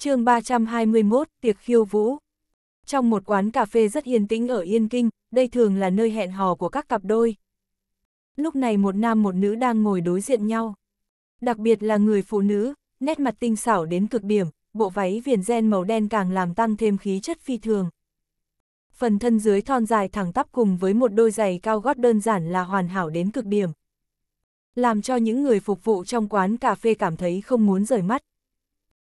chương 321, tiệc khiêu vũ. Trong một quán cà phê rất yên tĩnh ở Yên Kinh, đây thường là nơi hẹn hò của các cặp đôi. Lúc này một nam một nữ đang ngồi đối diện nhau. Đặc biệt là người phụ nữ, nét mặt tinh xảo đến cực điểm, bộ váy viền ren màu đen càng làm tăng thêm khí chất phi thường. Phần thân dưới thon dài thẳng tắp cùng với một đôi giày cao gót đơn giản là hoàn hảo đến cực điểm. Làm cho những người phục vụ trong quán cà phê cảm thấy không muốn rời mắt.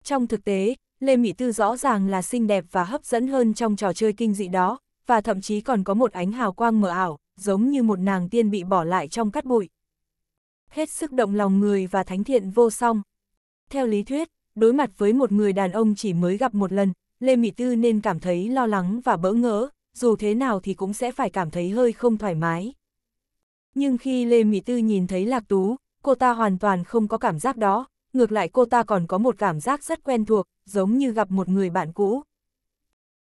Trong thực tế, Lê Mỹ Tư rõ ràng là xinh đẹp và hấp dẫn hơn trong trò chơi kinh dị đó, và thậm chí còn có một ánh hào quang mờ ảo, giống như một nàng tiên bị bỏ lại trong cát bụi. Hết sức động lòng người và thánh thiện vô song. Theo lý thuyết, đối mặt với một người đàn ông chỉ mới gặp một lần, Lê Mỹ Tư nên cảm thấy lo lắng và bỡ ngỡ, dù thế nào thì cũng sẽ phải cảm thấy hơi không thoải mái. Nhưng khi Lê Mỹ Tư nhìn thấy Lạc Tú, cô ta hoàn toàn không có cảm giác đó, ngược lại cô ta còn có một cảm giác rất quen thuộc, giống như gặp một người bạn cũ.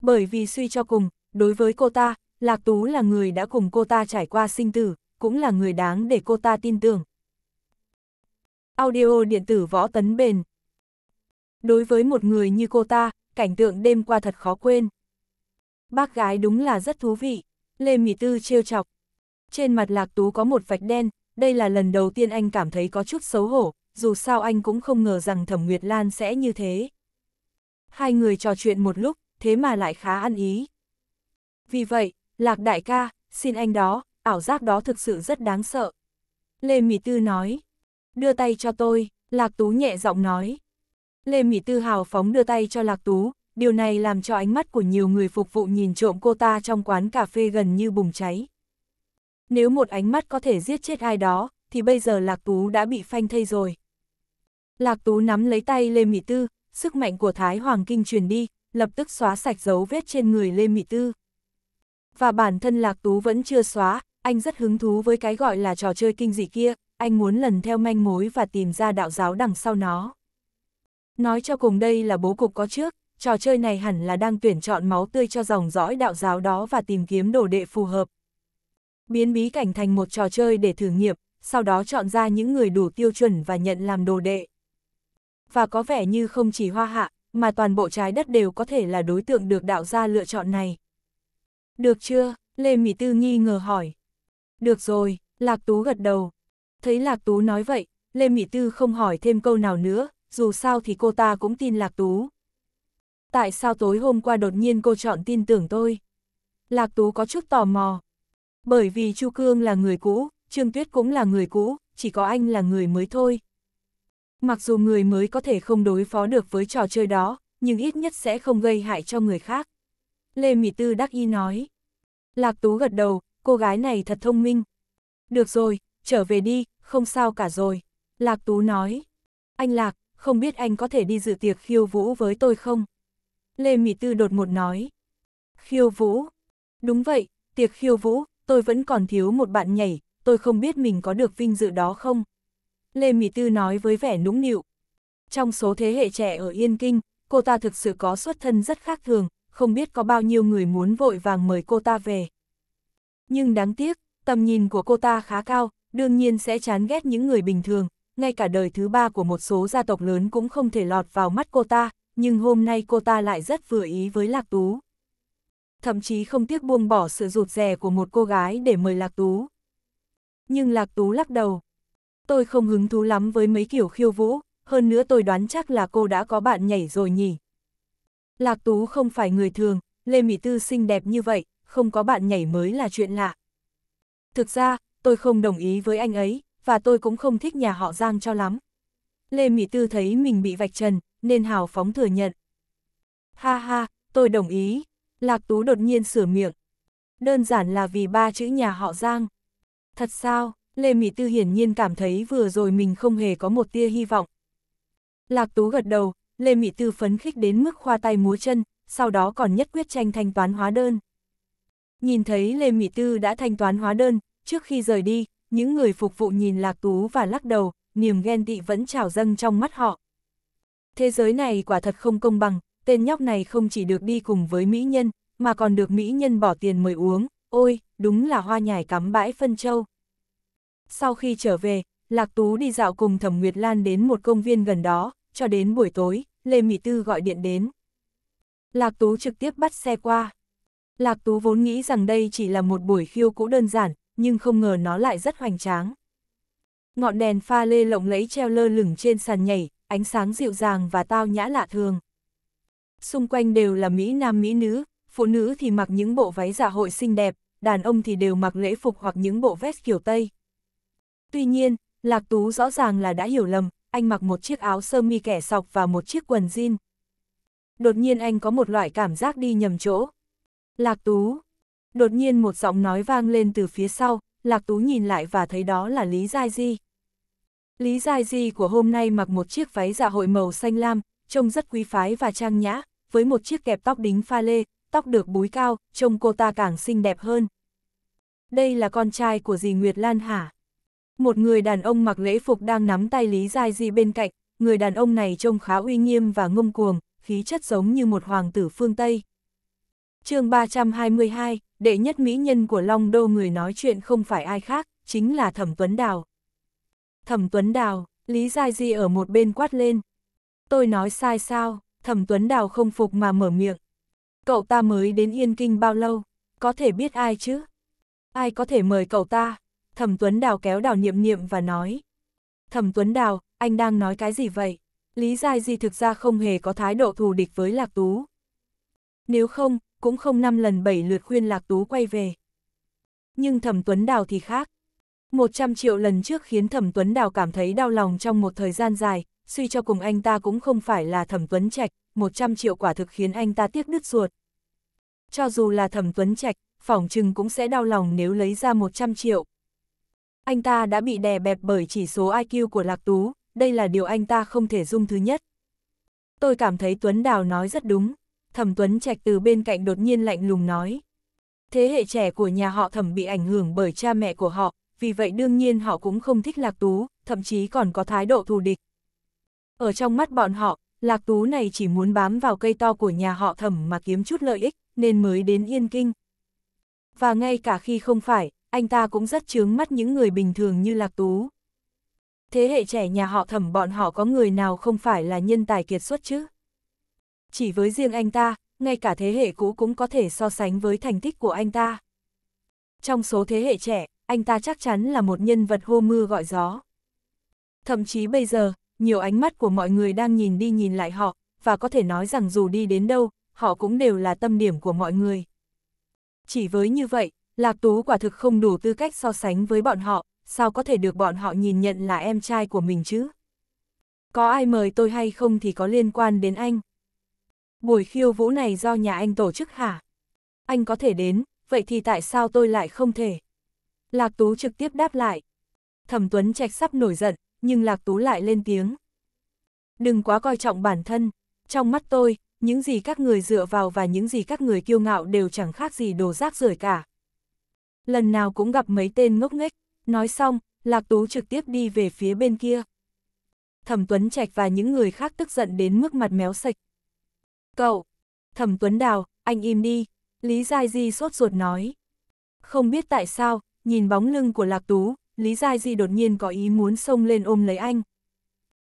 Bởi vì suy cho cùng, đối với cô ta, Lạc Tú là người đã cùng cô ta trải qua sinh tử, cũng là người đáng để cô ta tin tưởng. Audio điện tử võ tấn bền Đối với một người như cô ta, cảnh tượng đêm qua thật khó quên. Bác gái đúng là rất thú vị, Lê Mỹ Tư trêu chọc. Trên mặt Lạc Tú có một vạch đen, đây là lần đầu tiên anh cảm thấy có chút xấu hổ, dù sao anh cũng không ngờ rằng Thẩm Nguyệt Lan sẽ như thế. Hai người trò chuyện một lúc, thế mà lại khá ăn ý. Vì vậy, Lạc đại ca, xin anh đó, ảo giác đó thực sự rất đáng sợ. Lê Mỹ Tư nói, đưa tay cho tôi, Lạc Tú nhẹ giọng nói. Lê Mỹ Tư hào phóng đưa tay cho Lạc Tú, điều này làm cho ánh mắt của nhiều người phục vụ nhìn trộm cô ta trong quán cà phê gần như bùng cháy. Nếu một ánh mắt có thể giết chết ai đó, thì bây giờ Lạc Tú đã bị phanh thây rồi. Lạc Tú nắm lấy tay Lê Mị Tư, sức mạnh của Thái Hoàng Kinh truyền đi, lập tức xóa sạch dấu vết trên người Lê Mị Tư. Và bản thân Lạc Tú vẫn chưa xóa, anh rất hứng thú với cái gọi là trò chơi kinh dị kia, anh muốn lần theo manh mối và tìm ra đạo giáo đằng sau nó. Nói cho cùng đây là bố cục có trước, trò chơi này hẳn là đang tuyển chọn máu tươi cho dòng dõi đạo giáo đó và tìm kiếm đồ đệ phù hợp. Biến bí cảnh thành một trò chơi để thử nghiệm, sau đó chọn ra những người đủ tiêu chuẩn và nhận làm đồ đệ và có vẻ như không chỉ hoa hạ, mà toàn bộ trái đất đều có thể là đối tượng được đạo gia lựa chọn này. Được chưa? Lê Mỹ Tư nghi ngờ hỏi. Được rồi, Lạc Tú gật đầu. Thấy Lạc Tú nói vậy, Lê Mỹ Tư không hỏi thêm câu nào nữa, dù sao thì cô ta cũng tin Lạc Tú. Tại sao tối hôm qua đột nhiên cô chọn tin tưởng tôi? Lạc Tú có chút tò mò. Bởi vì Chu Cương là người cũ, Trương Tuyết cũng là người cũ, chỉ có anh là người mới thôi, Mặc dù người mới có thể không đối phó được với trò chơi đó, nhưng ít nhất sẽ không gây hại cho người khác. Lê Mỹ Tư đắc y nói. Lạc Tú gật đầu, cô gái này thật thông minh. Được rồi, trở về đi, không sao cả rồi. Lạc Tú nói. Anh Lạc, không biết anh có thể đi dự tiệc khiêu vũ với tôi không? Lê Mỹ Tư đột một nói. Khiêu vũ? Đúng vậy, tiệc khiêu vũ, tôi vẫn còn thiếu một bạn nhảy, tôi không biết mình có được vinh dự đó không? Lê Mị Tư nói với vẻ nũng nịu. Trong số thế hệ trẻ ở Yên Kinh, cô ta thực sự có xuất thân rất khác thường, không biết có bao nhiêu người muốn vội vàng mời cô ta về. Nhưng đáng tiếc, tầm nhìn của cô ta khá cao, đương nhiên sẽ chán ghét những người bình thường, ngay cả đời thứ ba của một số gia tộc lớn cũng không thể lọt vào mắt cô ta, nhưng hôm nay cô ta lại rất vừa ý với Lạc Tú. Thậm chí không tiếc buông bỏ sự rụt rè của một cô gái để mời Lạc Tú. Nhưng Lạc Tú lắc đầu, tôi không hứng thú lắm với mấy kiểu khiêu vũ, hơn nữa tôi đoán chắc là cô đã có bạn nhảy rồi nhỉ. Lạc Tú không phải người thường, Lê Mỹ Tư xinh đẹp như vậy, không có bạn nhảy mới là chuyện lạ. Thực ra, tôi không đồng ý với anh ấy, và tôi cũng không thích nhà họ Giang cho lắm. Lê Mỹ Tư thấy mình bị vạch trần, nên hào phóng thừa nhận. Ha ha, tôi đồng ý. Lạc Tú đột nhiên sửa miệng. Đơn giản là vì ba chữ nhà họ Giang. Thật sao? Lê Mỹ Tư hiển nhiên cảm thấy vừa rồi mình không hề có một tia hy vọng. Lạc Tú gật đầu, Lê Mỹ Tư phấn khích đến mức khoa tay múa chân, sau đó còn nhất quyết tranh thanh toán hóa đơn. Nhìn thấy Lê Mỹ Tư đã thanh toán hóa đơn, trước khi rời đi, những người phục vụ nhìn Lạc Tú và lắc đầu, niềm ghen tị vẫn trào dâng trong mắt họ. Thế giới này quả thật không công bằng, tên nhóc này không chỉ được đi cùng với mỹ nhân, mà còn được mỹ nhân bỏ tiền mời uống, ôi, đúng là hoa nhài cắm bãi phân châu. Sau khi trở về, Lạc Tú đi dạo cùng Thẩm Nguyệt Lan đến một công viên gần đó, cho đến buổi tối, Lê Mỹ Tư gọi điện đến. Lạc Tú trực tiếp bắt xe qua. Lạc Tú vốn nghĩ rằng đây chỉ là một buổi khiêu cũ đơn giản, nhưng không ngờ nó lại rất hoành tráng. Ngọn đèn pha lê lộng lẫy treo lơ lửng trên sàn nhảy, ánh sáng dịu dàng và tao nhã lạ thường. Xung quanh đều là Mỹ nam Mỹ nữ, phụ nữ thì mặc những bộ váy dạ hội xinh đẹp, đàn ông thì đều mặc lễ phục hoặc những bộ vest kiểu Tây. Tuy nhiên, Lạc Tú rõ ràng là đã hiểu lầm, anh mặc một chiếc áo sơ mi kẻ sọc và một chiếc quần jean. Đột nhiên anh có một loại cảm giác đi nhầm chỗ. Lạc Tú. Đột nhiên một giọng nói vang lên từ phía sau, Lạc Tú nhìn lại và thấy đó là Lý Giai Di. Lý Giai Di của hôm nay mặc một chiếc váy dạ hội màu xanh lam, trông rất quý phái và trang nhã, với một chiếc kẹp tóc đính pha lê, tóc được búi cao, trông cô ta càng xinh đẹp hơn. Đây là con trai của dì Nguyệt Lan hả? Một người đàn ông mặc lễ phục đang nắm tay Lý Giai Di bên cạnh, người đàn ông này trông khá uy nghiêm và ngông cuồng, khí chất giống như một hoàng tử phương Tây. chương 322, đệ nhất mỹ nhân của Long Đô người nói chuyện không phải ai khác, chính là Thẩm Tuấn Đào. Thẩm Tuấn Đào, Lý Giai Di ở một bên quát lên. Tôi nói sai sao, Thẩm Tuấn Đào không phục mà mở miệng. Cậu ta mới đến Yên Kinh bao lâu, có thể biết ai chứ? Ai có thể mời cậu ta? Thẩm Tuấn Đào kéo Đào Niệm Niệm và nói. Thẩm Tuấn Đào, anh đang nói cái gì vậy? Lý Giai Di thực ra không hề có thái độ thù địch với Lạc Tú. Nếu không, cũng không năm lần bảy lượt khuyên Lạc Tú quay về. Nhưng Thẩm Tuấn Đào thì khác. 100 triệu lần trước khiến Thẩm Tuấn Đào cảm thấy đau lòng trong một thời gian dài, suy cho cùng anh ta cũng không phải là Thẩm Tuấn Trạch, 100 triệu quả thực khiến anh ta tiếc đứt ruột. Cho dù là Thẩm Tuấn Trạch, phỏng chừng cũng sẽ đau lòng nếu lấy ra 100 triệu, anh ta đã bị đè bẹp bởi chỉ số IQ của Lạc Tú, đây là điều anh ta không thể dung thứ nhất. Tôi cảm thấy Tuấn Đào nói rất đúng, thẩm Tuấn Trạch từ bên cạnh đột nhiên lạnh lùng nói. Thế hệ trẻ của nhà họ thẩm bị ảnh hưởng bởi cha mẹ của họ, vì vậy đương nhiên họ cũng không thích Lạc Tú, thậm chí còn có thái độ thù địch. Ở trong mắt bọn họ, Lạc Tú này chỉ muốn bám vào cây to của nhà họ thẩm mà kiếm chút lợi ích, nên mới đến Yên Kinh. Và ngay cả khi không phải, anh ta cũng rất chướng mắt những người bình thường như Lạc Tú. Thế hệ trẻ nhà họ thẩm bọn họ có người nào không phải là nhân tài kiệt xuất chứ? Chỉ với riêng anh ta, ngay cả thế hệ cũ cũng có thể so sánh với thành tích của anh ta. Trong số thế hệ trẻ, anh ta chắc chắn là một nhân vật hô mưa gọi gió. Thậm chí bây giờ, nhiều ánh mắt của mọi người đang nhìn đi nhìn lại họ, và có thể nói rằng dù đi đến đâu, họ cũng đều là tâm điểm của mọi người. Chỉ với như vậy, Lạc Tú quả thực không đủ tư cách so sánh với bọn họ, sao có thể được bọn họ nhìn nhận là em trai của mình chứ? Có ai mời tôi hay không thì có liên quan đến anh. Buổi khiêu vũ này do nhà anh tổ chức hả? Anh có thể đến, vậy thì tại sao tôi lại không thể? Lạc Tú trực tiếp đáp lại. Thẩm Tuấn Trạch sắp nổi giận, nhưng Lạc Tú lại lên tiếng. Đừng quá coi trọng bản thân, trong mắt tôi, những gì các người dựa vào và những gì các người kiêu ngạo đều chẳng khác gì đồ rác rưởi cả lần nào cũng gặp mấy tên ngốc nghếch, nói xong, Lạc Tú trực tiếp đi về phía bên kia. Thẩm Tuấn Trạch và những người khác tức giận đến mức mặt méo sạch. Cậu! Thẩm Tuấn Đào, anh im đi, Lý Giai Di sốt ruột nói. Không biết tại sao, nhìn bóng lưng của Lạc Tú, Lý Giai Di đột nhiên có ý muốn xông lên ôm lấy anh.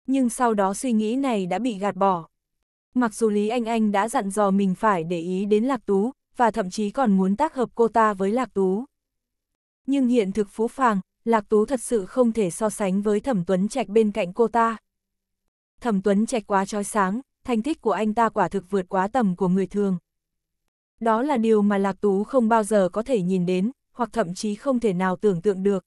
Nhưng sau đó suy nghĩ này đã bị gạt bỏ. Mặc dù Lý Anh Anh đã dặn dò mình phải để ý đến Lạc Tú, và thậm chí còn muốn tác hợp cô ta với Lạc Tú. Nhưng hiện thực phú phàng, Lạc Tú thật sự không thể so sánh với Thẩm Tuấn Trạch bên cạnh cô ta. Thẩm Tuấn Trạch quá trói sáng, thành tích của anh ta quả thực vượt quá tầm của người thường. Đó là điều mà Lạc Tú không bao giờ có thể nhìn đến, hoặc thậm chí không thể nào tưởng tượng được.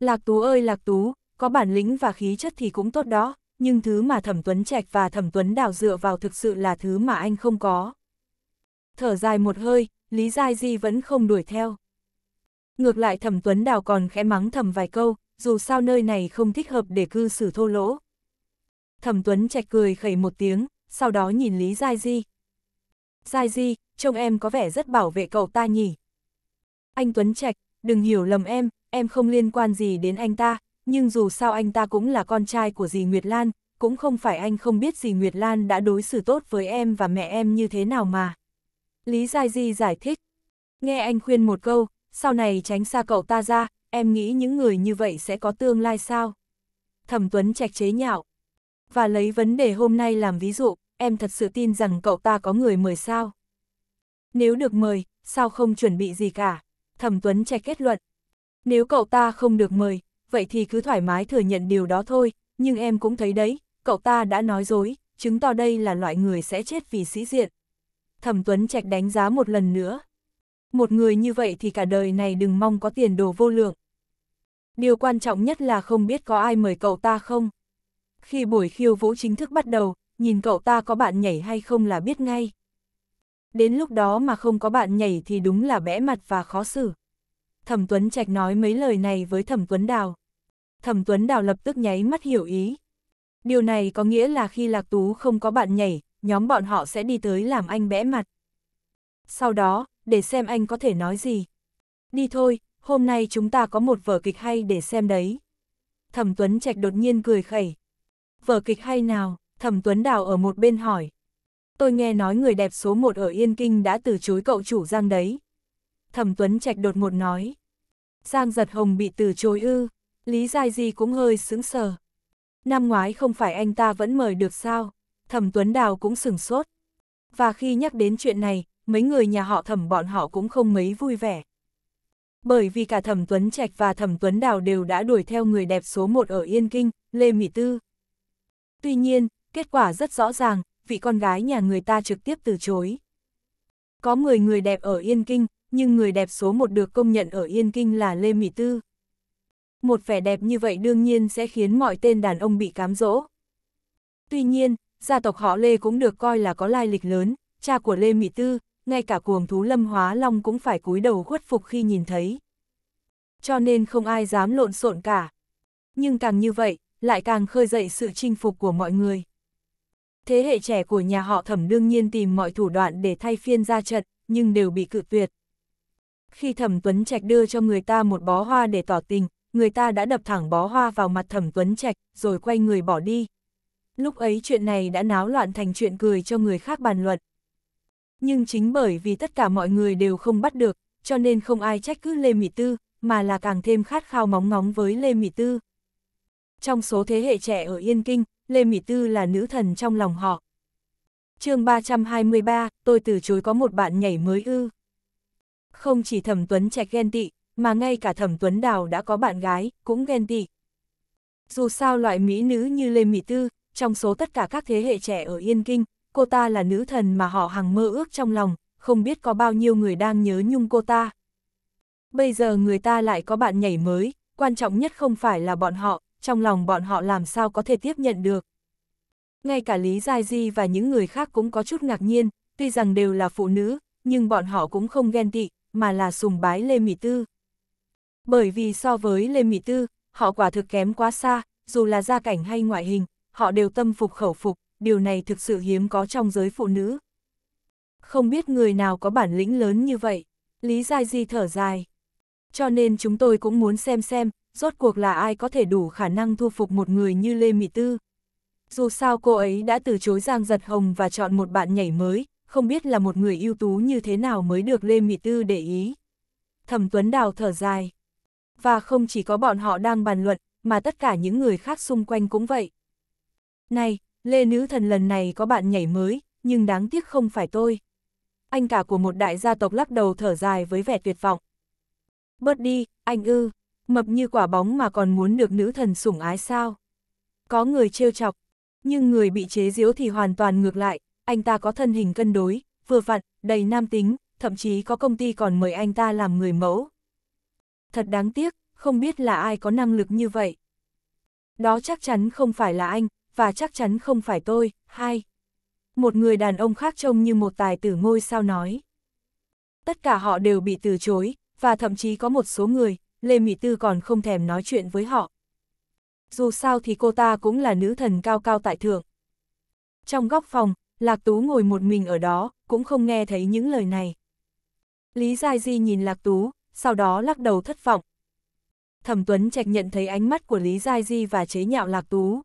Lạc Tú ơi Lạc Tú, có bản lĩnh và khí chất thì cũng tốt đó, nhưng thứ mà Thẩm Tuấn Trạch và Thẩm Tuấn Đào dựa vào thực sự là thứ mà anh không có. Thở dài một hơi, Lý Giai Di vẫn không đuổi theo. Ngược lại thẩm Tuấn Đào còn khẽ mắng thầm vài câu, dù sao nơi này không thích hợp để cư xử thô lỗ. Thẩm Tuấn chạch cười khẩy một tiếng, sau đó nhìn Lý Giai Di. Giai Di, trông em có vẻ rất bảo vệ cậu ta nhỉ. Anh Tuấn Trạch, đừng hiểu lầm em, em không liên quan gì đến anh ta, nhưng dù sao anh ta cũng là con trai của dì Nguyệt Lan, cũng không phải anh không biết dì Nguyệt Lan đã đối xử tốt với em và mẹ em như thế nào mà. Lý Giai Di giải thích. Nghe anh khuyên một câu, sau này tránh xa cậu ta ra, em nghĩ những người như vậy sẽ có tương lai sao? Thẩm Tuấn trạch chế nhạo. Và lấy vấn đề hôm nay làm ví dụ, em thật sự tin rằng cậu ta có người mời sao? Nếu được mời, sao không chuẩn bị gì cả? Thẩm Tuấn trạch kết luận. Nếu cậu ta không được mời, vậy thì cứ thoải mái thừa nhận điều đó thôi, nhưng em cũng thấy đấy, cậu ta đã nói dối, chứng tỏ đây là loại người sẽ chết vì sĩ diện. Thẩm Tuấn trạch đánh giá một lần nữa, một người như vậy thì cả đời này đừng mong có tiền đồ vô lượng. Điều quan trọng nhất là không biết có ai mời cậu ta không. Khi buổi khiêu vũ chính thức bắt đầu, nhìn cậu ta có bạn nhảy hay không là biết ngay. Đến lúc đó mà không có bạn nhảy thì đúng là bẽ mặt và khó xử. Thẩm Tuấn Trạch nói mấy lời này với Thẩm Tuấn Đào. Thẩm Tuấn Đào lập tức nháy mắt hiểu ý. Điều này có nghĩa là khi Lạc Tú không có bạn nhảy, nhóm bọn họ sẽ đi tới làm anh bẽ mặt. Sau đó, để xem anh có thể nói gì. Đi thôi, hôm nay chúng ta có một vở kịch hay để xem đấy. Thẩm Tuấn Trạch đột nhiên cười khẩy. Vở kịch hay nào? Thẩm Tuấn Đào ở một bên hỏi. Tôi nghe nói người đẹp số một ở Yên Kinh đã từ chối cậu chủ Giang đấy. Thẩm Tuấn Trạch đột một nói. Giang giật hồng bị từ chối ư, Lý Giai Di cũng hơi sững sờ. Năm ngoái không phải anh ta vẫn mời được sao, Thẩm Tuấn Đào cũng sửng sốt. Và khi nhắc đến chuyện này, mấy người nhà họ thẩm bọn họ cũng không mấy vui vẻ. Bởi vì cả thẩm Tuấn Trạch và thẩm Tuấn Đào đều đã đuổi theo người đẹp số 1 ở Yên Kinh, Lê Mỹ Tư. Tuy nhiên, kết quả rất rõ ràng, vị con gái nhà người ta trực tiếp từ chối. Có 10 người đẹp ở Yên Kinh, nhưng người đẹp số 1 được công nhận ở Yên Kinh là Lê Mỹ Tư. Một vẻ đẹp như vậy đương nhiên sẽ khiến mọi tên đàn ông bị cám dỗ. Tuy nhiên, gia tộc họ Lê cũng được coi là có lai lịch lớn, cha của Lê Mỹ Tư, ngay cả cuồng thú lâm hóa long cũng phải cúi đầu khuất phục khi nhìn thấy. Cho nên không ai dám lộn xộn cả. Nhưng càng như vậy, lại càng khơi dậy sự chinh phục của mọi người. Thế hệ trẻ của nhà họ thẩm đương nhiên tìm mọi thủ đoạn để thay phiên ra trận, nhưng đều bị cự tuyệt. Khi thẩm tuấn trạch đưa cho người ta một bó hoa để tỏ tình, người ta đã đập thẳng bó hoa vào mặt thẩm tuấn trạch, rồi quay người bỏ đi. Lúc ấy chuyện này đã náo loạn thành chuyện cười cho người khác bàn luận. Nhưng chính bởi vì tất cả mọi người đều không bắt được, cho nên không ai trách cứ Lê Mị Tư, mà là càng thêm khát khao móng ngóng với Lê Mị Tư. Trong số thế hệ trẻ ở Yên Kinh, Lê Mị Tư là nữ thần trong lòng họ. chương 323, tôi từ chối có một bạn nhảy mới ư. Không chỉ Thẩm Tuấn Trạch ghen tị, mà ngay cả Thẩm Tuấn Đào đã có bạn gái, cũng ghen tị. Dù sao loại mỹ nữ như Lê Mị Tư, trong số tất cả các thế hệ trẻ ở Yên Kinh, cô ta là nữ thần mà họ hàng mơ ước trong lòng, không biết có bao nhiêu người đang nhớ nhung cô ta. Bây giờ người ta lại có bạn nhảy mới, quan trọng nhất không phải là bọn họ, trong lòng bọn họ làm sao có thể tiếp nhận được. Ngay cả Lý Giai Di và những người khác cũng có chút ngạc nhiên, tuy rằng đều là phụ nữ, nhưng bọn họ cũng không ghen tị, mà là sùng bái Lê Mị Tư. Bởi vì so với Lê Mị Tư, họ quả thực kém quá xa, dù là gia cảnh hay ngoại hình, họ đều tâm phục khẩu phục điều này thực sự hiếm có trong giới phụ nữ. Không biết người nào có bản lĩnh lớn như vậy, Lý Giai Di thở dài. Cho nên chúng tôi cũng muốn xem xem, rốt cuộc là ai có thể đủ khả năng thu phục một người như Lê Mị Tư. Dù sao cô ấy đã từ chối Giang Giật Hồng và chọn một bạn nhảy mới, không biết là một người ưu tú như thế nào mới được Lê Mị Tư để ý. Thẩm Tuấn Đào thở dài. Và không chỉ có bọn họ đang bàn luận, mà tất cả những người khác xung quanh cũng vậy. Này, Lê Nữ Thần lần này có bạn nhảy mới, nhưng đáng tiếc không phải tôi. Anh cả của một đại gia tộc lắc đầu thở dài với vẻ tuyệt vọng. Bớt đi, anh ư, mập như quả bóng mà còn muốn được nữ thần sủng ái sao. Có người trêu chọc, nhưng người bị chế giễu thì hoàn toàn ngược lại, anh ta có thân hình cân đối, vừa vặn, đầy nam tính, thậm chí có công ty còn mời anh ta làm người mẫu. Thật đáng tiếc, không biết là ai có năng lực như vậy. Đó chắc chắn không phải là anh, và chắc chắn không phải tôi, hai. Một người đàn ông khác trông như một tài tử ngôi sao nói. Tất cả họ đều bị từ chối, và thậm chí có một số người, Lê Mỹ Tư còn không thèm nói chuyện với họ. Dù sao thì cô ta cũng là nữ thần cao cao tại thượng. Trong góc phòng, Lạc Tú ngồi một mình ở đó, cũng không nghe thấy những lời này. Lý Giai Di nhìn Lạc Tú, sau đó lắc đầu thất vọng. Thẩm Tuấn Trạch nhận thấy ánh mắt của Lý Giai Di và chế nhạo Lạc Tú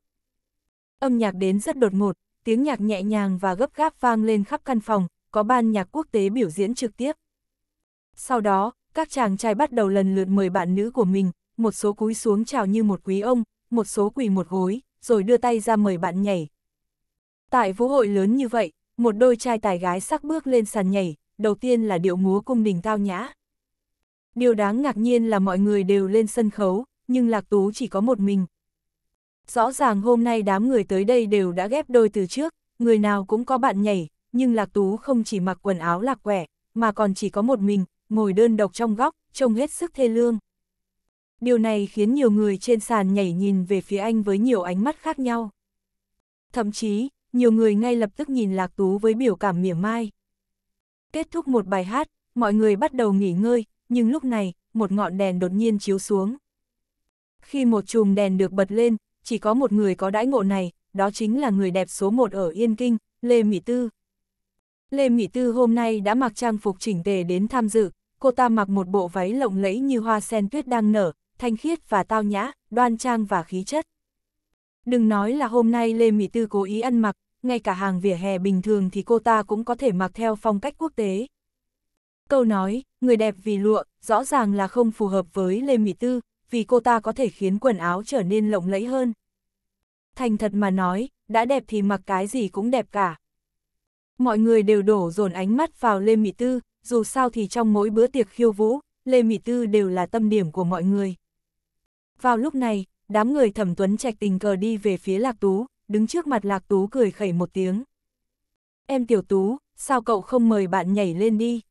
âm nhạc đến rất đột ngột, tiếng nhạc nhẹ nhàng và gấp gáp vang lên khắp căn phòng, có ban nhạc quốc tế biểu diễn trực tiếp. Sau đó, các chàng trai bắt đầu lần lượt mời bạn nữ của mình, một số cúi xuống chào như một quý ông, một số quỳ một gối, rồi đưa tay ra mời bạn nhảy. Tại vũ hội lớn như vậy, một đôi trai tài gái sắc bước lên sàn nhảy, đầu tiên là điệu múa cung đình tao nhã. Điều đáng ngạc nhiên là mọi người đều lên sân khấu, nhưng Lạc Tú chỉ có một mình. Rõ ràng hôm nay đám người tới đây đều đã ghép đôi từ trước, người nào cũng có bạn nhảy, nhưng Lạc Tú không chỉ mặc quần áo lạc quẻ, mà còn chỉ có một mình, ngồi đơn độc trong góc, trông hết sức thê lương. Điều này khiến nhiều người trên sàn nhảy nhìn về phía anh với nhiều ánh mắt khác nhau. Thậm chí, nhiều người ngay lập tức nhìn Lạc Tú với biểu cảm mỉa mai. Kết thúc một bài hát, mọi người bắt đầu nghỉ ngơi, nhưng lúc này, một ngọn đèn đột nhiên chiếu xuống. Khi một chùm đèn được bật lên, chỉ có một người có đãi ngộ này, đó chính là người đẹp số một ở Yên Kinh, Lê Mỹ Tư. Lê Mỹ Tư hôm nay đã mặc trang phục chỉnh tề đến tham dự, cô ta mặc một bộ váy lộng lẫy như hoa sen tuyết đang nở, thanh khiết và tao nhã, đoan trang và khí chất. Đừng nói là hôm nay Lê Mỹ Tư cố ý ăn mặc, ngay cả hàng vỉa hè bình thường thì cô ta cũng có thể mặc theo phong cách quốc tế. Câu nói, người đẹp vì lụa, rõ ràng là không phù hợp với Lê Mỹ Tư, vì cô ta có thể khiến quần áo trở nên lộng lẫy hơn. Thành thật mà nói, đã đẹp thì mặc cái gì cũng đẹp cả. Mọi người đều đổ dồn ánh mắt vào Lê Mỹ Tư, dù sao thì trong mỗi bữa tiệc khiêu vũ, Lê Mỹ Tư đều là tâm điểm của mọi người. Vào lúc này, đám người thẩm tuấn trạch tình cờ đi về phía Lạc Tú, đứng trước mặt Lạc Tú cười khẩy một tiếng. Em Tiểu Tú, sao cậu không mời bạn nhảy lên đi?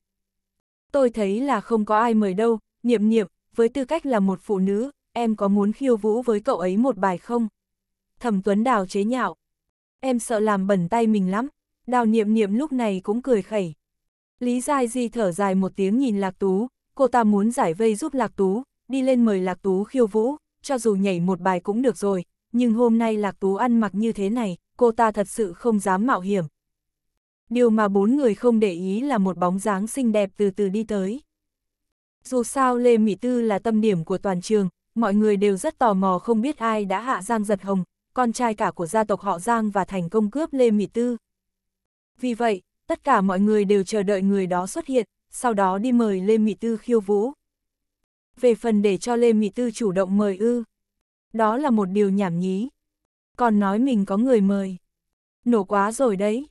Tôi thấy là không có ai mời đâu, niệm niệm, với tư cách là một phụ nữ, em có muốn khiêu vũ với cậu ấy một bài không? Thẩm Tuấn Đào chế nhạo. Em sợ làm bẩn tay mình lắm. Đào niệm niệm lúc này cũng cười khẩy. Lý Giai Di thở dài một tiếng nhìn Lạc Tú, cô ta muốn giải vây giúp Lạc Tú, đi lên mời Lạc Tú khiêu vũ, cho dù nhảy một bài cũng được rồi, nhưng hôm nay Lạc Tú ăn mặc như thế này, cô ta thật sự không dám mạo hiểm. Điều mà bốn người không để ý là một bóng dáng xinh đẹp từ từ đi tới. Dù sao Lê Mỹ Tư là tâm điểm của toàn trường, mọi người đều rất tò mò không biết ai đã hạ Giang Giật Hồng, con trai cả của gia tộc họ Giang và thành công cướp Lê Mỹ Tư. Vì vậy, tất cả mọi người đều chờ đợi người đó xuất hiện, sau đó đi mời Lê Mỹ Tư khiêu vũ. Về phần để cho Lê Mỹ Tư chủ động mời ư, đó là một điều nhảm nhí. Còn nói mình có người mời. Nổ quá rồi đấy.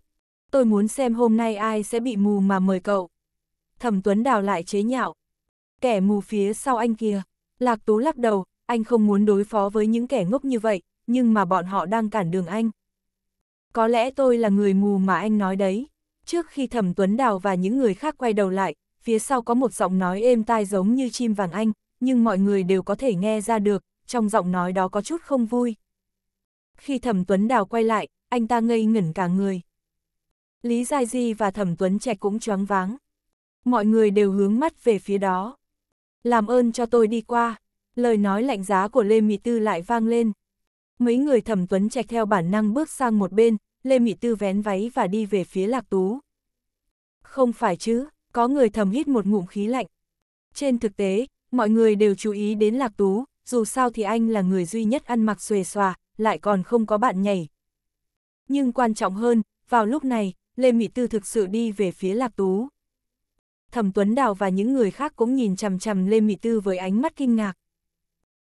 Tôi muốn xem hôm nay ai sẽ bị mù mà mời cậu. Thẩm Tuấn Đào lại chế nhạo kẻ mù phía sau anh kia. Lạc Tú lắc đầu, anh không muốn đối phó với những kẻ ngốc như vậy, nhưng mà bọn họ đang cản đường anh. Có lẽ tôi là người mù mà anh nói đấy. Trước khi Thẩm Tuấn Đào và những người khác quay đầu lại, phía sau có một giọng nói êm tai giống như chim vàng anh, nhưng mọi người đều có thể nghe ra được, trong giọng nói đó có chút không vui. Khi Thẩm Tuấn Đào quay lại, anh ta ngây ngẩn cả người. Lý Giai Di và Thẩm Tuấn Trạch cũng choáng váng. Mọi người đều hướng mắt về phía đó. Làm ơn cho tôi đi qua. Lời nói lạnh giá của Lê Mị Tư lại vang lên. Mấy người thẩm tuấn trạch theo bản năng bước sang một bên, Lê Mị Tư vén váy và đi về phía Lạc Tú. Không phải chứ, có người thầm hít một ngụm khí lạnh. Trên thực tế, mọi người đều chú ý đến Lạc Tú, dù sao thì anh là người duy nhất ăn mặc xuề xòa, lại còn không có bạn nhảy. Nhưng quan trọng hơn, vào lúc này, Lê Mị Tư thực sự đi về phía Lạc Tú. Thẩm Tuấn Đào và những người khác cũng nhìn chằm chằm Lê Mị Tư với ánh mắt kinh ngạc.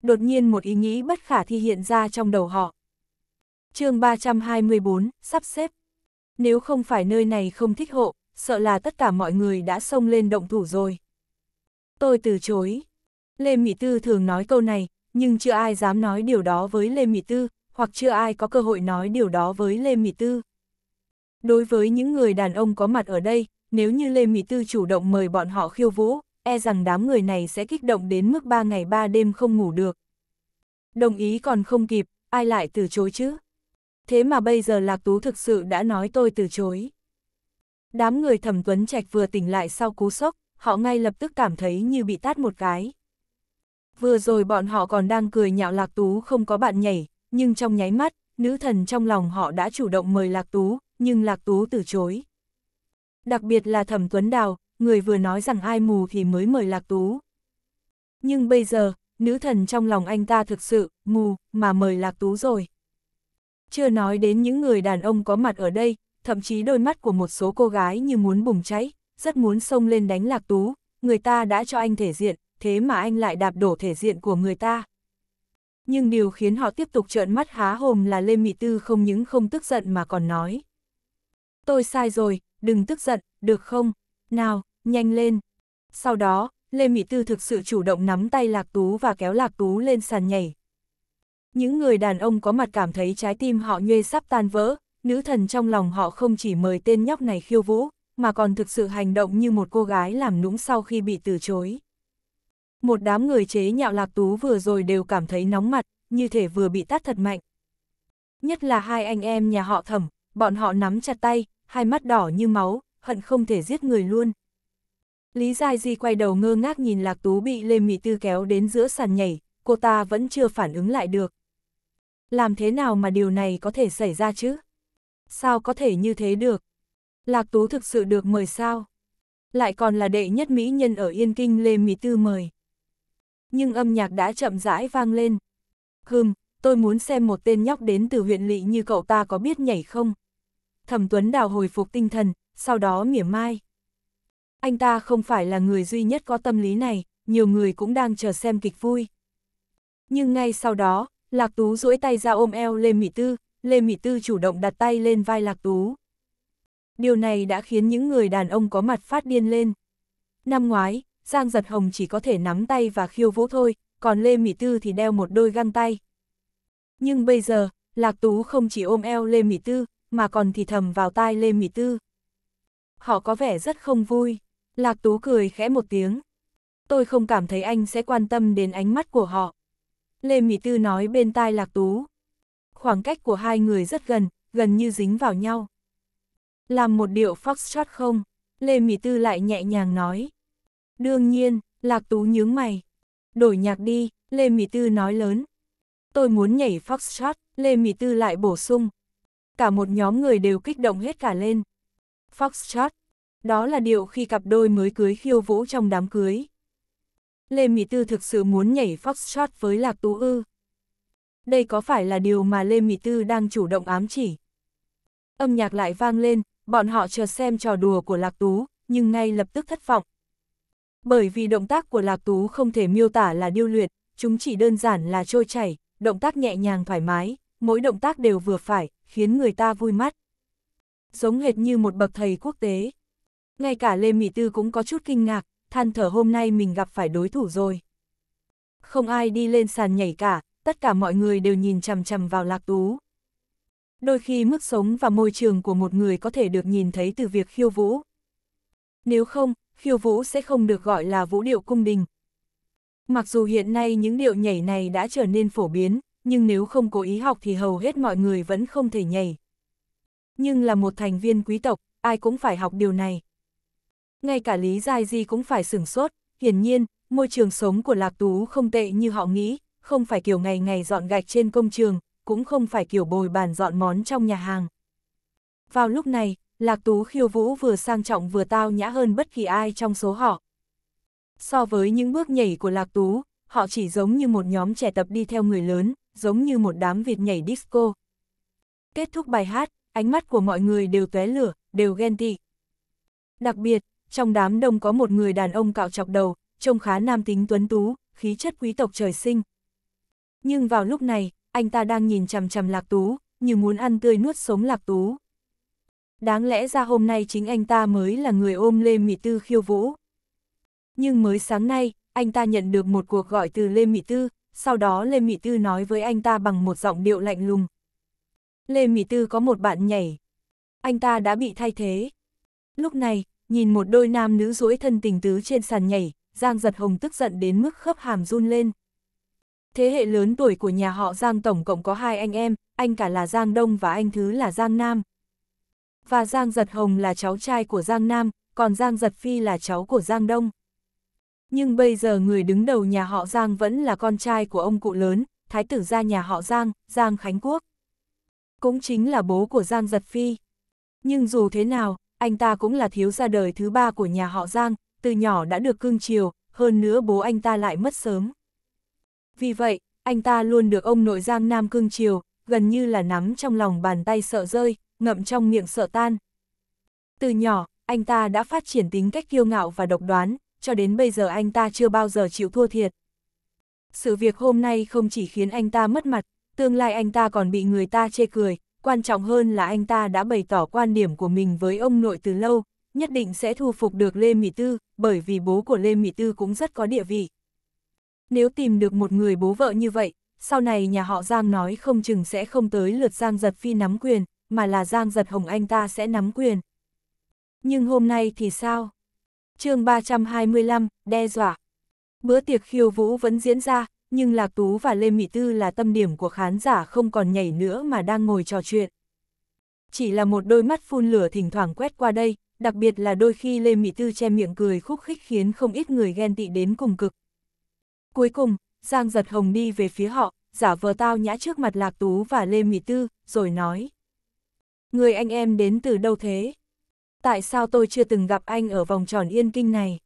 Đột nhiên một ý nghĩ bất khả thi hiện ra trong đầu họ. chương 324, sắp xếp. Nếu không phải nơi này không thích hộ, sợ là tất cả mọi người đã xông lên động thủ rồi. Tôi từ chối. Lê Mị Tư thường nói câu này, nhưng chưa ai dám nói điều đó với Lê Mị Tư, hoặc chưa ai có cơ hội nói điều đó với Lê Mị Tư. Đối với những người đàn ông có mặt ở đây, nếu như Lê Mỹ Tư chủ động mời bọn họ khiêu vũ, e rằng đám người này sẽ kích động đến mức 3 ngày 3 đêm không ngủ được. Đồng ý còn không kịp, ai lại từ chối chứ? Thế mà bây giờ Lạc Tú thực sự đã nói tôi từ chối. Đám người thẩm tuấn trạch vừa tỉnh lại sau cú sốc, họ ngay lập tức cảm thấy như bị tát một cái. Vừa rồi bọn họ còn đang cười nhạo Lạc Tú không có bạn nhảy, nhưng trong nháy mắt, nữ thần trong lòng họ đã chủ động mời Lạc Tú, nhưng Lạc Tú từ chối, đặc biệt là Thẩm Tuấn Đào, người vừa nói rằng ai mù thì mới mời Lạc Tú. Nhưng bây giờ, nữ thần trong lòng anh ta thực sự, mù, mà mời Lạc Tú rồi. Chưa nói đến những người đàn ông có mặt ở đây, thậm chí đôi mắt của một số cô gái như muốn bùng cháy, rất muốn xông lên đánh Lạc Tú, người ta đã cho anh thể diện, thế mà anh lại đạp đổ thể diện của người ta. Nhưng điều khiến họ tiếp tục trợn mắt há hồm là Lê Mỹ Tư không những không tức giận mà còn nói. Tôi sai rồi, đừng tức giận, được không? Nào, nhanh lên. Sau đó, Lê Mỹ Tư thực sự chủ động nắm tay Lạc Tú và kéo Lạc Tú lên sàn nhảy. Những người đàn ông có mặt cảm thấy trái tim họ nhuê sắp tan vỡ, nữ thần trong lòng họ không chỉ mời tên nhóc này khiêu vũ, mà còn thực sự hành động như một cô gái làm nũng sau khi bị từ chối. Một đám người chế nhạo Lạc Tú vừa rồi đều cảm thấy nóng mặt, như thể vừa bị tát thật mạnh. Nhất là hai anh em nhà họ thẩm, bọn họ nắm chặt tay, hai mắt đỏ như máu, hận không thể giết người luôn. Lý Giai Di quay đầu ngơ ngác nhìn Lạc Tú bị Lê Mỹ Tư kéo đến giữa sàn nhảy, cô ta vẫn chưa phản ứng lại được. Làm thế nào mà điều này có thể xảy ra chứ? Sao có thể như thế được? Lạc Tú thực sự được mời sao? Lại còn là đệ nhất mỹ nhân ở Yên Kinh Lê Mỹ Tư mời. Nhưng âm nhạc đã chậm rãi vang lên. Hừm, tôi muốn xem một tên nhóc đến từ huyện lỵ như cậu ta có biết nhảy không? Thẩm Tuấn Đào hồi phục tinh thần, sau đó mỉa mai. Anh ta không phải là người duy nhất có tâm lý này, nhiều người cũng đang chờ xem kịch vui. Nhưng ngay sau đó, Lạc Tú duỗi tay ra ôm eo Lê Mỹ Tư, Lê Mỹ Tư chủ động đặt tay lên vai Lạc Tú. Điều này đã khiến những người đàn ông có mặt phát điên lên. Năm ngoái, Giang Giật Hồng chỉ có thể nắm tay và khiêu vũ thôi, còn Lê Mỹ Tư thì đeo một đôi găng tay. Nhưng bây giờ, Lạc Tú không chỉ ôm eo Lê Mỹ Tư, mà còn thì thầm vào tai Lê Mỹ Tư. Họ có vẻ rất không vui, Lạc Tú cười khẽ một tiếng. Tôi không cảm thấy anh sẽ quan tâm đến ánh mắt của họ. Lê Mỹ Tư nói bên tai Lạc Tú. Khoảng cách của hai người rất gần, gần như dính vào nhau. Làm một điệu foxtrot không? Lê Mỹ Tư lại nhẹ nhàng nói. Đương nhiên, Lạc Tú nhướng mày. Đổi nhạc đi, Lê Mỹ Tư nói lớn. Tôi muốn nhảy foxtrot, Lê Mỹ Tư lại bổ sung cả một nhóm người đều kích động hết cả lên. Foxtrot, đó là điều khi cặp đôi mới cưới khiêu vũ trong đám cưới. Lê Mỹ Tư thực sự muốn nhảy foxtrot với Lạc Tú Ư. Đây có phải là điều mà Lê Mỹ Tư đang chủ động ám chỉ? Âm nhạc lại vang lên, bọn họ chờ xem trò đùa của Lạc Tú, nhưng ngay lập tức thất vọng. Bởi vì động tác của Lạc Tú không thể miêu tả là điêu luyện, chúng chỉ đơn giản là trôi chảy, động tác nhẹ nhàng thoải mái, mỗi động tác đều vừa phải, khiến người ta vui mắt. Giống hệt như một bậc thầy quốc tế. Ngay cả Lê Mỹ Tư cũng có chút kinh ngạc, than thở hôm nay mình gặp phải đối thủ rồi. Không ai đi lên sàn nhảy cả, tất cả mọi người đều nhìn chằm chằm vào Lạc Tú. Đôi khi mức sống và môi trường của một người có thể được nhìn thấy từ việc khiêu vũ. Nếu không, khiêu vũ sẽ không được gọi là vũ điệu cung đình. Mặc dù hiện nay những điệu nhảy này đã trở nên phổ biến, nhưng nếu không cố ý học thì hầu hết mọi người vẫn không thể nhảy. Nhưng là một thành viên quý tộc, ai cũng phải học điều này. Ngay cả Lý Giai Di cũng phải sửng sốt, hiển nhiên, môi trường sống của Lạc Tú không tệ như họ nghĩ, không phải kiểu ngày ngày dọn gạch trên công trường, cũng không phải kiểu bồi bàn dọn món trong nhà hàng. Vào lúc này, Lạc Tú khiêu vũ vừa sang trọng vừa tao nhã hơn bất kỳ ai trong số họ. So với những bước nhảy của Lạc Tú, họ chỉ giống như một nhóm trẻ tập đi theo người lớn, giống như một đám Việt nhảy disco. Kết thúc bài hát, ánh mắt của mọi người đều tóe lửa, đều ghen tị. Đặc biệt, trong đám đông có một người đàn ông cạo chọc đầu, trông khá nam tính tuấn tú, khí chất quý tộc trời sinh. Nhưng vào lúc này, anh ta đang nhìn chằm chằm Lạc Tú, như muốn ăn tươi nuốt sống Lạc Tú. Đáng lẽ ra hôm nay chính anh ta mới là người ôm Lê Mỹ Tư khiêu vũ. Nhưng mới sáng nay, anh ta nhận được một cuộc gọi từ Lê Mỹ Tư, sau đó Lê Mỹ Tư nói với anh ta bằng một giọng điệu lạnh lùng. Lê Mỹ Tư có một bạn nhảy. Anh ta đã bị thay thế. Lúc này, nhìn một đôi nam nữ duỗi thân tình tứ trên sàn nhảy, Giang Giật Hồng tức giận đến mức khớp hàm run lên. Thế hệ lớn tuổi của nhà họ Giang tổng cộng có hai anh em, anh cả là Giang Đông và anh thứ là Giang Nam. Và Giang Giật Hồng là cháu trai của Giang Nam, còn Giang Giật Phi là cháu của Giang Đông. Nhưng bây giờ người đứng đầu nhà họ Giang vẫn là con trai của ông cụ lớn, thái tử gia nhà họ Giang, Giang Khánh Quốc. Cũng chính là bố của Giang Giật Phi. Nhưng dù thế nào, anh ta cũng là thiếu gia đời thứ ba của nhà họ Giang, từ nhỏ đã được cưng chiều, hơn nữa bố anh ta lại mất sớm. Vì vậy, anh ta luôn được ông nội Giang Nam cưng chiều, gần như là nắm trong lòng bàn tay sợ rơi, ngậm trong miệng sợ tan. Từ nhỏ, anh ta đã phát triển tính cách kiêu ngạo và độc đoán, cho đến bây giờ anh ta chưa bao giờ chịu thua thiệt. Sự việc hôm nay không chỉ khiến anh ta mất mặt, tương lai anh ta còn bị người ta chê cười, quan trọng hơn là anh ta đã bày tỏ quan điểm của mình với ông nội từ lâu, nhất định sẽ thu phục được Lê Mỹ Tư, bởi vì bố của Lê Mỹ Tư cũng rất có địa vị. Nếu tìm được một người bố vợ như vậy, sau này nhà họ Giang nói không chừng sẽ không tới lượt Giang Giật Phi nắm quyền, mà là Giang Giật Hồng anh ta sẽ nắm quyền. Nhưng hôm nay thì sao? chương 325, đe dọa. Bữa tiệc khiêu vũ vẫn diễn ra, nhưng Lạc Tú và Lê Mỹ Tư là tâm điểm của khán giả không còn nhảy nữa mà đang ngồi trò chuyện. Chỉ là một đôi mắt phun lửa thỉnh thoảng quét qua đây, đặc biệt là đôi khi Lê Mỹ Tư che miệng cười khúc khích khiến không ít người ghen tị đến cùng cực. Cuối cùng, Giang Giật Hồng đi về phía họ, giả vờ tao nhã trước mặt Lạc Tú và Lê Mỹ Tư, rồi nói. Người anh em đến từ đâu thế? tại sao tôi chưa từng gặp anh ở vòng tròn yên kinh này?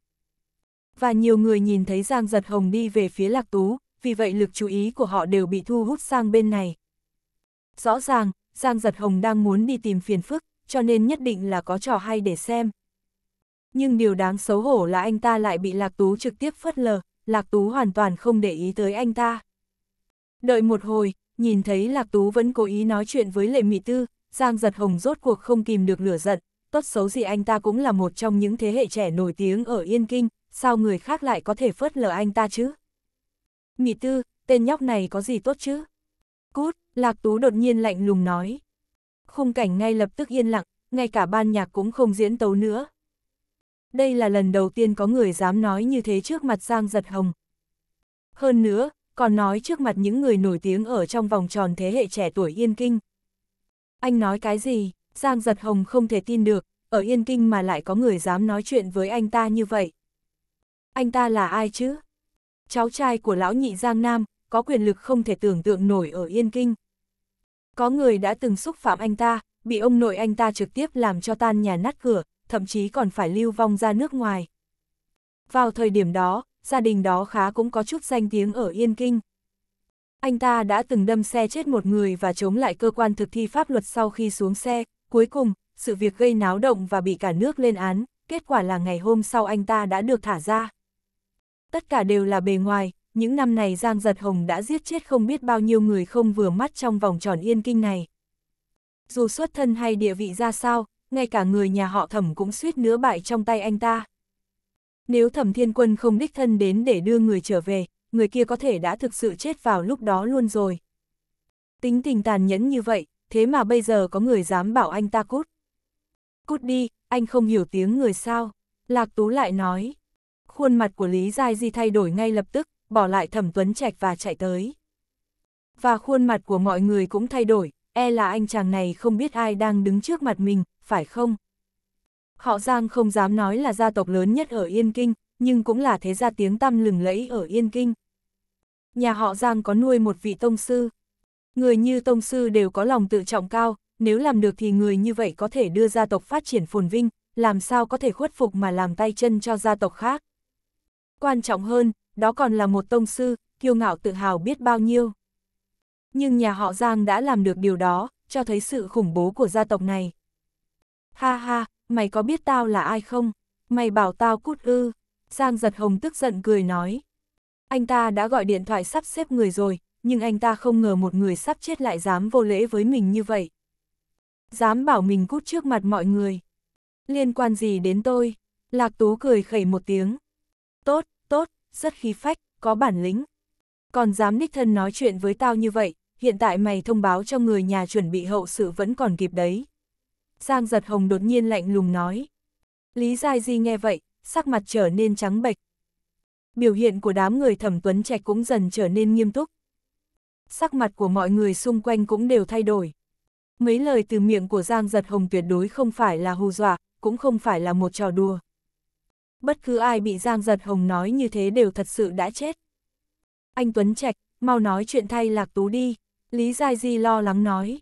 Và nhiều người nhìn thấy Giang Giật Hồng đi về phía Lạc Tú, vì vậy lực chú ý của họ đều bị thu hút sang bên này. Rõ ràng, Giang Giật Hồng đang muốn đi tìm phiền phức, cho nên nhất định là có trò hay để xem. Nhưng điều đáng xấu hổ là anh ta lại bị Lạc Tú trực tiếp phớt lờ, Lạc Tú hoàn toàn không để ý tới anh ta. Đợi một hồi, nhìn thấy Lạc Tú vẫn cố ý nói chuyện với Lệ Mị Tư, Giang Giật Hồng rốt cuộc không kìm được lửa giận, tốt xấu gì anh ta cũng là một trong những thế hệ trẻ nổi tiếng ở Yên Kinh, sao người khác lại có thể phớt lờ anh ta chứ? Mị tư, tên nhóc này có gì tốt chứ? Cút, Lạc Tú đột nhiên lạnh lùng nói. Khung cảnh ngay lập tức yên lặng, ngay cả ban nhạc cũng không diễn tấu nữa. Đây là lần đầu tiên có người dám nói như thế trước mặt Giang Giật Hồng. Hơn nữa, còn nói trước mặt những người nổi tiếng ở trong vòng tròn thế hệ trẻ tuổi Yên Kinh. Anh nói cái gì? Giang Giật Hồng không thể tin được, ở Yên Kinh mà lại có người dám nói chuyện với anh ta như vậy. Anh ta là ai chứ? Cháu trai của lão nhị Giang Nam, có quyền lực không thể tưởng tượng nổi ở Yên Kinh. Có người đã từng xúc phạm anh ta, bị ông nội anh ta trực tiếp làm cho tan nhà nát cửa, thậm chí còn phải lưu vong ra nước ngoài. Vào thời điểm đó, gia đình đó khá cũng có chút danh tiếng ở Yên Kinh. Anh ta đã từng đâm xe chết một người và chống lại cơ quan thực thi pháp luật sau khi xuống xe, Cuối cùng, sự việc gây náo động và bị cả nước lên án, kết quả là ngày hôm sau anh ta đã được thả ra. Tất cả đều là bề ngoài, những năm này Giang Giật Hồng đã giết chết không biết bao nhiêu người không vừa mắt trong vòng tròn yên kinh này. Dù xuất thân hay địa vị ra sao, ngay cả người nhà họ thẩm cũng suýt nữa bại trong tay anh ta. Nếu thẩm thiên quân không đích thân đến để đưa người trở về, người kia có thể đã thực sự chết vào lúc đó luôn rồi. Tính tình tàn nhẫn như vậy, thế mà bây giờ có người dám bảo anh ta cút. Cút đi, anh không hiểu tiếng người sao, Lạc Tú lại nói. Khuôn mặt của Lý Giai Di thay đổi ngay lập tức, bỏ lại Thẩm Tuấn Trạch và chạy tới. Và khuôn mặt của mọi người cũng thay đổi, e là anh chàng này không biết ai đang đứng trước mặt mình, phải không? Họ Giang không dám nói là gia tộc lớn nhất ở Yên Kinh, nhưng cũng là thế gia tiếng tăm lừng lẫy ở Yên Kinh. Nhà họ Giang có nuôi một vị tông sư, Người như Tông Sư đều có lòng tự trọng cao, nếu làm được thì người như vậy có thể đưa gia tộc phát triển phồn vinh, làm sao có thể khuất phục mà làm tay chân cho gia tộc khác. Quan trọng hơn, đó còn là một Tông Sư, kiêu ngạo tự hào biết bao nhiêu. Nhưng nhà họ Giang đã làm được điều đó, cho thấy sự khủng bố của gia tộc này. Ha ha, mày có biết tao là ai không? Mày bảo tao cút ư. Giang giật hồng tức giận cười nói. Anh ta đã gọi điện thoại sắp xếp người rồi, nhưng anh ta không ngờ một người sắp chết lại dám vô lễ với mình như vậy. Dám bảo mình cút trước mặt mọi người. Liên quan gì đến tôi? Lạc Tú cười khẩy một tiếng. Tốt, tốt, rất khí phách, có bản lĩnh. Còn dám đích thân nói chuyện với tao như vậy, hiện tại mày thông báo cho người nhà chuẩn bị hậu sự vẫn còn kịp đấy. Giang giật hồng đột nhiên lạnh lùng nói. Lý Giai Di nghe vậy, sắc mặt trở nên trắng bệch. Biểu hiện của đám người thẩm tuấn trạch cũng dần trở nên nghiêm túc, sắc mặt của mọi người xung quanh cũng đều thay đổi. Mấy lời từ miệng của Giang Giật Hồng tuyệt đối không phải là hù dọa, cũng không phải là một trò đùa. Bất cứ ai bị Giang Giật Hồng nói như thế đều thật sự đã chết. Anh Tuấn Trạch, mau nói chuyện thay Lạc Tú đi, Lý Giai Di lo lắng nói.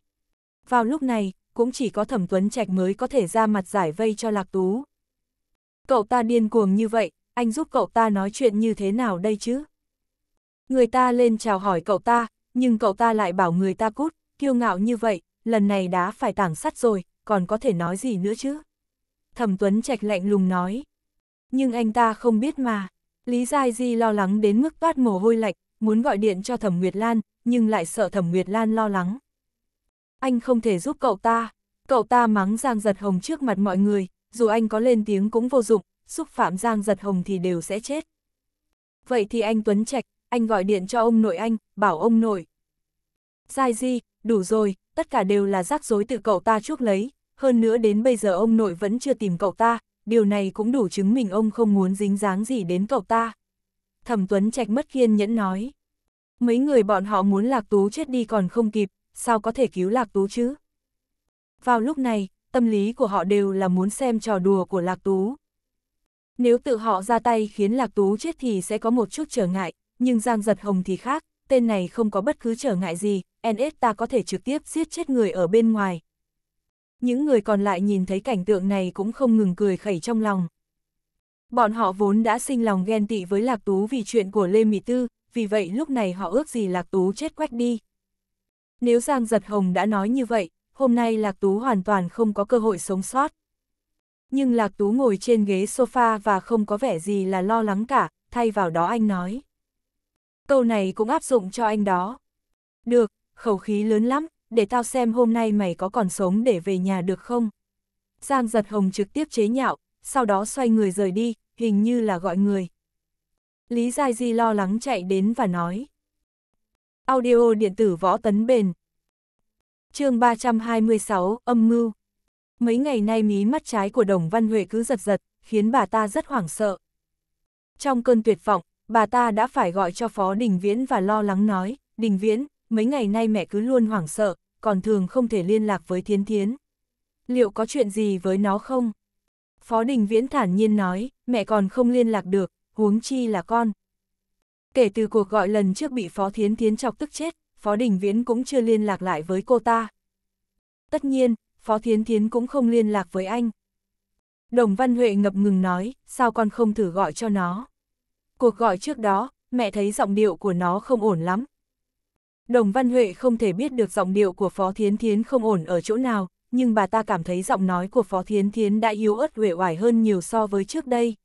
Vào lúc này, cũng chỉ có Thẩm Tuấn Trạch mới có thể ra mặt giải vây cho Lạc Tú. Cậu ta điên cuồng như vậy, anh giúp cậu ta nói chuyện như thế nào đây chứ? Người ta lên chào hỏi cậu ta, nhưng cậu ta lại bảo người ta cút, kiêu ngạo như vậy, lần này đã phải tảng sắt rồi, còn có thể nói gì nữa chứ? Thẩm Tuấn Trạch lạnh lùng nói. Nhưng anh ta không biết mà. Lý Giai Di lo lắng đến mức toát mồ hôi lạnh, muốn gọi điện cho Thẩm Nguyệt Lan, nhưng lại sợ Thẩm Nguyệt Lan lo lắng. Anh không thể giúp cậu ta. Cậu ta mắng Giang Giật Hồng trước mặt mọi người, dù anh có lên tiếng cũng vô dụng, xúc phạm Giang Giật Hồng thì đều sẽ chết. Vậy thì anh Tuấn Trạch, anh gọi điện cho ông nội anh, bảo ông nội. Dài gì, đủ rồi, tất cả đều là rắc rối từ cậu ta chuốc lấy, hơn nữa đến bây giờ ông nội vẫn chưa tìm cậu ta, điều này cũng đủ chứng minh ông không muốn dính dáng gì đến cậu ta. Thẩm Tuấn Trạch mất kiên nhẫn nói. Mấy người bọn họ muốn Lạc Tú chết đi còn không kịp, sao có thể cứu Lạc Tú chứ? Vào lúc này, tâm lý của họ đều là muốn xem trò đùa của Lạc Tú. Nếu tự họ ra tay khiến Lạc Tú chết thì sẽ có một chút trở ngại, nhưng Giang Giật Hồng thì khác, tên này không có bất cứ trở ngại gì, NS ta có thể trực tiếp giết chết người ở bên ngoài. Những người còn lại nhìn thấy cảnh tượng này cũng không ngừng cười khẩy trong lòng. Bọn họ vốn đã sinh lòng ghen tị với Lạc Tú vì chuyện của Lê Mỹ Tư, vì vậy lúc này họ ước gì Lạc Tú chết quách đi. Nếu Giang Giật Hồng đã nói như vậy, hôm nay Lạc Tú hoàn toàn không có cơ hội sống sót. Nhưng Lạc Tú ngồi trên ghế sofa và không có vẻ gì là lo lắng cả, thay vào đó anh nói câu này cũng áp dụng cho anh đó. Được, khẩu khí lớn lắm, để tao xem hôm nay mày có còn sống để về nhà được không. Giang giật hồng trực tiếp chế nhạo, sau đó xoay người rời đi, hình như là gọi người. Lý Giai Di lo lắng chạy đến và nói. Audio điện tử võ tấn bền. chương 326, âm mưu. Mấy ngày nay mí mắt trái của đồng Văn Huệ cứ giật giật, khiến bà ta rất hoảng sợ. Trong cơn tuyệt vọng, bà ta đã phải gọi cho Phó Đình Viễn và lo lắng nói, Đình Viễn, mấy ngày nay mẹ cứ luôn hoảng sợ, còn thường không thể liên lạc với Thiến Thiến. Liệu có chuyện gì với nó không? Phó Đình Viễn thản nhiên nói, mẹ còn không liên lạc được, huống chi là con. Kể từ cuộc gọi lần trước bị Phó Thiến Thiến chọc tức chết, Phó Đình Viễn cũng chưa liên lạc lại với cô ta. Tất nhiên, Phó Thiến Thiến cũng không liên lạc với anh. Đồng Văn Huệ ngập ngừng nói, sao con không thử gọi cho nó? cuộc gọi trước đó, mẹ thấy giọng điệu của nó không ổn lắm. Đồng Văn Huệ không thể biết được giọng điệu của Phó Thiến Thiến không ổn ở chỗ nào, nhưng bà ta cảm thấy giọng nói của Phó Thiến Thiến đã yếu ớt uể oải hơn nhiều so với trước đây.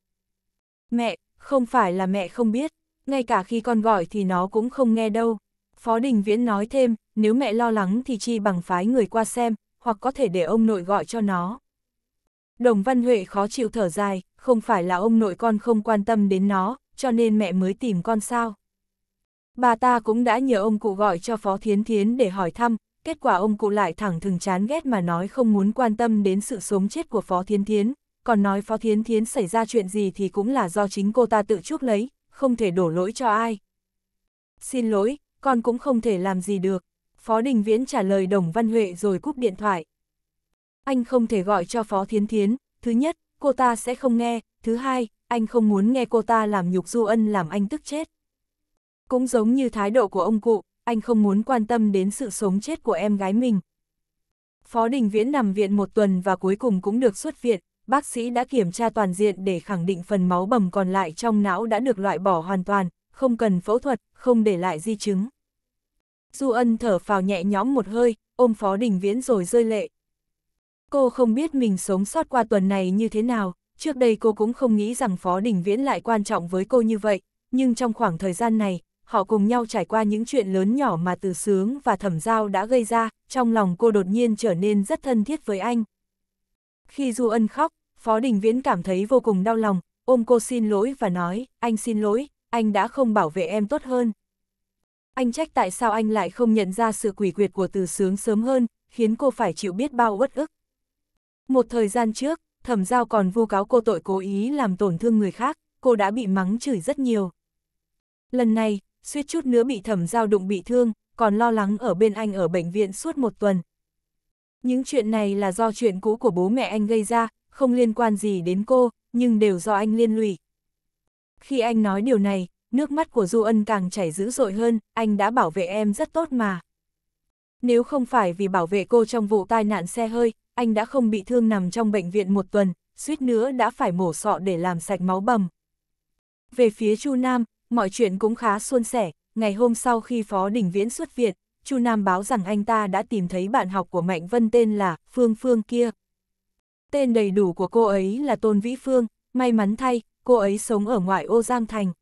Mẹ, không phải là mẹ không biết, ngay cả khi con gọi thì nó cũng không nghe đâu. Phó Đình Viễn nói thêm, nếu mẹ lo lắng thì chi bằng phái người qua xem, hoặc có thể để ông nội gọi cho nó. Đồng Văn Huệ khó chịu thở dài, không phải là ông nội con không quan tâm đến nó, cho nên mẹ mới tìm con sao. Bà ta cũng đã nhờ ông cụ gọi cho Phó Thiến Thiến để hỏi thăm, kết quả ông cụ lại thẳng thừng chán ghét mà nói không muốn quan tâm đến sự sống chết của Phó Thiến Thiến, còn nói Phó Thiến Thiến xảy ra chuyện gì thì cũng là do chính cô ta tự chuốc lấy, không thể đổ lỗi cho ai. Xin lỗi, con cũng không thể làm gì được. Phó Đình Viễn trả lời Đồng Văn Huệ rồi cúp điện thoại. Anh không thể gọi cho Phó Thiến Thiến, thứ nhất, cô ta sẽ không nghe, thứ hai, anh không muốn nghe cô ta làm nhục Du Ân làm anh tức chết. Cũng giống như thái độ của ông cụ, anh không muốn quan tâm đến sự sống chết của em gái mình. Phó Đình Viễn nằm viện một tuần và cuối cùng cũng được xuất viện, bác sĩ đã kiểm tra toàn diện để khẳng định phần máu bầm còn lại trong não đã được loại bỏ hoàn toàn, không cần phẫu thuật, không để lại di chứng. Du Ân thở phào nhẹ nhõm một hơi, ôm Phó Đình Viễn rồi rơi lệ, cô không biết mình sống sót qua tuần này như thế nào, trước đây cô cũng không nghĩ rằng Phó Đình Viễn lại quan trọng với cô như vậy, nhưng trong khoảng thời gian này, họ cùng nhau trải qua những chuyện lớn nhỏ mà Từ Sướng và Thẩm Giao đã gây ra, trong lòng cô đột nhiên trở nên rất thân thiết với anh. Khi Du Ân khóc, Phó Đình Viễn cảm thấy vô cùng đau lòng, ôm cô xin lỗi và nói, anh xin lỗi, anh đã không bảo vệ em tốt hơn. Anh trách tại sao anh lại không nhận ra sự quỷ quyệt của Từ Sướng sớm hơn, khiến cô phải chịu biết bao uất ức. Một thời gian trước, thẩm giao còn vu cáo cô tội cố ý làm tổn thương người khác, cô đã bị mắng chửi rất nhiều. Lần này, suýt chút nữa bị thẩm giao đụng bị thương, còn lo lắng ở bên anh ở bệnh viện suốt một tuần. Những chuyện này là do chuyện cũ của bố mẹ anh gây ra, không liên quan gì đến cô, nhưng đều do anh liên lụy. Khi anh nói điều này, nước mắt của Du Ân càng chảy dữ dội hơn, anh đã bảo vệ em rất tốt mà. Nếu không phải vì bảo vệ cô trong vụ tai nạn xe hơi, anh đã không bị thương nằm trong bệnh viện một tuần, suýt nữa đã phải mổ sọ để làm sạch máu bầm. Về phía Chu Nam, mọi chuyện cũng khá suôn sẻ, ngày hôm sau khi Phó Đình Viễn xuất viện, Chu Nam báo rằng anh ta đã tìm thấy bạn học của Mạnh Vân tên là Phương Phương kia. Tên đầy đủ của cô ấy là Tôn Vĩ Phương, may mắn thay, cô ấy sống ở ngoại ô Giang Thành.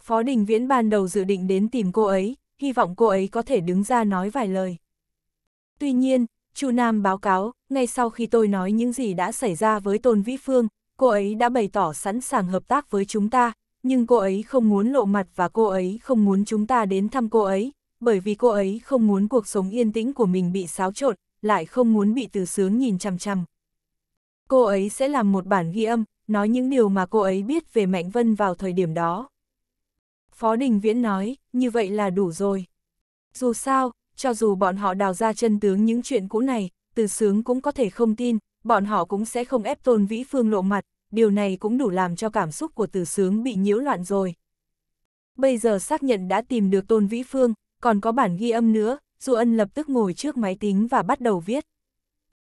Phó Đình Viễn ban đầu dự định đến tìm cô ấy, hy vọng cô ấy có thể đứng ra nói vài lời. Tuy nhiên, Chu Nam báo cáo, ngay sau khi tôi nói những gì đã xảy ra với Tôn Vĩ Phương, cô ấy đã bày tỏ sẵn sàng hợp tác với chúng ta, nhưng cô ấy không muốn lộ mặt và cô ấy không muốn chúng ta đến thăm cô ấy, bởi vì cô ấy không muốn cuộc sống yên tĩnh của mình bị xáo trộn, lại không muốn bị từ sướng nhìn chằm chằm. Cô ấy sẽ làm một bản ghi âm, nói những điều mà cô ấy biết về Mạnh Vân vào thời điểm đó. Phó Đình Viễn nói, như vậy là đủ rồi. Dù sao, cho dù bọn họ đào ra chân tướng những chuyện cũ này, từ sướng cũng có thể không tin, bọn họ cũng sẽ không ép tôn vĩ phương lộ mặt, điều này cũng đủ làm cho cảm xúc của từ sướng bị nhiễu loạn rồi. Bây giờ xác nhận đã tìm được tôn vĩ phương, còn có bản ghi âm nữa, Du Ân lập tức ngồi trước máy tính và bắt đầu viết.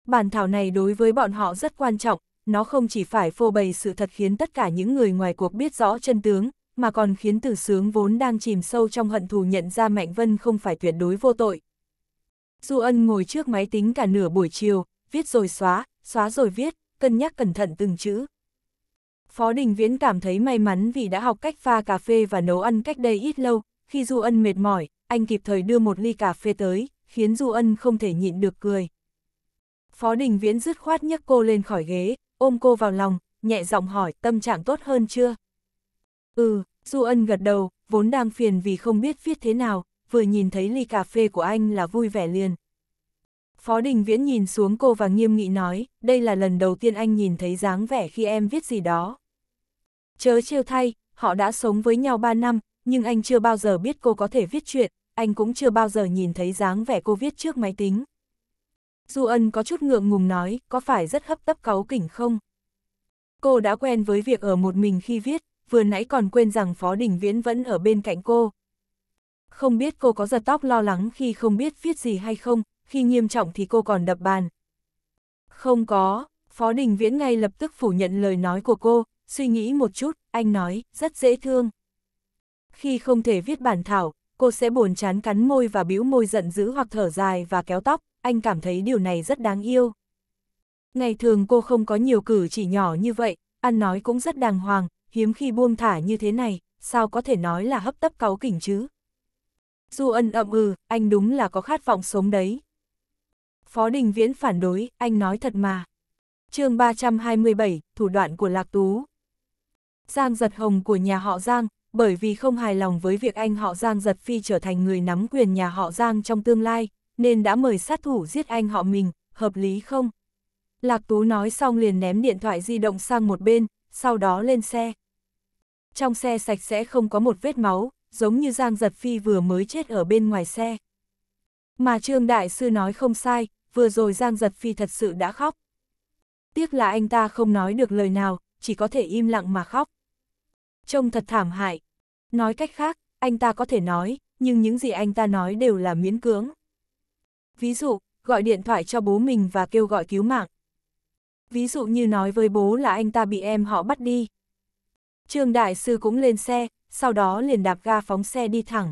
Bản thảo này đối với bọn họ rất quan trọng, nó không chỉ phải phô bày sự thật khiến tất cả những người ngoài cuộc biết rõ chân tướng, mà còn khiến tử sướng vốn đang chìm sâu trong hận thù nhận ra Mạnh Vân không phải tuyệt đối vô tội. Du Ân ngồi trước máy tính cả nửa buổi chiều, viết rồi xóa, xóa rồi viết, cân nhắc cẩn thận từng chữ. Phó Đình Viễn cảm thấy may mắn vì đã học cách pha cà phê và nấu ăn cách đây ít lâu, khi Du Ân mệt mỏi, anh kịp thời đưa một ly cà phê tới, khiến Du Ân không thể nhịn được cười. Phó Đình Viễn dứt khoát nhấc cô lên khỏi ghế, ôm cô vào lòng, nhẹ giọng hỏi tâm trạng tốt hơn chưa? Ừ, Du Ân gật đầu, vốn đang phiền vì không biết viết thế nào, vừa nhìn thấy ly cà phê của anh là vui vẻ liền. Phó Đình Viễn nhìn xuống cô và nghiêm nghị nói, đây là lần đầu tiên anh nhìn thấy dáng vẻ khi em viết gì đó. Chớ trêu thay, họ đã sống với nhau 3 năm, nhưng anh chưa bao giờ biết cô có thể viết chuyện, anh cũng chưa bao giờ nhìn thấy dáng vẻ cô viết trước máy tính. Du Ân có chút ngượng ngùng nói, có phải rất hấp tấp cáu kỉnh không? Cô đã quen với việc ở một mình khi viết, vừa nãy còn quên rằng Phó Đình Viễn vẫn ở bên cạnh cô. Không biết cô có giật tóc lo lắng khi không biết viết gì hay không, khi nghiêm trọng thì cô còn đập bàn. Không có, Phó Đình Viễn ngay lập tức phủ nhận lời nói của cô, suy nghĩ một chút, anh nói, rất dễ thương. Khi không thể viết bản thảo, cô sẽ buồn chán cắn môi và bĩu môi giận dữ hoặc thở dài và kéo tóc, anh cảm thấy điều này rất đáng yêu. Ngày thường cô không có nhiều cử chỉ nhỏ như vậy, ăn nói cũng rất đàng hoàng, hiếm khi buông thả như thế này, sao có thể nói là hấp tấp cáu kỉnh chứ? Du ân ậm ừ, anh đúng là có khát vọng sống đấy. Phó Đình Viễn phản đối, anh nói thật mà. chương 327, thủ đoạn của Lạc Tú. Giang giật hồng của nhà họ Giang, bởi vì không hài lòng với việc anh họ Giang giật phi trở thành người nắm quyền nhà họ Giang trong tương lai, nên đã mời sát thủ giết anh họ mình, hợp lý không? Lạc Tú nói xong liền ném điện thoại di động sang một bên, sau đó lên xe trong xe sạch sẽ không có một vết máu, giống như Giang Giật Phi vừa mới chết ở bên ngoài xe. Mà Trương Đại Sư nói không sai, vừa rồi Giang Giật Phi thật sự đã khóc. Tiếc là anh ta không nói được lời nào, chỉ có thể im lặng mà khóc. Trông thật thảm hại. Nói cách khác, anh ta có thể nói, nhưng những gì anh ta nói đều là miễn cưỡng. Ví dụ, gọi điện thoại cho bố mình và kêu gọi cứu mạng. Ví dụ như nói với bố là anh ta bị em họ bắt đi, Trương Đại Sư cũng lên xe, sau đó liền đạp ga phóng xe đi thẳng.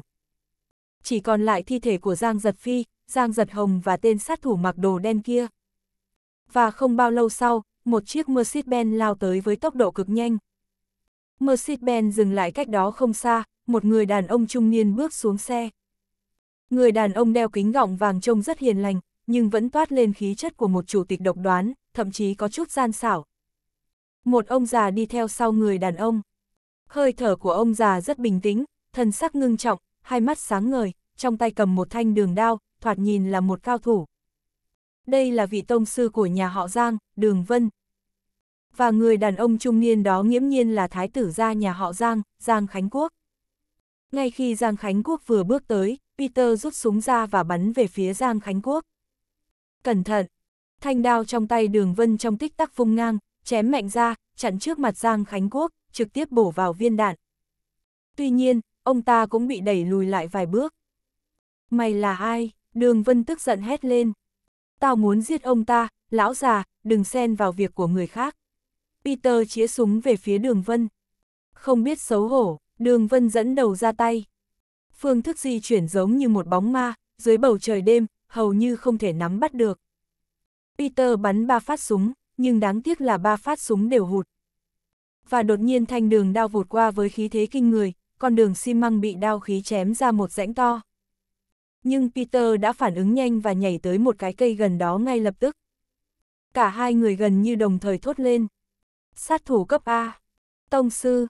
Chỉ còn lại thi thể của Giang Giật Phi, Giang Giật Hồng và tên sát thủ mặc đồ đen kia. Và không bao lâu sau, một chiếc Mercedes-Benz lao tới với tốc độ cực nhanh. Mercedes-Benz dừng lại cách đó không xa, một người đàn ông trung niên bước xuống xe. Người đàn ông đeo kính gọng vàng trông rất hiền lành, nhưng vẫn toát lên khí chất của một chủ tịch độc đoán, thậm chí có chút gian xảo, một ông già đi theo sau người đàn ông. Hơi thở của ông già rất bình tĩnh, thân sắc ngưng trọng, hai mắt sáng ngời, trong tay cầm một thanh đường đao, thoạt nhìn là một cao thủ. Đây là vị tông sư của nhà họ Giang, Đường Vân. Và người đàn ông trung niên đó nghiễm nhiên là thái tử gia nhà họ Giang, Giang Khánh Quốc. Ngay khi Giang Khánh Quốc vừa bước tới, Peter rút súng ra và bắn về phía Giang Khánh Quốc. Cẩn thận! Thanh đao trong tay đường vân trong tích tắc phung ngang, chém mạnh ra, chặn trước mặt Giang Khánh Quốc, trực tiếp bổ vào viên đạn. Tuy nhiên, ông ta cũng bị đẩy lùi lại vài bước. Mày là ai? Đường Vân tức giận hét lên. Tao muốn giết ông ta, lão già, đừng xen vào việc của người khác. Peter chĩa súng về phía đường Vân. Không biết xấu hổ, đường Vân dẫn đầu ra tay. Phương thức di chuyển giống như một bóng ma, dưới bầu trời đêm, hầu như không thể nắm bắt được. Peter bắn ba phát súng, nhưng đáng tiếc là ba phát súng đều hụt. Và đột nhiên thanh đường đao vụt qua với khí thế kinh người, con đường xi măng bị đao khí chém ra một rãnh to. Nhưng Peter đã phản ứng nhanh và nhảy tới một cái cây gần đó ngay lập tức. Cả hai người gần như đồng thời thốt lên. Sát thủ cấp A. Tông sư.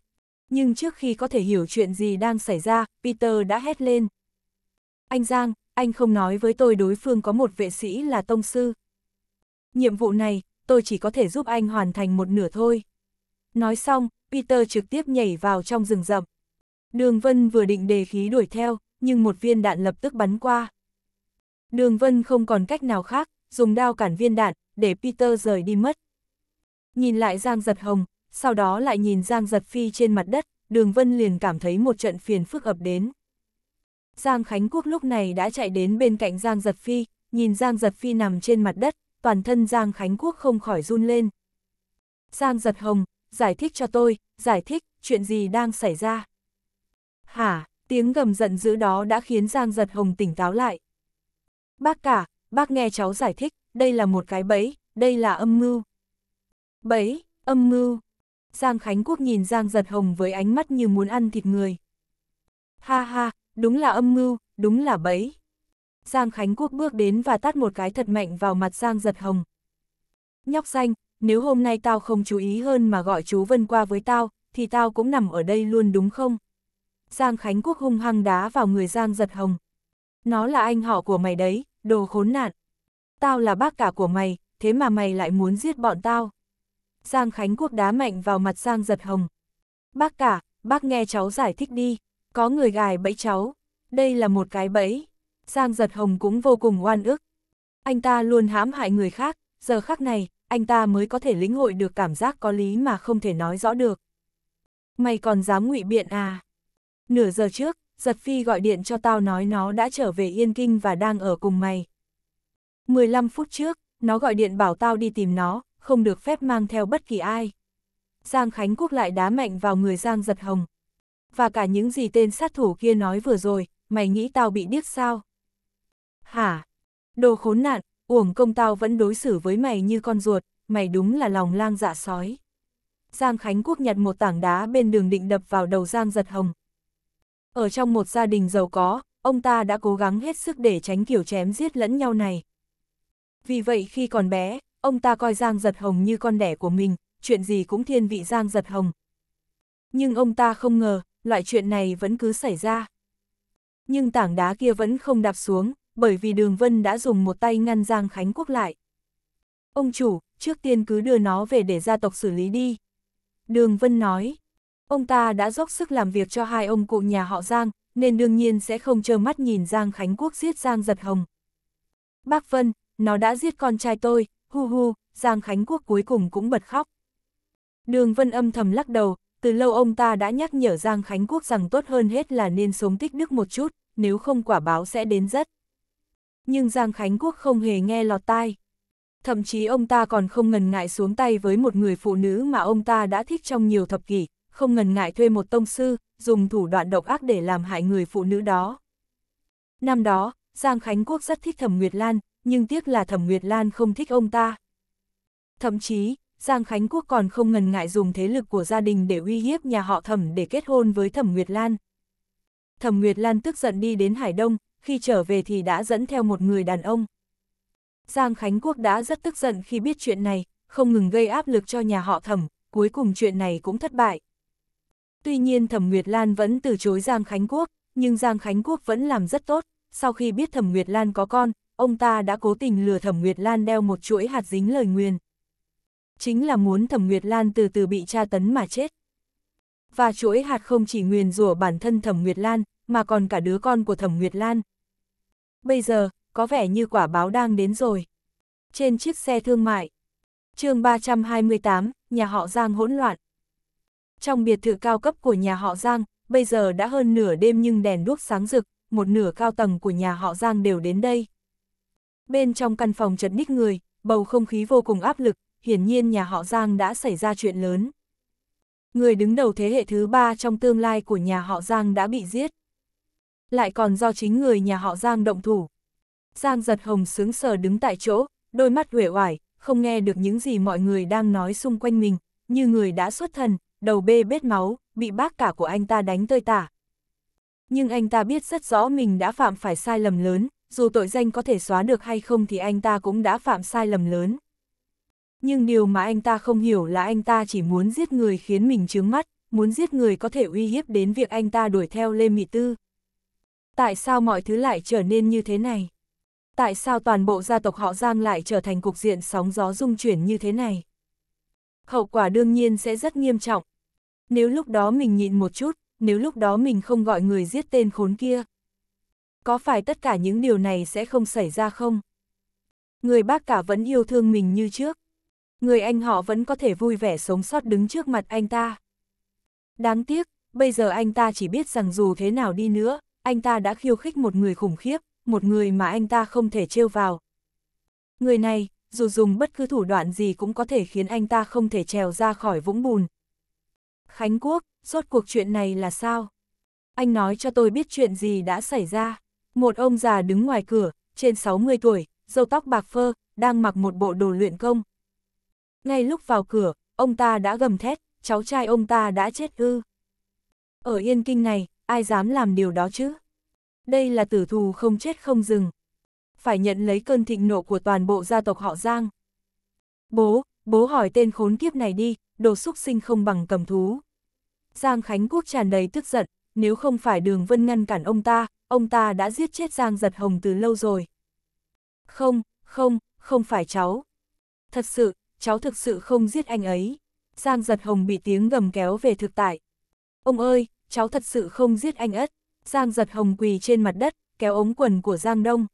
Nhưng trước khi có thể hiểu chuyện gì đang xảy ra, Peter đã hét lên. Anh Giang, anh không nói với tôi đối phương có một vệ sĩ là tông sư. Nhiệm vụ này, tôi chỉ có thể giúp anh hoàn thành một nửa thôi. Nói xong, Peter trực tiếp nhảy vào trong rừng rậm. Đường Vân vừa định đề khí đuổi theo, nhưng một viên đạn lập tức bắn qua. Đường Vân không còn cách nào khác, dùng đao cản viên đạn, để Peter rời đi mất. Nhìn lại Giang Giật Hồng, sau đó lại nhìn Giang Giật Phi trên mặt đất, Đường Vân liền cảm thấy một trận phiền phức ập đến. Giang Khánh Quốc lúc này đã chạy đến bên cạnh Giang Giật Phi, nhìn Giang Giật Phi nằm trên mặt đất, toàn thân Giang Khánh Quốc không khỏi run lên. Giang giật hồng, giải thích cho tôi, giải thích, chuyện gì đang xảy ra. Hả, tiếng gầm giận dữ đó đã khiến Giang giật hồng tỉnh táo lại. Bác cả, bác nghe cháu giải thích, đây là một cái bẫy, đây là âm mưu. Bẫy, âm mưu. Giang Khánh Quốc nhìn Giang giật hồng với ánh mắt như muốn ăn thịt người. Ha ha, đúng là âm mưu, đúng là bẫy. Giang Khánh Quốc bước đến và tát một cái thật mạnh vào mặt Giang Giật Hồng. Nhóc xanh, nếu hôm nay tao không chú ý hơn mà gọi chú Vân qua với tao, thì tao cũng nằm ở đây luôn đúng không? Giang Khánh Quốc hung hăng đá vào người Giang Giật Hồng. Nó là anh họ của mày đấy, đồ khốn nạn. Tao là bác cả của mày, thế mà mày lại muốn giết bọn tao. Giang Khánh Quốc đá mạnh vào mặt Giang Giật Hồng. Bác cả, bác nghe cháu giải thích đi, có người gài bẫy cháu, đây là một cái bẫy. Giang Giật Hồng cũng vô cùng oan ức. Anh ta luôn hãm hại người khác, giờ khắc này, anh ta mới có thể lĩnh hội được cảm giác có lý mà không thể nói rõ được. Mày còn dám ngụy biện à? Nửa giờ trước, Giật Phi gọi điện cho tao nói nó đã trở về Yên Kinh và đang ở cùng mày. 15 phút trước, nó gọi điện bảo tao đi tìm nó, không được phép mang theo bất kỳ ai. Giang Khánh Quốc lại đá mạnh vào người Giang Giật Hồng. Và cả những gì tên sát thủ kia nói vừa rồi, mày nghĩ tao bị điếc sao? Hả? Đồ khốn nạn, uổng công tao vẫn đối xử với mày như con ruột, mày đúng là lòng lang dạ sói. Giang Khánh Quốc nhặt một tảng đá bên đường định đập vào đầu Giang Giật Hồng. Ở trong một gia đình giàu có, ông ta đã cố gắng hết sức để tránh kiểu chém giết lẫn nhau này. Vì vậy khi còn bé, ông ta coi Giang Giật Hồng như con đẻ của mình, chuyện gì cũng thiên vị Giang Giật Hồng. Nhưng ông ta không ngờ, loại chuyện này vẫn cứ xảy ra. Nhưng tảng đá kia vẫn không đạp xuống, bởi vì Đường Vân đã dùng một tay ngăn Giang Khánh Quốc lại. Ông chủ, trước tiên cứ đưa nó về để gia tộc xử lý đi. Đường Vân nói, ông ta đã dốc sức làm việc cho hai ông cụ nhà họ Giang, nên đương nhiên sẽ không trơ mắt nhìn Giang Khánh Quốc giết Giang Giật Hồng. Bác Vân, nó đã giết con trai tôi, hu hu, Giang Khánh Quốc cuối cùng cũng bật khóc. Đường Vân âm thầm lắc đầu, từ lâu ông ta đã nhắc nhở Giang Khánh Quốc rằng tốt hơn hết là nên sống tích đức một chút, nếu không quả báo sẽ đến rất nhưng Giang Khánh Quốc không hề nghe lọt tai. Thậm chí ông ta còn không ngần ngại xuống tay với một người phụ nữ mà ông ta đã thích trong nhiều thập kỷ, không ngần ngại thuê một tông sư, dùng thủ đoạn độc ác để làm hại người phụ nữ đó. Năm đó, Giang Khánh Quốc rất thích Thẩm Nguyệt Lan, nhưng tiếc là Thẩm Nguyệt Lan không thích ông ta. Thậm chí, Giang Khánh Quốc còn không ngần ngại dùng thế lực của gia đình để uy hiếp nhà họ Thẩm để kết hôn với Thẩm Nguyệt Lan. Thẩm Nguyệt Lan tức giận đi đến Hải Đông, khi trở về thì đã dẫn theo một người đàn ông. Giang Khánh Quốc đã rất tức giận khi biết chuyện này, không ngừng gây áp lực cho nhà họ thẩm, cuối cùng chuyện này cũng thất bại. Tuy nhiên Thẩm Nguyệt Lan vẫn từ chối Giang Khánh Quốc, nhưng Giang Khánh Quốc vẫn làm rất tốt, sau khi biết Thẩm Nguyệt Lan có con, ông ta đã cố tình lừa Thẩm Nguyệt Lan đeo một chuỗi hạt dính lời nguyền. Chính là muốn Thẩm Nguyệt Lan từ từ bị tra tấn mà chết. Và chuỗi hạt không chỉ nguyền rủa bản thân Thẩm Nguyệt Lan, mà còn cả đứa con của Thẩm Nguyệt Lan. Bây giờ, có vẻ như quả báo đang đến rồi. Trên chiếc xe thương mại. chương 328, nhà họ Giang hỗn loạn. Trong biệt thự cao cấp của nhà họ Giang, bây giờ đã hơn nửa đêm nhưng đèn đuốc sáng rực, một nửa cao tầng của nhà họ Giang đều đến đây. Bên trong căn phòng chật ních người, bầu không khí vô cùng áp lực, hiển nhiên nhà họ Giang đã xảy ra chuyện lớn. Người đứng đầu thế hệ thứ ba trong tương lai của nhà họ Giang đã bị giết lại còn do chính người nhà họ Giang động thủ. Giang giật hồng sướng sờ đứng tại chỗ, đôi mắt huệ oải, không nghe được những gì mọi người đang nói xung quanh mình, như người đã xuất thần, đầu bê bết máu, bị bác cả của anh ta đánh tơi tả. Nhưng anh ta biết rất rõ mình đã phạm phải sai lầm lớn, dù tội danh có thể xóa được hay không thì anh ta cũng đã phạm sai lầm lớn. Nhưng điều mà anh ta không hiểu là anh ta chỉ muốn giết người khiến mình chướng mắt, muốn giết người có thể uy hiếp đến việc anh ta đuổi theo Lê Mị Tư. Tại sao mọi thứ lại trở nên như thế này? Tại sao toàn bộ gia tộc họ Giang lại trở thành cục diện sóng gió rung chuyển như thế này? Hậu quả đương nhiên sẽ rất nghiêm trọng. Nếu lúc đó mình nhịn một chút, nếu lúc đó mình không gọi người giết tên khốn kia. Có phải tất cả những điều này sẽ không xảy ra không? Người bác cả vẫn yêu thương mình như trước. Người anh họ vẫn có thể vui vẻ sống sót đứng trước mặt anh ta. Đáng tiếc, bây giờ anh ta chỉ biết rằng dù thế nào đi nữa, anh ta đã khiêu khích một người khủng khiếp, một người mà anh ta không thể trêu vào. Người này, dù dùng bất cứ thủ đoạn gì cũng có thể khiến anh ta không thể trèo ra khỏi vũng bùn. Khánh Quốc, rốt cuộc chuyện này là sao? Anh nói cho tôi biết chuyện gì đã xảy ra. Một ông già đứng ngoài cửa, trên 60 tuổi, râu tóc bạc phơ, đang mặc một bộ đồ luyện công. Ngay lúc vào cửa, ông ta đã gầm thét, cháu trai ông ta đã chết ư. Ở Yên Kinh này, ai dám làm điều đó chứ? Đây là tử thù không chết không dừng. Phải nhận lấy cơn thịnh nộ của toàn bộ gia tộc họ Giang. Bố, bố hỏi tên khốn kiếp này đi, đồ xúc sinh không bằng cầm thú. Giang Khánh Quốc tràn đầy tức giận, nếu không phải đường vân ngăn cản ông ta, ông ta đã giết chết Giang Giật Hồng từ lâu rồi. Không, không, không phải cháu. Thật sự, cháu thực sự không giết anh ấy. Giang Giật Hồng bị tiếng gầm kéo về thực tại. Ông ơi, cháu thật sự không giết anh ất. Giang giật hồng quỳ trên mặt đất, kéo ống quần của Giang Đông.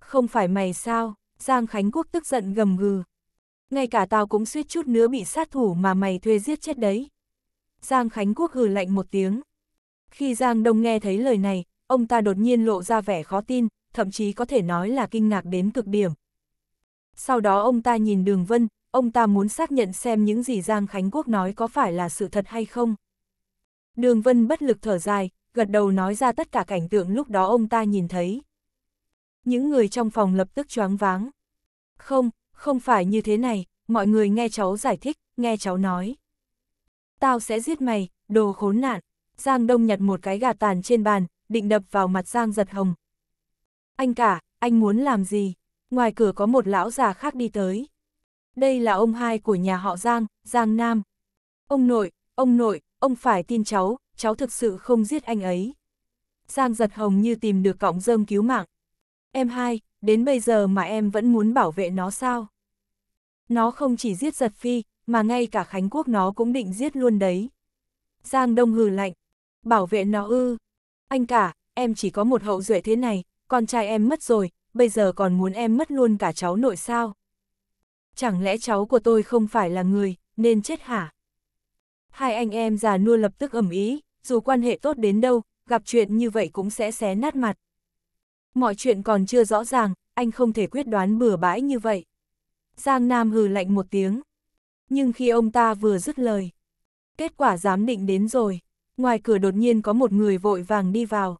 Không phải mày sao, Giang Khánh Quốc tức giận gầm gừ. Ngay cả tao cũng suýt chút nữa bị sát thủ mà mày thuê giết chết đấy. Giang Khánh Quốc hừ lạnh một tiếng. Khi Giang Đông nghe thấy lời này, ông ta đột nhiên lộ ra vẻ khó tin, thậm chí có thể nói là kinh ngạc đến cực điểm. Sau đó ông ta nhìn Đường Vân, ông ta muốn xác nhận xem những gì Giang Khánh Quốc nói có phải là sự thật hay không. Đường Vân bất lực thở dài, gật đầu nói ra tất cả cảnh tượng lúc đó ông ta nhìn thấy. Những người trong phòng lập tức choáng váng. Không, không phải như thế này, mọi người nghe cháu giải thích, nghe cháu nói. Tao sẽ giết mày, đồ khốn nạn. Giang Đông nhặt một cái gà tàn trên bàn, định đập vào mặt Giang giật hồng. Anh cả, anh muốn làm gì? Ngoài cửa có một lão già khác đi tới. Đây là ông hai của nhà họ Giang, Giang Nam. Ông nội, ông nội, ông phải tin cháu, cháu thực sự không giết anh ấy. Giang giật hồng như tìm được cọng rơm cứu mạng. Em hai, đến bây giờ mà em vẫn muốn bảo vệ nó sao? Nó không chỉ giết giật phi, mà ngay cả Khánh Quốc nó cũng định giết luôn đấy. Giang Đông hừ lạnh, bảo vệ nó ư. Anh cả, em chỉ có một hậu duệ thế này, con trai em mất rồi, bây giờ còn muốn em mất luôn cả cháu nội sao? Chẳng lẽ cháu của tôi không phải là người, nên chết hả? hai anh em già nua lập tức ẩm ý, dù quan hệ tốt đến đâu, gặp chuyện như vậy cũng sẽ xé nát mặt. Mọi chuyện còn chưa rõ ràng, anh không thể quyết đoán bừa bãi như vậy. Giang Nam hừ lạnh một tiếng. Nhưng khi ông ta vừa dứt lời, kết quả giám định đến rồi, ngoài cửa đột nhiên có một người vội vàng đi vào.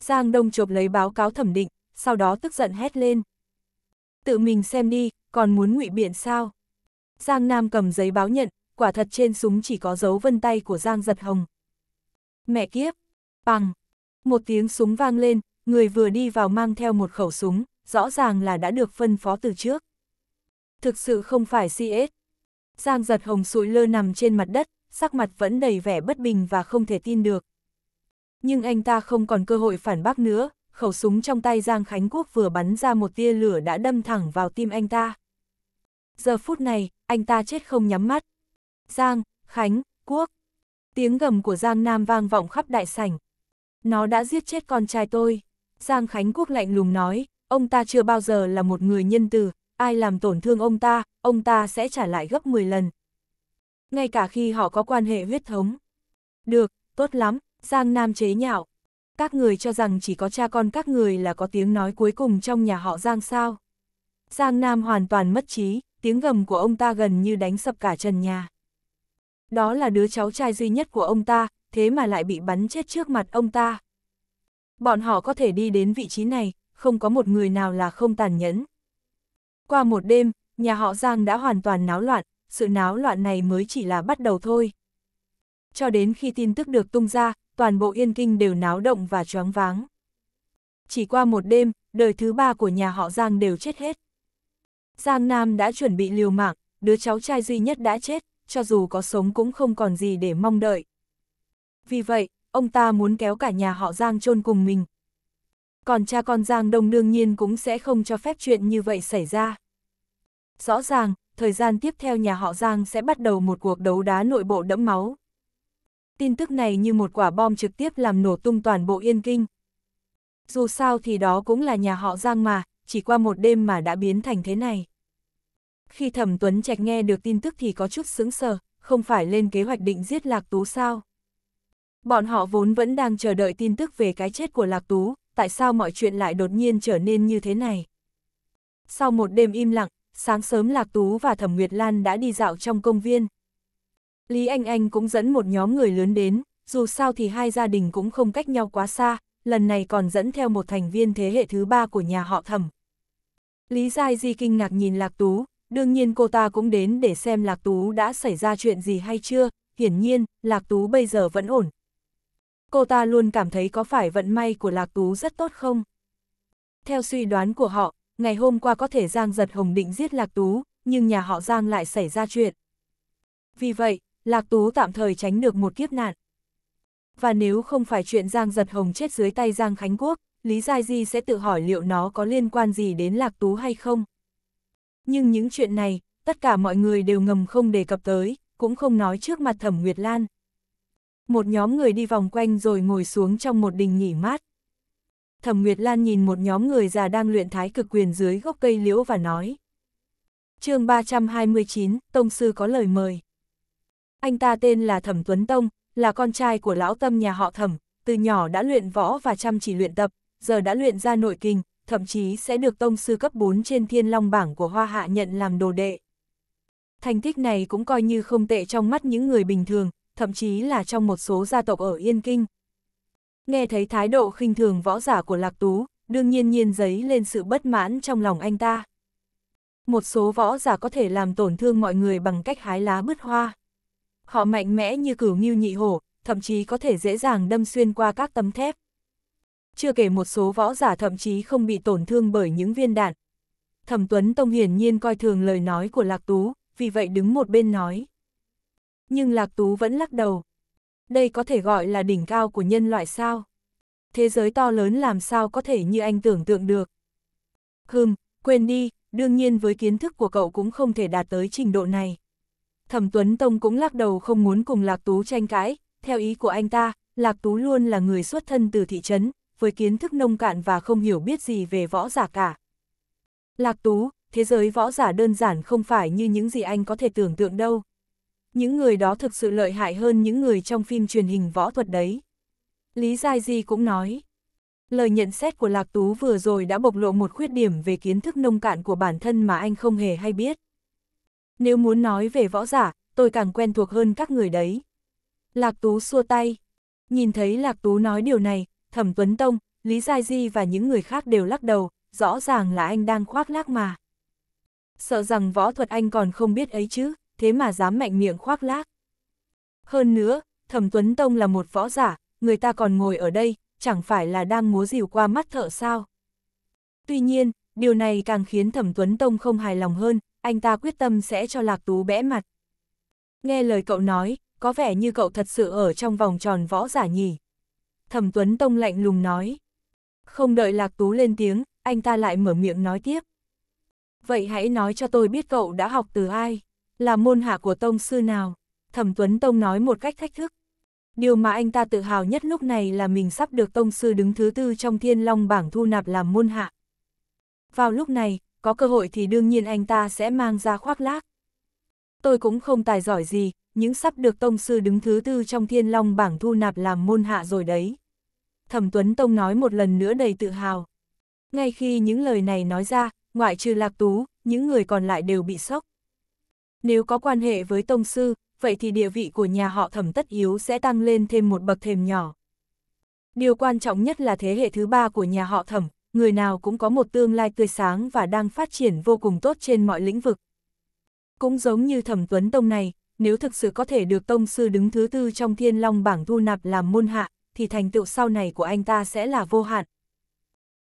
Giang Đông chộp lấy báo cáo thẩm định, sau đó tức giận hét lên. Tự mình xem đi, còn muốn ngụy biện sao? Giang Nam cầm giấy báo nhận, quả thật trên súng chỉ có dấu vân tay của Giang Giật Hồng. Mẹ kiếp! Bằng! Một tiếng súng vang lên, người vừa đi vào mang theo một khẩu súng, rõ ràng là đã được phân phó từ trước. Thực sự không phải CS. Giang Giật Hồng sụi lơ nằm trên mặt đất, sắc mặt vẫn đầy vẻ bất bình và không thể tin được. Nhưng anh ta không còn cơ hội phản bác nữa, khẩu súng trong tay Giang Khánh Quốc vừa bắn ra một tia lửa đã đâm thẳng vào tim anh ta. Giờ phút này, anh ta chết không nhắm mắt, Giang, Khánh, Quốc. Tiếng gầm của Giang Nam vang vọng khắp đại sảnh. Nó đã giết chết con trai tôi. Giang Khánh Quốc lạnh lùng nói, ông ta chưa bao giờ là một người nhân từ, ai làm tổn thương ông ta, ông ta sẽ trả lại gấp 10 lần. Ngay cả khi họ có quan hệ huyết thống. Được, tốt lắm, Giang Nam chế nhạo. Các người cho rằng chỉ có cha con các người là có tiếng nói cuối cùng trong nhà họ Giang sao. Giang Nam hoàn toàn mất trí, tiếng gầm của ông ta gần như đánh sập cả trần nhà đó là đứa cháu trai duy nhất của ông ta, thế mà lại bị bắn chết trước mặt ông ta. Bọn họ có thể đi đến vị trí này, không có một người nào là không tàn nhẫn. Qua một đêm, nhà họ Giang đã hoàn toàn náo loạn, sự náo loạn này mới chỉ là bắt đầu thôi. Cho đến khi tin tức được tung ra, toàn bộ Yên Kinh đều náo động và choáng váng. Chỉ qua một đêm, đời thứ ba của nhà họ Giang đều chết hết. Giang Nam đã chuẩn bị liều mạng, đứa cháu trai duy nhất đã chết, cho dù có sống cũng không còn gì để mong đợi. Vì vậy, ông ta muốn kéo cả nhà họ Giang chôn cùng mình. Còn cha con Giang Đông đương nhiên cũng sẽ không cho phép chuyện như vậy xảy ra. Rõ ràng, thời gian tiếp theo nhà họ Giang sẽ bắt đầu một cuộc đấu đá nội bộ đẫm máu. Tin tức này như một quả bom trực tiếp làm nổ tung toàn bộ Yên Kinh. Dù sao thì đó cũng là nhà họ Giang mà, chỉ qua một đêm mà đã biến thành thế này. Khi Thẩm Tuấn Trạch nghe được tin tức thì có chút sững sờ, không phải lên kế hoạch định giết Lạc Tú sao? Bọn họ vốn vẫn đang chờ đợi tin tức về cái chết của Lạc Tú, tại sao mọi chuyện lại đột nhiên trở nên như thế này? Sau một đêm im lặng, sáng sớm Lạc Tú và Thẩm Nguyệt Lan đã đi dạo trong công viên. Lý Anh Anh cũng dẫn một nhóm người lớn đến, dù sao thì hai gia đình cũng không cách nhau quá xa, lần này còn dẫn theo một thành viên thế hệ thứ ba của nhà họ Thẩm. Lý Giai Di kinh ngạc nhìn Lạc Tú, Đương nhiên cô ta cũng đến để xem Lạc Tú đã xảy ra chuyện gì hay chưa, hiển nhiên, Lạc Tú bây giờ vẫn ổn. Cô ta luôn cảm thấy có phải vận may của Lạc Tú rất tốt không? Theo suy đoán của họ, ngày hôm qua có thể Giang Giật Hồng định giết Lạc Tú, nhưng nhà họ Giang lại xảy ra chuyện. Vì vậy, Lạc Tú tạm thời tránh được một kiếp nạn. Và nếu không phải chuyện Giang Giật Hồng chết dưới tay Giang Khánh Quốc, Lý Giai Di sẽ tự hỏi liệu nó có liên quan gì đến Lạc Tú hay không. Nhưng những chuyện này, tất cả mọi người đều ngầm không đề cập tới, cũng không nói trước mặt Thẩm Nguyệt Lan. Một nhóm người đi vòng quanh rồi ngồi xuống trong một đình nghỉ mát. Thẩm Nguyệt Lan nhìn một nhóm người già đang luyện thái cực quyền dưới gốc cây liễu và nói. chương 329, Tông Sư có lời mời. Anh ta tên là Thẩm Tuấn Tông, là con trai của lão tâm nhà họ Thẩm, từ nhỏ đã luyện võ và chăm chỉ luyện tập, giờ đã luyện ra nội kinh, thậm chí sẽ được tông sư cấp 4 trên thiên long bảng của Hoa Hạ nhận làm đồ đệ. Thành tích này cũng coi như không tệ trong mắt những người bình thường, thậm chí là trong một số gia tộc ở Yên Kinh. Nghe thấy thái độ khinh thường võ giả của Lạc Tú, đương nhiên nhiên giấy lên sự bất mãn trong lòng anh ta. Một số võ giả có thể làm tổn thương mọi người bằng cách hái lá bứt hoa. Họ mạnh mẽ như cửu nghiêu nhị hổ, thậm chí có thể dễ dàng đâm xuyên qua các tấm thép chưa kể một số võ giả thậm chí không bị tổn thương bởi những viên đạn. Thẩm Tuấn Tông hiển nhiên coi thường lời nói của Lạc Tú, vì vậy đứng một bên nói. Nhưng Lạc Tú vẫn lắc đầu. Đây có thể gọi là đỉnh cao của nhân loại sao? Thế giới to lớn làm sao có thể như anh tưởng tượng được? Hừm, quên đi, đương nhiên với kiến thức của cậu cũng không thể đạt tới trình độ này. Thẩm Tuấn Tông cũng lắc đầu không muốn cùng Lạc Tú tranh cãi, theo ý của anh ta, Lạc Tú luôn là người xuất thân từ thị trấn, với kiến thức nông cạn và không hiểu biết gì về võ giả cả. Lạc Tú, thế giới võ giả đơn giản không phải như những gì anh có thể tưởng tượng đâu. Những người đó thực sự lợi hại hơn những người trong phim truyền hình võ thuật đấy. Lý Giai Di cũng nói. Lời nhận xét của Lạc Tú vừa rồi đã bộc lộ một khuyết điểm về kiến thức nông cạn của bản thân mà anh không hề hay biết. Nếu muốn nói về võ giả, tôi càng quen thuộc hơn các người đấy. Lạc Tú xua tay. Nhìn thấy Lạc Tú nói điều này, Thẩm Tuấn Tông, Lý Giai Di và những người khác đều lắc đầu, rõ ràng là anh đang khoác lác mà. Sợ rằng võ thuật anh còn không biết ấy chứ, thế mà dám mạnh miệng khoác lác. Hơn nữa, Thẩm Tuấn Tông là một võ giả, người ta còn ngồi ở đây, chẳng phải là đang múa dìu qua mắt thợ sao. Tuy nhiên, điều này càng khiến Thẩm Tuấn Tông không hài lòng hơn, anh ta quyết tâm sẽ cho Lạc Tú bẽ mặt. Nghe lời cậu nói, có vẻ như cậu thật sự ở trong vòng tròn võ giả nhỉ. Thẩm Tuấn Tông lạnh lùng nói. Không đợi Lạc Tú lên tiếng, anh ta lại mở miệng nói tiếp. Vậy hãy nói cho tôi biết cậu đã học từ ai, là môn hạ của Tông sư nào. Thẩm Tuấn Tông nói một cách thách thức. Điều mà anh ta tự hào nhất lúc này là mình sắp được Tông sư đứng thứ tư trong thiên long bảng thu nạp làm môn hạ. Vào lúc này, có cơ hội thì đương nhiên anh ta sẽ mang ra khoác lác. Tôi cũng không tài giỏi gì, những sắp được tông sư đứng thứ tư trong thiên long bảng thu nạp làm môn hạ rồi đấy. Thẩm Tuấn Tông nói một lần nữa đầy tự hào. Ngay khi những lời này nói ra, ngoại trừ Lạc Tú, những người còn lại đều bị sốc. Nếu có quan hệ với tông sư, vậy thì địa vị của nhà họ thẩm tất yếu sẽ tăng lên thêm một bậc thềm nhỏ. Điều quan trọng nhất là thế hệ thứ ba của nhà họ thẩm, người nào cũng có một tương lai tươi sáng và đang phát triển vô cùng tốt trên mọi lĩnh vực. Cũng giống như thẩm tuấn tông này, nếu thực sự có thể được tông sư đứng thứ tư trong thiên long bảng thu nạp làm môn hạ, thì thành tựu sau này của anh ta sẽ là vô hạn.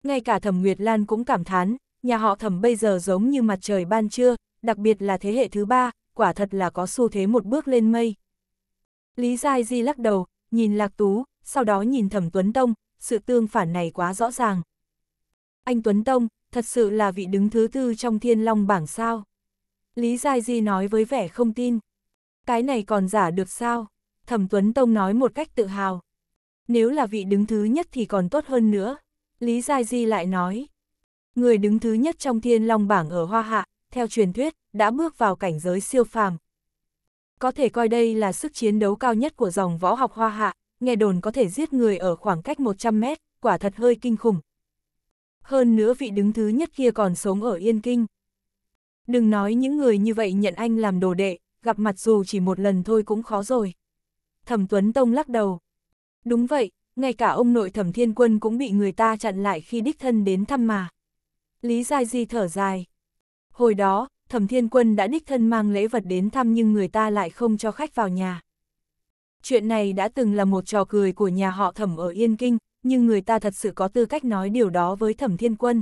Ngay cả thẩm Nguyệt Lan cũng cảm thán, nhà họ thẩm bây giờ giống như mặt trời ban trưa, đặc biệt là thế hệ thứ ba, quả thật là có xu thế một bước lên mây. Lý Giai Di lắc đầu, nhìn Lạc Tú, sau đó nhìn thẩm Tuấn Tông, sự tương phản này quá rõ ràng. Anh Tuấn Tông, thật sự là vị đứng thứ tư trong thiên long bảng sao? Lý Giai Di nói với vẻ không tin. Cái này còn giả được sao? Thẩm Tuấn Tông nói một cách tự hào. Nếu là vị đứng thứ nhất thì còn tốt hơn nữa. Lý Giai Di lại nói. Người đứng thứ nhất trong thiên long bảng ở Hoa Hạ, theo truyền thuyết, đã bước vào cảnh giới siêu phàm. Có thể coi đây là sức chiến đấu cao nhất của dòng võ học Hoa Hạ, nghe đồn có thể giết người ở khoảng cách 100 mét, quả thật hơi kinh khủng. Hơn nữa vị đứng thứ nhất kia còn sống ở Yên Kinh. Đừng nói những người như vậy nhận anh làm đồ đệ, gặp mặt dù chỉ một lần thôi cũng khó rồi. Thẩm Tuấn Tông lắc đầu. Đúng vậy, ngay cả ông nội Thẩm Thiên Quân cũng bị người ta chặn lại khi đích thân đến thăm mà. Lý Giai Di thở dài. Hồi đó, Thẩm Thiên Quân đã đích thân mang lễ vật đến thăm nhưng người ta lại không cho khách vào nhà. Chuyện này đã từng là một trò cười của nhà họ Thẩm ở Yên Kinh, nhưng người ta thật sự có tư cách nói điều đó với Thẩm Thiên Quân.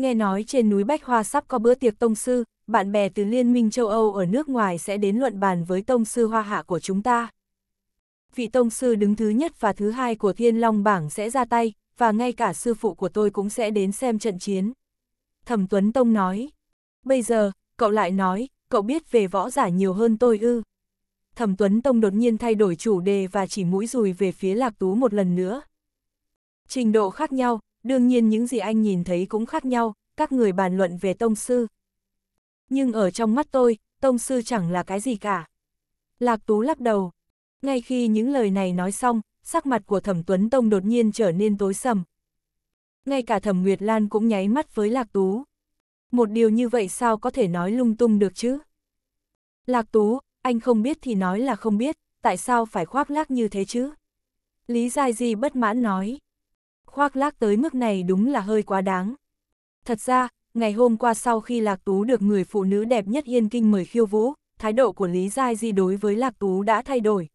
Nghe nói trên núi Bách Hoa sắp có bữa tiệc tông sư, bạn bè từ Liên minh châu Âu ở nước ngoài sẽ đến luận bàn với tông sư hoa hạ của chúng ta. Vị tông sư đứng thứ nhất và thứ hai của Thiên Long Bảng sẽ ra tay, và ngay cả sư phụ của tôi cũng sẽ đến xem trận chiến. Thẩm Tuấn Tông nói. Bây giờ, cậu lại nói, cậu biết về võ giả nhiều hơn tôi ư. Thẩm Tuấn Tông đột nhiên thay đổi chủ đề và chỉ mũi dùi về phía Lạc Tú một lần nữa. Trình độ khác nhau, đương nhiên những gì anh nhìn thấy cũng khác nhau, các người bàn luận về tông sư. Nhưng ở trong mắt tôi, tông sư chẳng là cái gì cả. Lạc Tú lắc đầu. Ngay khi những lời này nói xong, sắc mặt của Thẩm Tuấn Tông đột nhiên trở nên tối sầm. Ngay cả Thẩm Nguyệt Lan cũng nháy mắt với Lạc Tú. Một điều như vậy sao có thể nói lung tung được chứ? Lạc Tú, anh không biết thì nói là không biết, tại sao phải khoác lác như thế chứ? Lý Giai Di bất mãn nói khoác lác tới mức này đúng là hơi quá đáng. Thật ra, ngày hôm qua sau khi Lạc Tú được người phụ nữ đẹp nhất Yên Kinh mời khiêu vũ, thái độ của Lý Giai Di đối với Lạc Tú đã thay đổi.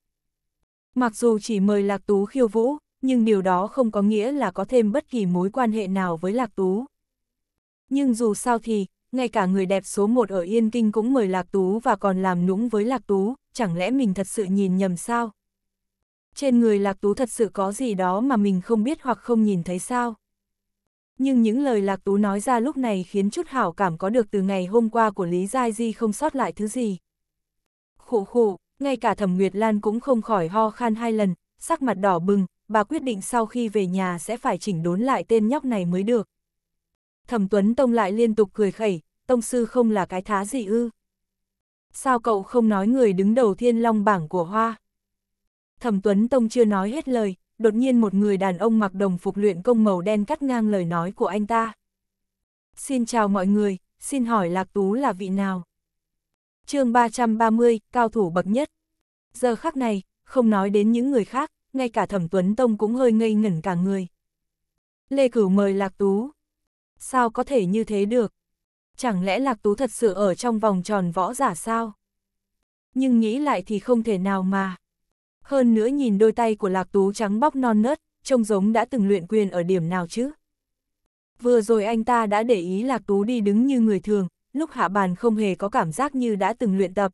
Mặc dù chỉ mời Lạc Tú khiêu vũ, nhưng điều đó không có nghĩa là có thêm bất kỳ mối quan hệ nào với Lạc Tú. Nhưng dù sao thì, ngay cả người đẹp số 1 ở Yên Kinh cũng mời Lạc Tú và còn làm nũng với Lạc Tú, chẳng lẽ mình thật sự nhìn nhầm sao? trên người lạc tú thật sự có gì đó mà mình không biết hoặc không nhìn thấy sao. Nhưng những lời lạc tú nói ra lúc này khiến chút hảo cảm có được từ ngày hôm qua của Lý Giai Di không sót lại thứ gì. khổ khổ ngay cả thẩm Nguyệt Lan cũng không khỏi ho khan hai lần, sắc mặt đỏ bừng, bà quyết định sau khi về nhà sẽ phải chỉnh đốn lại tên nhóc này mới được. Thẩm Tuấn Tông lại liên tục cười khẩy, Tông Sư không là cái thá gì ư. Sao cậu không nói người đứng đầu thiên long bảng của Hoa? Thẩm Tuấn Tông chưa nói hết lời, đột nhiên một người đàn ông mặc đồng phục luyện công màu đen cắt ngang lời nói của anh ta. Xin chào mọi người, xin hỏi Lạc Tú là vị nào? chương 330, cao thủ bậc nhất. Giờ khắc này, không nói đến những người khác, ngay cả Thẩm Tuấn Tông cũng hơi ngây ngẩn cả người. Lê Cửu mời Lạc Tú. Sao có thể như thế được? Chẳng lẽ Lạc Tú thật sự ở trong vòng tròn võ giả sao? Nhưng nghĩ lại thì không thể nào mà. Hơn nữa nhìn đôi tay của Lạc Tú trắng bóc non nớt, trông giống đã từng luyện quyền ở điểm nào chứ. Vừa rồi anh ta đã để ý Lạc Tú đi đứng như người thường, lúc hạ bàn không hề có cảm giác như đã từng luyện tập.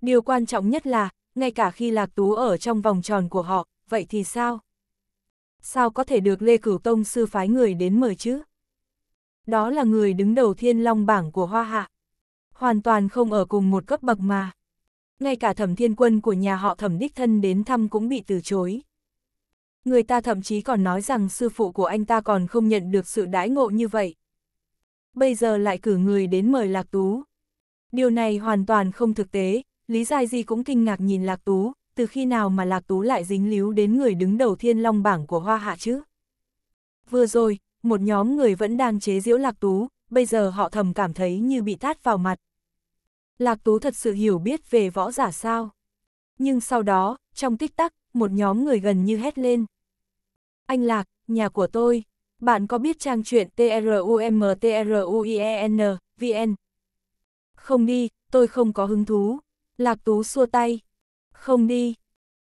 Điều quan trọng nhất là, ngay cả khi Lạc Tú ở trong vòng tròn của họ, vậy thì sao? Sao có thể được Lê Cửu Tông sư phái người đến mời chứ? Đó là người đứng đầu thiên long bảng của Hoa Hạ. Hoàn toàn không ở cùng một cấp bậc mà ngay cả thẩm thiên quân của nhà họ thẩm đích thân đến thăm cũng bị từ chối. Người ta thậm chí còn nói rằng sư phụ của anh ta còn không nhận được sự đãi ngộ như vậy. Bây giờ lại cử người đến mời Lạc Tú. Điều này hoàn toàn không thực tế, Lý Giai Di cũng kinh ngạc nhìn Lạc Tú, từ khi nào mà Lạc Tú lại dính líu đến người đứng đầu thiên long bảng của Hoa Hạ chứ? Vừa rồi, một nhóm người vẫn đang chế giễu Lạc Tú, bây giờ họ thầm cảm thấy như bị tát vào mặt. Lạc Tú thật sự hiểu biết về võ giả sao. Nhưng sau đó, trong tích tắc, một nhóm người gần như hét lên. Anh Lạc, nhà của tôi, bạn có biết trang truyện TRUMTRUIEN.vn? Không đi, tôi không có hứng thú. Lạc Tú xua tay. Không đi,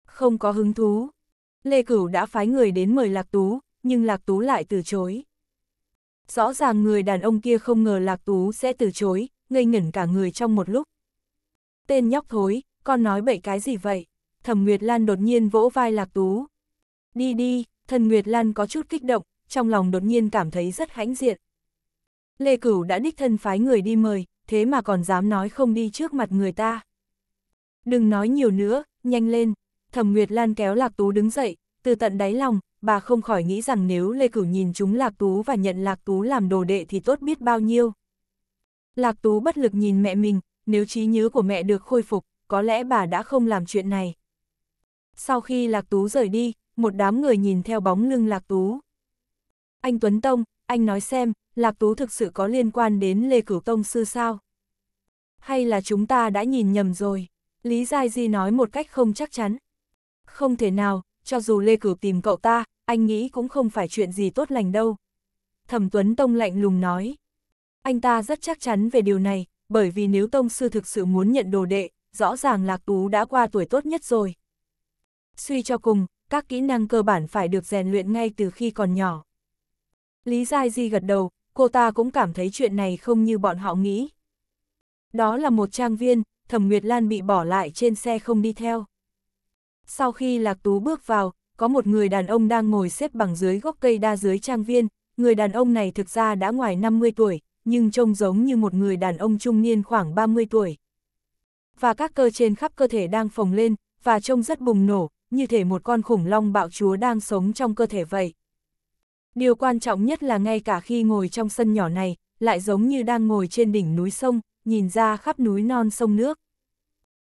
không có hứng thú. Lê Cửu đã phái người đến mời Lạc Tú, nhưng Lạc Tú lại từ chối. Rõ ràng người đàn ông kia không ngờ Lạc Tú sẽ từ chối, ngây ngẩn cả người trong một lúc tên nhóc thối, con nói bậy cái gì vậy? Thẩm Nguyệt Lan đột nhiên vỗ vai Lạc Tú. Đi đi, thần Nguyệt Lan có chút kích động, trong lòng đột nhiên cảm thấy rất hãnh diện. Lê Cửu đã đích thân phái người đi mời, thế mà còn dám nói không đi trước mặt người ta. Đừng nói nhiều nữa, nhanh lên. Thẩm Nguyệt Lan kéo Lạc Tú đứng dậy, từ tận đáy lòng, bà không khỏi nghĩ rằng nếu Lê Cửu nhìn chúng Lạc Tú và nhận Lạc Tú làm đồ đệ thì tốt biết bao nhiêu. Lạc Tú bất lực nhìn mẹ mình, nếu trí nhớ của mẹ được khôi phục, có lẽ bà đã không làm chuyện này. Sau khi Lạc Tú rời đi, một đám người nhìn theo bóng lưng Lạc Tú. Anh Tuấn Tông, anh nói xem, Lạc Tú thực sự có liên quan đến Lê Cửu Tông Sư sao? Hay là chúng ta đã nhìn nhầm rồi? Lý Giai Di nói một cách không chắc chắn. Không thể nào, cho dù Lê Cửu tìm cậu ta, anh nghĩ cũng không phải chuyện gì tốt lành đâu. Thẩm Tuấn Tông lạnh lùng nói. Anh ta rất chắc chắn về điều này, bởi vì nếu Tông Sư thực sự muốn nhận đồ đệ, rõ ràng Lạc Tú đã qua tuổi tốt nhất rồi. Suy cho cùng, các kỹ năng cơ bản phải được rèn luyện ngay từ khi còn nhỏ. Lý Giai Di gật đầu, cô ta cũng cảm thấy chuyện này không như bọn họ nghĩ. Đó là một trang viên, Thẩm Nguyệt Lan bị bỏ lại trên xe không đi theo. Sau khi Lạc Tú bước vào, có một người đàn ông đang ngồi xếp bằng dưới gốc cây đa dưới trang viên, người đàn ông này thực ra đã ngoài 50 tuổi, nhưng trông giống như một người đàn ông trung niên khoảng 30 tuổi. Và các cơ trên khắp cơ thể đang phồng lên, và trông rất bùng nổ, như thể một con khủng long bạo chúa đang sống trong cơ thể vậy. Điều quan trọng nhất là ngay cả khi ngồi trong sân nhỏ này, lại giống như đang ngồi trên đỉnh núi sông, nhìn ra khắp núi non sông nước.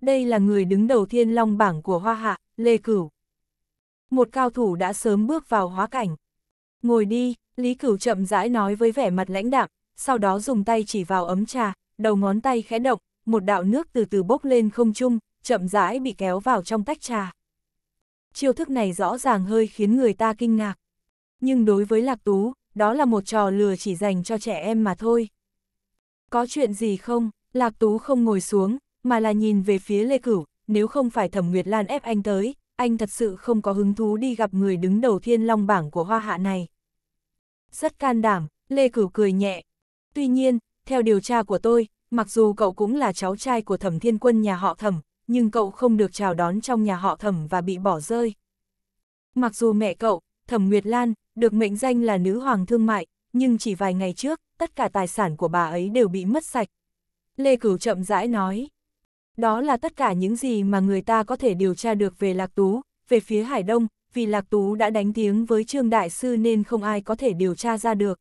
Đây là người đứng đầu thiên long bảng của Hoa Hạ, Lê Cửu. Một cao thủ đã sớm bước vào hóa cảnh. Ngồi đi, Lý Cửu chậm rãi nói với vẻ mặt lãnh đạm, sau đó dùng tay chỉ vào ấm trà, đầu ngón tay khẽ động, một đạo nước từ từ bốc lên không trung, chậm rãi bị kéo vào trong tách trà. Chiêu thức này rõ ràng hơi khiến người ta kinh ngạc. Nhưng đối với Lạc Tú, đó là một trò lừa chỉ dành cho trẻ em mà thôi. Có chuyện gì không? Lạc Tú không ngồi xuống, mà là nhìn về phía Lê Cửu, nếu không phải Thẩm Nguyệt Lan ép anh tới, anh thật sự không có hứng thú đi gặp người đứng đầu thiên long bảng của hoa hạ này. Rất can đảm, Lê Cửu cười nhẹ, Tuy nhiên, theo điều tra của tôi, mặc dù cậu cũng là cháu trai của thẩm thiên quân nhà họ thẩm, nhưng cậu không được chào đón trong nhà họ thẩm và bị bỏ rơi. Mặc dù mẹ cậu, thẩm Nguyệt Lan, được mệnh danh là nữ hoàng thương mại, nhưng chỉ vài ngày trước, tất cả tài sản của bà ấy đều bị mất sạch. Lê Cửu chậm rãi nói, đó là tất cả những gì mà người ta có thể điều tra được về Lạc Tú, về phía Hải Đông, vì Lạc Tú đã đánh tiếng với Trương Đại Sư nên không ai có thể điều tra ra được.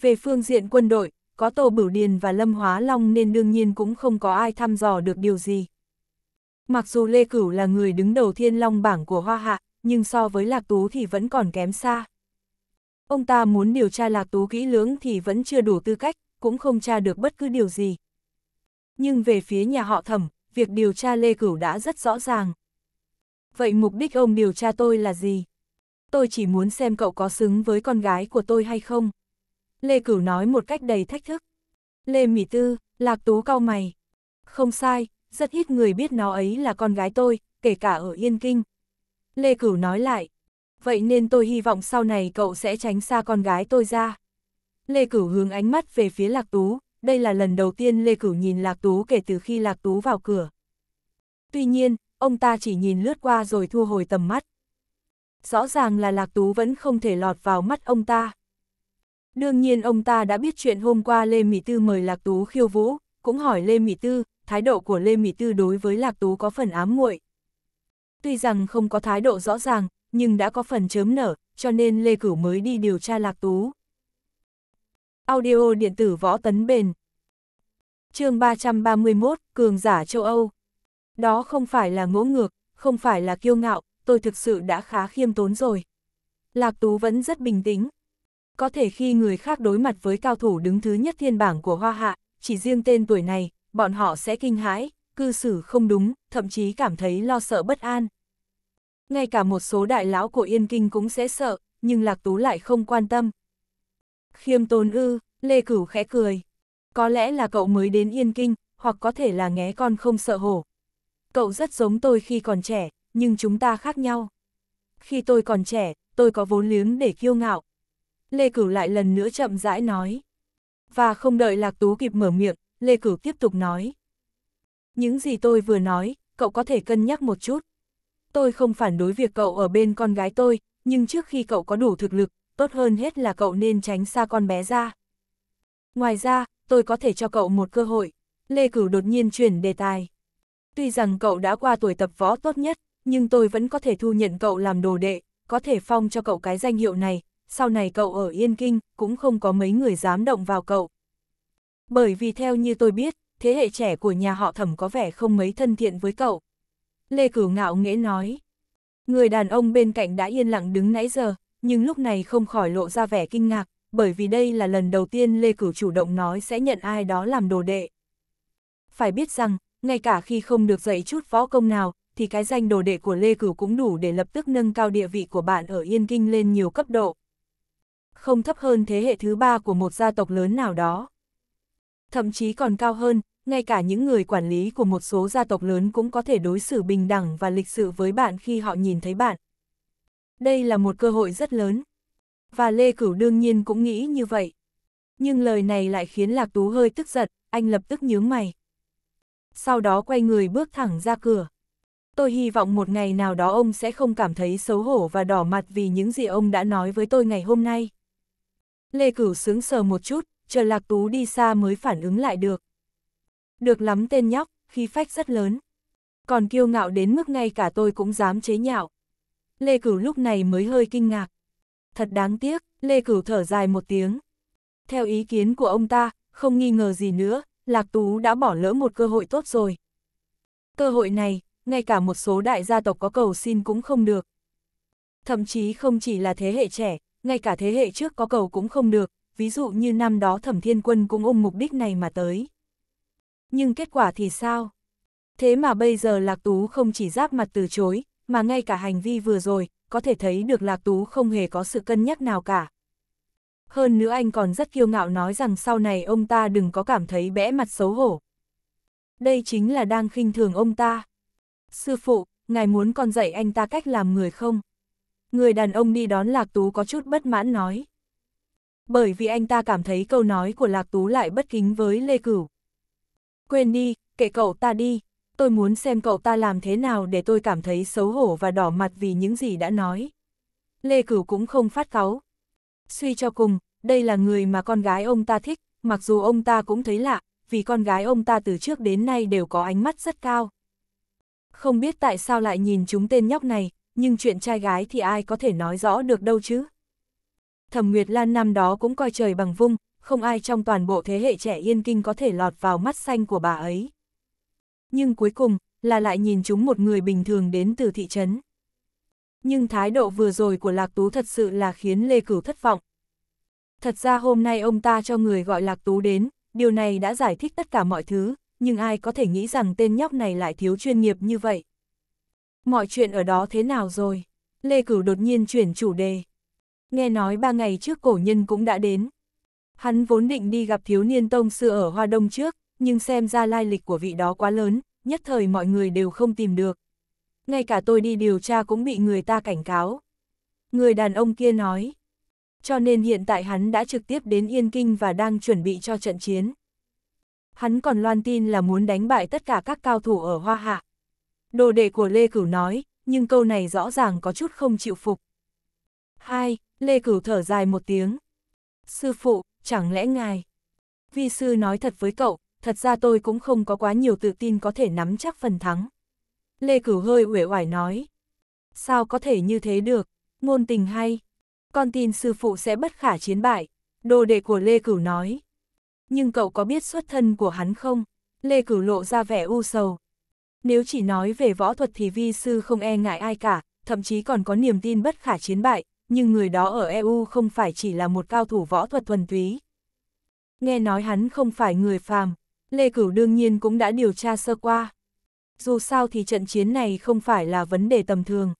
Về phương diện quân đội, có Tô Bửu Điền và Lâm Hóa Long nên đương nhiên cũng không có ai thăm dò được điều gì. Mặc dù Lê Cửu là người đứng đầu thiên long bảng của Hoa Hạ, nhưng so với Lạc Tú thì vẫn còn kém xa. Ông ta muốn điều tra Lạc Tú kỹ lưỡng thì vẫn chưa đủ tư cách, cũng không tra được bất cứ điều gì. Nhưng về phía nhà họ thẩm, việc điều tra Lê Cửu đã rất rõ ràng. Vậy mục đích ông điều tra tôi là gì? Tôi chỉ muốn xem cậu có xứng với con gái của tôi hay không. Lê Cửu nói một cách đầy thách thức. Lê Mỹ Tư, Lạc Tú cau mày. Không sai, rất ít người biết nó ấy là con gái tôi, kể cả ở Yên Kinh. Lê Cửu nói lại. Vậy nên tôi hy vọng sau này cậu sẽ tránh xa con gái tôi ra. Lê Cửu hướng ánh mắt về phía Lạc Tú, đây là lần đầu tiên Lê Cửu nhìn Lạc Tú kể từ khi Lạc Tú vào cửa. Tuy nhiên, ông ta chỉ nhìn lướt qua rồi thu hồi tầm mắt. Rõ ràng là Lạc Tú vẫn không thể lọt vào mắt ông ta. Đương nhiên ông ta đã biết chuyện hôm qua Lê Mỹ Tư mời Lạc Tú khiêu vũ, cũng hỏi Lê Mỹ Tư, thái độ của Lê Mỹ Tư đối với Lạc Tú có phần ám muội. Tuy rằng không có thái độ rõ ràng, nhưng đã có phần chớm nở, cho nên Lê Cửu mới đi điều tra Lạc Tú. Audio điện tử võ tấn bền chương 331, Cường giả châu Âu Đó không phải là ngỗ ngược, không phải là kiêu ngạo, tôi thực sự đã khá khiêm tốn rồi. Lạc Tú vẫn rất bình tĩnh, có thể khi người khác đối mặt với cao thủ đứng thứ nhất thiên bảng của Hoa Hạ, chỉ riêng tên tuổi này, bọn họ sẽ kinh hãi, cư xử không đúng, thậm chí cảm thấy lo sợ bất an. Ngay cả một số đại lão của Yên Kinh cũng sẽ sợ, nhưng Lạc Tú lại không quan tâm. Khiêm tôn ư, Lê Cửu khẽ cười. Có lẽ là cậu mới đến Yên Kinh, hoặc có thể là nghé con không sợ hổ. Cậu rất giống tôi khi còn trẻ, nhưng chúng ta khác nhau. Khi tôi còn trẻ, tôi có vốn liếng để kiêu ngạo, Lê Cửu lại lần nữa chậm rãi nói. Và không đợi Lạc Tú kịp mở miệng, Lê Cửu tiếp tục nói. Những gì tôi vừa nói, cậu có thể cân nhắc một chút. Tôi không phản đối việc cậu ở bên con gái tôi, nhưng trước khi cậu có đủ thực lực, tốt hơn hết là cậu nên tránh xa con bé ra. Ngoài ra, tôi có thể cho cậu một cơ hội. Lê Cửu đột nhiên chuyển đề tài. Tuy rằng cậu đã qua tuổi tập võ tốt nhất, nhưng tôi vẫn có thể thu nhận cậu làm đồ đệ, có thể phong cho cậu cái danh hiệu này, sau này cậu ở Yên Kinh, cũng không có mấy người dám động vào cậu. Bởi vì theo như tôi biết, thế hệ trẻ của nhà họ thẩm có vẻ không mấy thân thiện với cậu. Lê Cửu ngạo nghễ nói. Người đàn ông bên cạnh đã yên lặng đứng nãy giờ, nhưng lúc này không khỏi lộ ra vẻ kinh ngạc, bởi vì đây là lần đầu tiên Lê Cửu chủ động nói sẽ nhận ai đó làm đồ đệ. Phải biết rằng, ngay cả khi không được dạy chút võ công nào, thì cái danh đồ đệ của Lê Cửu cũng đủ để lập tức nâng cao địa vị của bạn ở Yên Kinh lên nhiều cấp độ không thấp hơn thế hệ thứ ba của một gia tộc lớn nào đó. Thậm chí còn cao hơn, ngay cả những người quản lý của một số gia tộc lớn cũng có thể đối xử bình đẳng và lịch sự với bạn khi họ nhìn thấy bạn. Đây là một cơ hội rất lớn. Và Lê Cửu đương nhiên cũng nghĩ như vậy. Nhưng lời này lại khiến Lạc Tú hơi tức giận, anh lập tức nhướng mày. Sau đó quay người bước thẳng ra cửa. Tôi hy vọng một ngày nào đó ông sẽ không cảm thấy xấu hổ và đỏ mặt vì những gì ông đã nói với tôi ngày hôm nay. Lê Cửu sướng sờ một chút, chờ Lạc Tú đi xa mới phản ứng lại được. Được lắm tên nhóc, khí phách rất lớn. Còn kiêu ngạo đến mức ngay cả tôi cũng dám chế nhạo. Lê Cửu lúc này mới hơi kinh ngạc. Thật đáng tiếc, Lê Cửu thở dài một tiếng. Theo ý kiến của ông ta, không nghi ngờ gì nữa, Lạc Tú đã bỏ lỡ một cơ hội tốt rồi. Cơ hội này, ngay cả một số đại gia tộc có cầu xin cũng không được. Thậm chí không chỉ là thế hệ trẻ, ngay cả thế hệ trước có cầu cũng không được, ví dụ như năm đó thẩm thiên quân cũng ôm mục đích này mà tới. Nhưng kết quả thì sao? Thế mà bây giờ Lạc Tú không chỉ giáp mặt từ chối, mà ngay cả hành vi vừa rồi, có thể thấy được Lạc Tú không hề có sự cân nhắc nào cả. Hơn nữa anh còn rất kiêu ngạo nói rằng sau này ông ta đừng có cảm thấy bẽ mặt xấu hổ. Đây chính là đang khinh thường ông ta. Sư phụ, ngài muốn con dạy anh ta cách làm người không? Người đàn ông đi đón Lạc Tú có chút bất mãn nói. Bởi vì anh ta cảm thấy câu nói của Lạc Tú lại bất kính với Lê Cửu. Quên đi, kệ cậu ta đi, tôi muốn xem cậu ta làm thế nào để tôi cảm thấy xấu hổ và đỏ mặt vì những gì đã nói. Lê Cửu cũng không phát cáu. Suy cho cùng, đây là người mà con gái ông ta thích, mặc dù ông ta cũng thấy lạ, vì con gái ông ta từ trước đến nay đều có ánh mắt rất cao. Không biết tại sao lại nhìn chúng tên nhóc này, nhưng chuyện trai gái thì ai có thể nói rõ được đâu chứ. Thẩm Nguyệt Lan năm đó cũng coi trời bằng vung, không ai trong toàn bộ thế hệ trẻ Yên Kinh có thể lọt vào mắt xanh của bà ấy. Nhưng cuối cùng, là lại nhìn chúng một người bình thường đến từ thị trấn. Nhưng thái độ vừa rồi của Lạc Tú thật sự là khiến Lê Cửu thất vọng. Thật ra hôm nay ông ta cho người gọi Lạc Tú đến, điều này đã giải thích tất cả mọi thứ, nhưng ai có thể nghĩ rằng tên nhóc này lại thiếu chuyên nghiệp như vậy. Mọi chuyện ở đó thế nào rồi? Lê Cửu đột nhiên chuyển chủ đề. Nghe nói ba ngày trước cổ nhân cũng đã đến. Hắn vốn định đi gặp thiếu niên tông sư ở Hoa Đông trước, nhưng xem ra lai lịch của vị đó quá lớn, nhất thời mọi người đều không tìm được. Ngay cả tôi đi điều tra cũng bị người ta cảnh cáo. Người đàn ông kia nói. Cho nên hiện tại hắn đã trực tiếp đến Yên Kinh và đang chuẩn bị cho trận chiến. Hắn còn loan tin là muốn đánh bại tất cả các cao thủ ở Hoa Hạ, Đồ đệ của Lê Cửu nói, nhưng câu này rõ ràng có chút không chịu phục. Hai, Lê Cửu thở dài một tiếng. Sư phụ, chẳng lẽ ngài? Vi sư nói thật với cậu, thật ra tôi cũng không có quá nhiều tự tin có thể nắm chắc phần thắng. Lê Cửu hơi uể oải nói. Sao có thể như thế được? Ngôn tình hay. Con tin sư phụ sẽ bất khả chiến bại. Đồ đệ của Lê Cửu nói. Nhưng cậu có biết xuất thân của hắn không? Lê Cửu lộ ra vẻ u sầu, nếu chỉ nói về võ thuật thì vi sư không e ngại ai cả, thậm chí còn có niềm tin bất khả chiến bại, nhưng người đó ở EU không phải chỉ là một cao thủ võ thuật thuần túy. Nghe nói hắn không phải người phàm, Lê Cửu đương nhiên cũng đã điều tra sơ qua. Dù sao thì trận chiến này không phải là vấn đề tầm thường.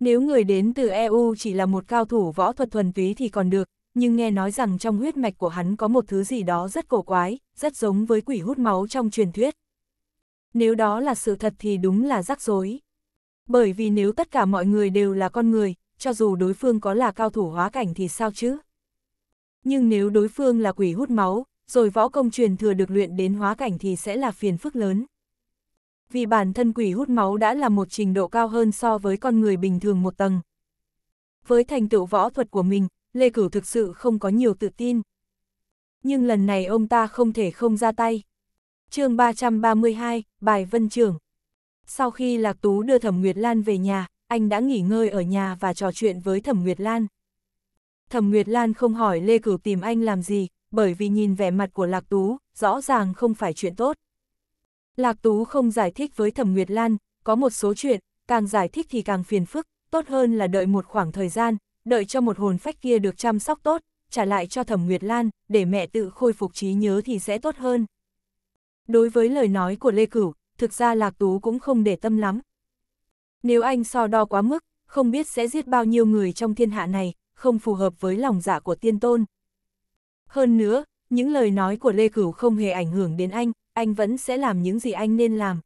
Nếu người đến từ EU chỉ là một cao thủ võ thuật thuần túy thì còn được, nhưng nghe nói rằng trong huyết mạch của hắn có một thứ gì đó rất cổ quái, rất giống với quỷ hút máu trong truyền thuyết. Nếu đó là sự thật thì đúng là rắc rối. Bởi vì nếu tất cả mọi người đều là con người, cho dù đối phương có là cao thủ hóa cảnh thì sao chứ? Nhưng nếu đối phương là quỷ hút máu, rồi võ công truyền thừa được luyện đến hóa cảnh thì sẽ là phiền phức lớn. Vì bản thân quỷ hút máu đã là một trình độ cao hơn so với con người bình thường một tầng. Với thành tựu võ thuật của mình, Lê Cửu thực sự không có nhiều tự tin. Nhưng lần này ông ta không thể không ra tay chương 332, Bài Vân Trưởng Sau khi Lạc Tú đưa Thẩm Nguyệt Lan về nhà, anh đã nghỉ ngơi ở nhà và trò chuyện với Thẩm Nguyệt Lan. Thẩm Nguyệt Lan không hỏi Lê Cửu tìm anh làm gì, bởi vì nhìn vẻ mặt của Lạc Tú, rõ ràng không phải chuyện tốt. Lạc Tú không giải thích với Thẩm Nguyệt Lan, có một số chuyện, càng giải thích thì càng phiền phức, tốt hơn là đợi một khoảng thời gian, đợi cho một hồn phách kia được chăm sóc tốt, trả lại cho Thẩm Nguyệt Lan, để mẹ tự khôi phục trí nhớ thì sẽ tốt hơn. Đối với lời nói của Lê Cửu, thực ra Lạc Tú cũng không để tâm lắm. Nếu anh so đo quá mức, không biết sẽ giết bao nhiêu người trong thiên hạ này, không phù hợp với lòng dạ của tiên tôn. Hơn nữa, những lời nói của Lê Cửu không hề ảnh hưởng đến anh, anh vẫn sẽ làm những gì anh nên làm.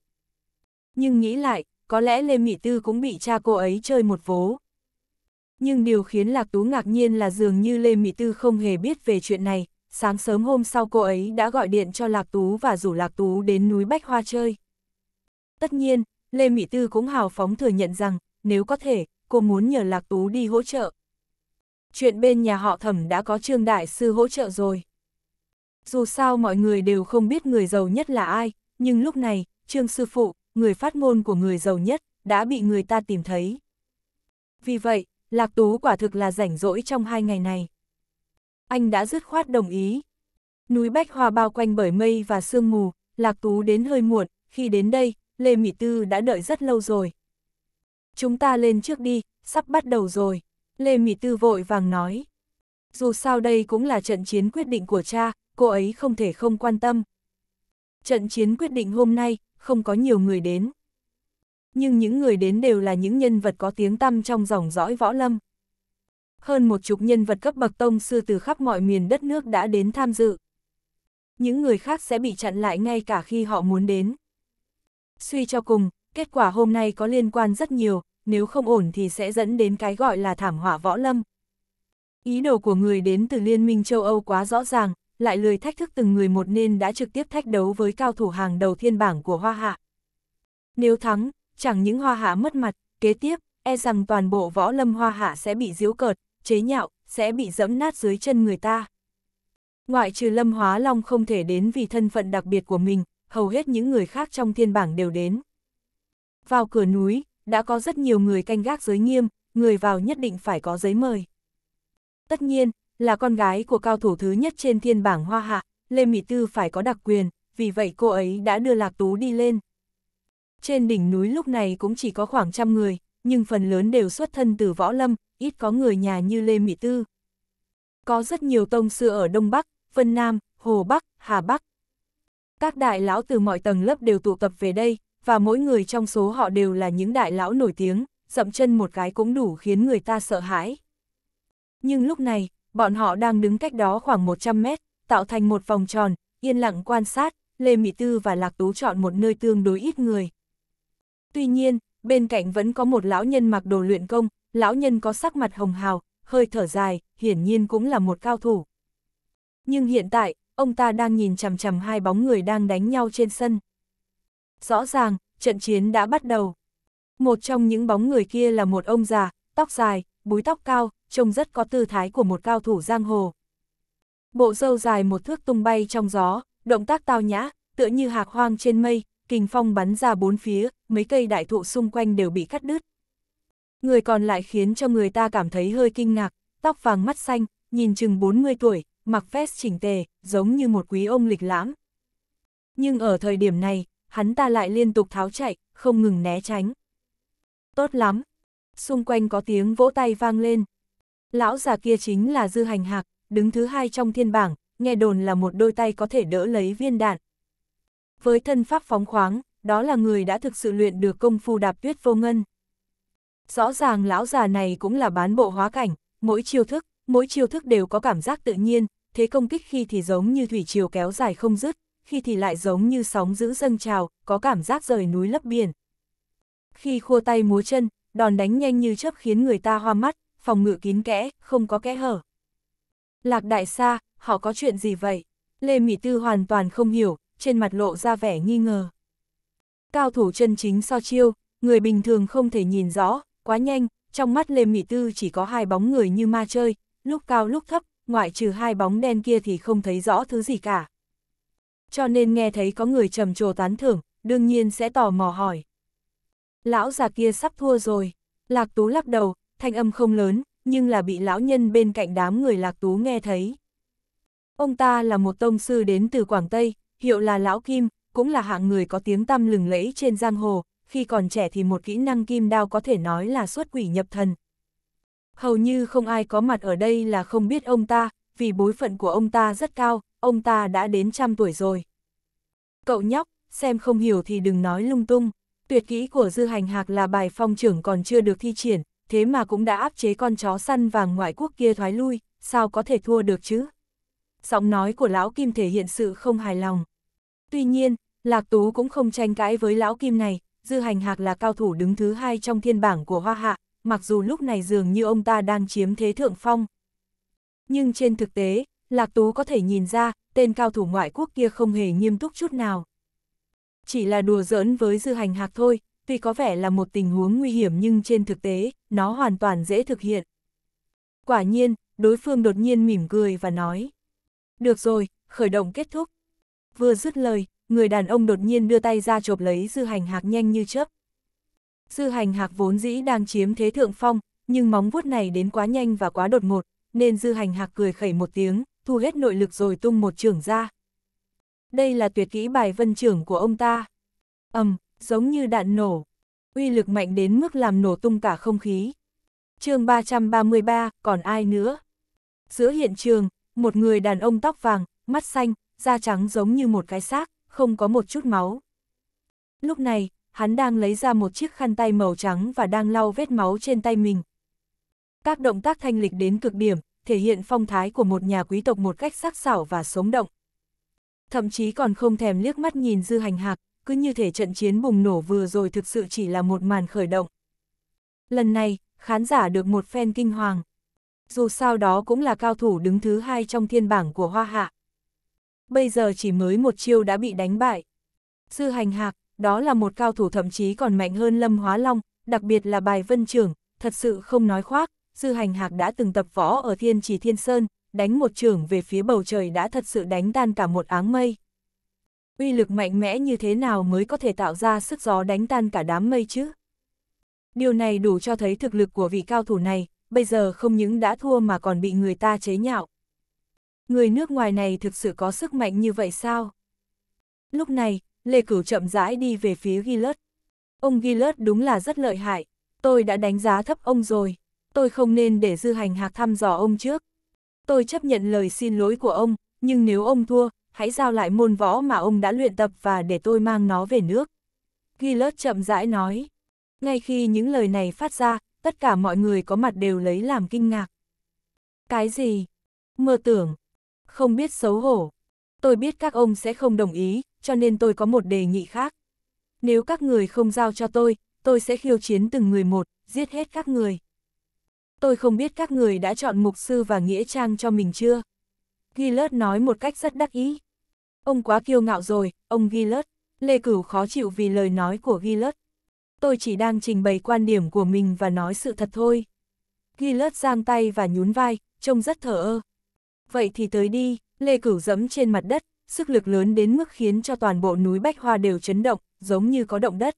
Nhưng nghĩ lại, có lẽ Lê Mỹ Tư cũng bị cha cô ấy chơi một vố. Nhưng điều khiến Lạc Tú ngạc nhiên là dường như Lê Mỹ Tư không hề biết về chuyện này, sáng sớm hôm sau cô ấy đã gọi điện cho Lạc Tú và rủ Lạc Tú đến núi Bách Hoa chơi. Tất nhiên, Lê Mỹ Tư cũng hào phóng thừa nhận rằng, nếu có thể, cô muốn nhờ Lạc Tú đi hỗ trợ. Chuyện bên nhà họ thẩm đã có Trương Đại Sư hỗ trợ rồi. Dù sao mọi người đều không biết người giàu nhất là ai, nhưng lúc này, Trương Sư Phụ, người phát ngôn của người giàu nhất, đã bị người ta tìm thấy. Vì vậy, Lạc Tú quả thực là rảnh rỗi trong hai ngày này anh đã dứt khoát đồng ý. Núi Bách Hoa bao quanh bởi mây và sương mù, Lạc Tú đến hơi muộn, khi đến đây, Lê Mỹ Tư đã đợi rất lâu rồi. Chúng ta lên trước đi, sắp bắt đầu rồi. Lê Mỹ Tư vội vàng nói. Dù sao đây cũng là trận chiến quyết định của cha, cô ấy không thể không quan tâm. Trận chiến quyết định hôm nay, không có nhiều người đến. Nhưng những người đến đều là những nhân vật có tiếng tăm trong dòng dõi võ lâm hơn một chục nhân vật cấp bậc tông sư từ khắp mọi miền đất nước đã đến tham dự. Những người khác sẽ bị chặn lại ngay cả khi họ muốn đến. Suy cho cùng, kết quả hôm nay có liên quan rất nhiều, nếu không ổn thì sẽ dẫn đến cái gọi là thảm họa võ lâm. Ý đồ của người đến từ Liên minh châu Âu quá rõ ràng, lại lười thách thức từng người một nên đã trực tiếp thách đấu với cao thủ hàng đầu thiên bảng của Hoa Hạ. Nếu thắng, chẳng những Hoa Hạ mất mặt, kế tiếp, e rằng toàn bộ võ lâm Hoa Hạ sẽ bị diếu cợt, chế nhạo, sẽ bị dẫm nát dưới chân người ta. Ngoại trừ Lâm Hóa Long không thể đến vì thân phận đặc biệt của mình, hầu hết những người khác trong thiên bảng đều đến. Vào cửa núi, đã có rất nhiều người canh gác giới nghiêm, người vào nhất định phải có giấy mời. Tất nhiên, là con gái của cao thủ thứ nhất trên thiên bảng hoa hạ, Lê Mỹ Tư phải có đặc quyền, vì vậy cô ấy đã đưa Lạc Tú đi lên. Trên đỉnh núi lúc này cũng chỉ có khoảng trăm người, nhưng phần lớn đều xuất thân từ võ lâm, ít có người nhà như Lê Mỹ Tư. Có rất nhiều tông sư ở Đông Bắc, Vân Nam, Hồ Bắc, Hà Bắc. Các đại lão từ mọi tầng lớp đều tụ tập về đây, và mỗi người trong số họ đều là những đại lão nổi tiếng, dậm chân một cái cũng đủ khiến người ta sợ hãi. Nhưng lúc này, bọn họ đang đứng cách đó khoảng 100 mét, tạo thành một vòng tròn, yên lặng quan sát, Lê Mỹ Tư và Lạc Tú chọn một nơi tương đối ít người. Tuy nhiên, bên cạnh vẫn có một lão nhân mặc đồ luyện công, lão nhân có sắc mặt hồng hào, hơi thở dài, hiển nhiên cũng là một cao thủ. Nhưng hiện tại, ông ta đang nhìn chằm chằm hai bóng người đang đánh nhau trên sân. Rõ ràng, trận chiến đã bắt đầu. Một trong những bóng người kia là một ông già, tóc dài, búi tóc cao, trông rất có tư thái của một cao thủ giang hồ. Bộ râu dài một thước tung bay trong gió, động tác tao nhã, tựa như hạc hoang trên mây, kình phong bắn ra bốn phía, mấy cây đại thụ xung quanh đều bị cắt đứt người còn lại khiến cho người ta cảm thấy hơi kinh ngạc, tóc vàng mắt xanh, nhìn chừng 40 tuổi, mặc vest chỉnh tề, giống như một quý ông lịch lãm. Nhưng ở thời điểm này, hắn ta lại liên tục tháo chạy, không ngừng né tránh. Tốt lắm! Xung quanh có tiếng vỗ tay vang lên. Lão già kia chính là Dư Hành Hạc, đứng thứ hai trong thiên bảng, nghe đồn là một đôi tay có thể đỡ lấy viên đạn. Với thân pháp phóng khoáng, đó là người đã thực sự luyện được công phu đạp tuyết vô ngân. Rõ ràng lão già này cũng là bán bộ hóa cảnh, mỗi chiêu thức, mỗi chiêu thức đều có cảm giác tự nhiên, thế công kích khi thì giống như thủy chiều kéo dài không dứt, khi thì lại giống như sóng giữ dâng trào, có cảm giác rời núi lấp biển. Khi khua tay múa chân, đòn đánh nhanh như chớp khiến người ta hoa mắt, phòng ngự kín kẽ, không có kẽ hở. Lạc đại sa, họ có chuyện gì vậy? Lê Mỹ Tư hoàn toàn không hiểu, trên mặt lộ ra vẻ nghi ngờ. Cao thủ chân chính so chiêu, người bình thường không thể nhìn rõ, quá nhanh, trong mắt Lê Mỹ Tư chỉ có hai bóng người như ma chơi, lúc cao lúc thấp, ngoại trừ hai bóng đen kia thì không thấy rõ thứ gì cả. Cho nên nghe thấy có người trầm trồ tán thưởng, đương nhiên sẽ tò mò hỏi. Lão già kia sắp thua rồi, Lạc Tú lắc đầu, thanh âm không lớn, nhưng là bị lão nhân bên cạnh đám người Lạc Tú nghe thấy. Ông ta là một tông sư đến từ Quảng Tây, hiệu là Lão Kim, cũng là hạng người có tiếng tăm lừng lẫy trên giang hồ, khi còn trẻ thì một kỹ năng kim đao có thể nói là xuất quỷ nhập thần. Hầu như không ai có mặt ở đây là không biết ông ta, vì bối phận của ông ta rất cao, ông ta đã đến trăm tuổi rồi. Cậu nhóc, xem không hiểu thì đừng nói lung tung, tuyệt kỹ của Dư Hành Hạc là bài phong trưởng còn chưa được thi triển, thế mà cũng đã áp chế con chó săn vàng ngoại quốc kia thoái lui, sao có thể thua được chứ? Giọng nói của Lão Kim thể hiện sự không hài lòng. Tuy nhiên, Lạc Tú cũng không tranh cãi với Lão Kim này, Dư Hành Hạc là cao thủ đứng thứ hai trong thiên bảng của Hoa Hạ, mặc dù lúc này dường như ông ta đang chiếm thế thượng phong. Nhưng trên thực tế, Lạc Tú có thể nhìn ra, tên cao thủ ngoại quốc kia không hề nghiêm túc chút nào. Chỉ là đùa giỡn với Dư Hành Hạc thôi, tuy có vẻ là một tình huống nguy hiểm nhưng trên thực tế, nó hoàn toàn dễ thực hiện. Quả nhiên, đối phương đột nhiên mỉm cười và nói. Được rồi, khởi động kết thúc. Vừa dứt lời, người đàn ông đột nhiên đưa tay ra chộp lấy dư hành hạc nhanh như chớp. Dư hành hạc vốn dĩ đang chiếm thế thượng phong, nhưng móng vuốt này đến quá nhanh và quá đột ngột, nên dư hành hạc cười khẩy một tiếng, thu hết nội lực rồi tung một trưởng ra. Đây là tuyệt kỹ bài vân trưởng của ông ta. ầm, giống như đạn nổ. Uy lực mạnh đến mức làm nổ tung cả không khí. chương 333, còn ai nữa? Giữa hiện trường, một người đàn ông tóc vàng, mắt xanh, da trắng giống như một cái xác, không có một chút máu. Lúc này, hắn đang lấy ra một chiếc khăn tay màu trắng và đang lau vết máu trên tay mình. Các động tác thanh lịch đến cực điểm, thể hiện phong thái của một nhà quý tộc một cách sắc sảo và sống động. Thậm chí còn không thèm liếc mắt nhìn dư hành hạc, cứ như thể trận chiến bùng nổ vừa rồi thực sự chỉ là một màn khởi động. Lần này, khán giả được một phen kinh hoàng. Dù sao đó cũng là cao thủ đứng thứ hai trong thiên bảng của Hoa Hạ bây giờ chỉ mới một chiêu đã bị đánh bại. Sư hành hạc, đó là một cao thủ thậm chí còn mạnh hơn Lâm Hóa Long, đặc biệt là bài vân trưởng, thật sự không nói khoác, sư hành hạc đã từng tập võ ở thiên trì thiên sơn, đánh một trưởng về phía bầu trời đã thật sự đánh tan cả một áng mây. Uy lực mạnh mẽ như thế nào mới có thể tạo ra sức gió đánh tan cả đám mây chứ? Điều này đủ cho thấy thực lực của vị cao thủ này, bây giờ không những đã thua mà còn bị người ta chế nhạo người nước ngoài này thực sự có sức mạnh như vậy sao? Lúc này, Lê Cửu chậm rãi đi về phía Gillard. Ông Gillard đúng là rất lợi hại, tôi đã đánh giá thấp ông rồi, tôi không nên để dư hành hạc thăm dò ông trước. Tôi chấp nhận lời xin lỗi của ông, nhưng nếu ông thua, hãy giao lại môn võ mà ông đã luyện tập và để tôi mang nó về nước. Gillard chậm rãi nói. Ngay khi những lời này phát ra, tất cả mọi người có mặt đều lấy làm kinh ngạc. Cái gì? Mơ tưởng, không biết xấu hổ. Tôi biết các ông sẽ không đồng ý, cho nên tôi có một đề nghị khác. Nếu các người không giao cho tôi, tôi sẽ khiêu chiến từng người một, giết hết các người. Tôi không biết các người đã chọn mục sư và nghĩa trang cho mình chưa? Gillard nói một cách rất đắc ý. Ông quá kiêu ngạo rồi, ông Gillard. Lê Cửu khó chịu vì lời nói của Gillard. Tôi chỉ đang trình bày quan điểm của mình và nói sự thật thôi. Gillard giang tay và nhún vai, trông rất thở ơ vậy thì tới đi, Lê Cửu dẫm trên mặt đất, sức lực lớn đến mức khiến cho toàn bộ núi Bách Hoa đều chấn động, giống như có động đất.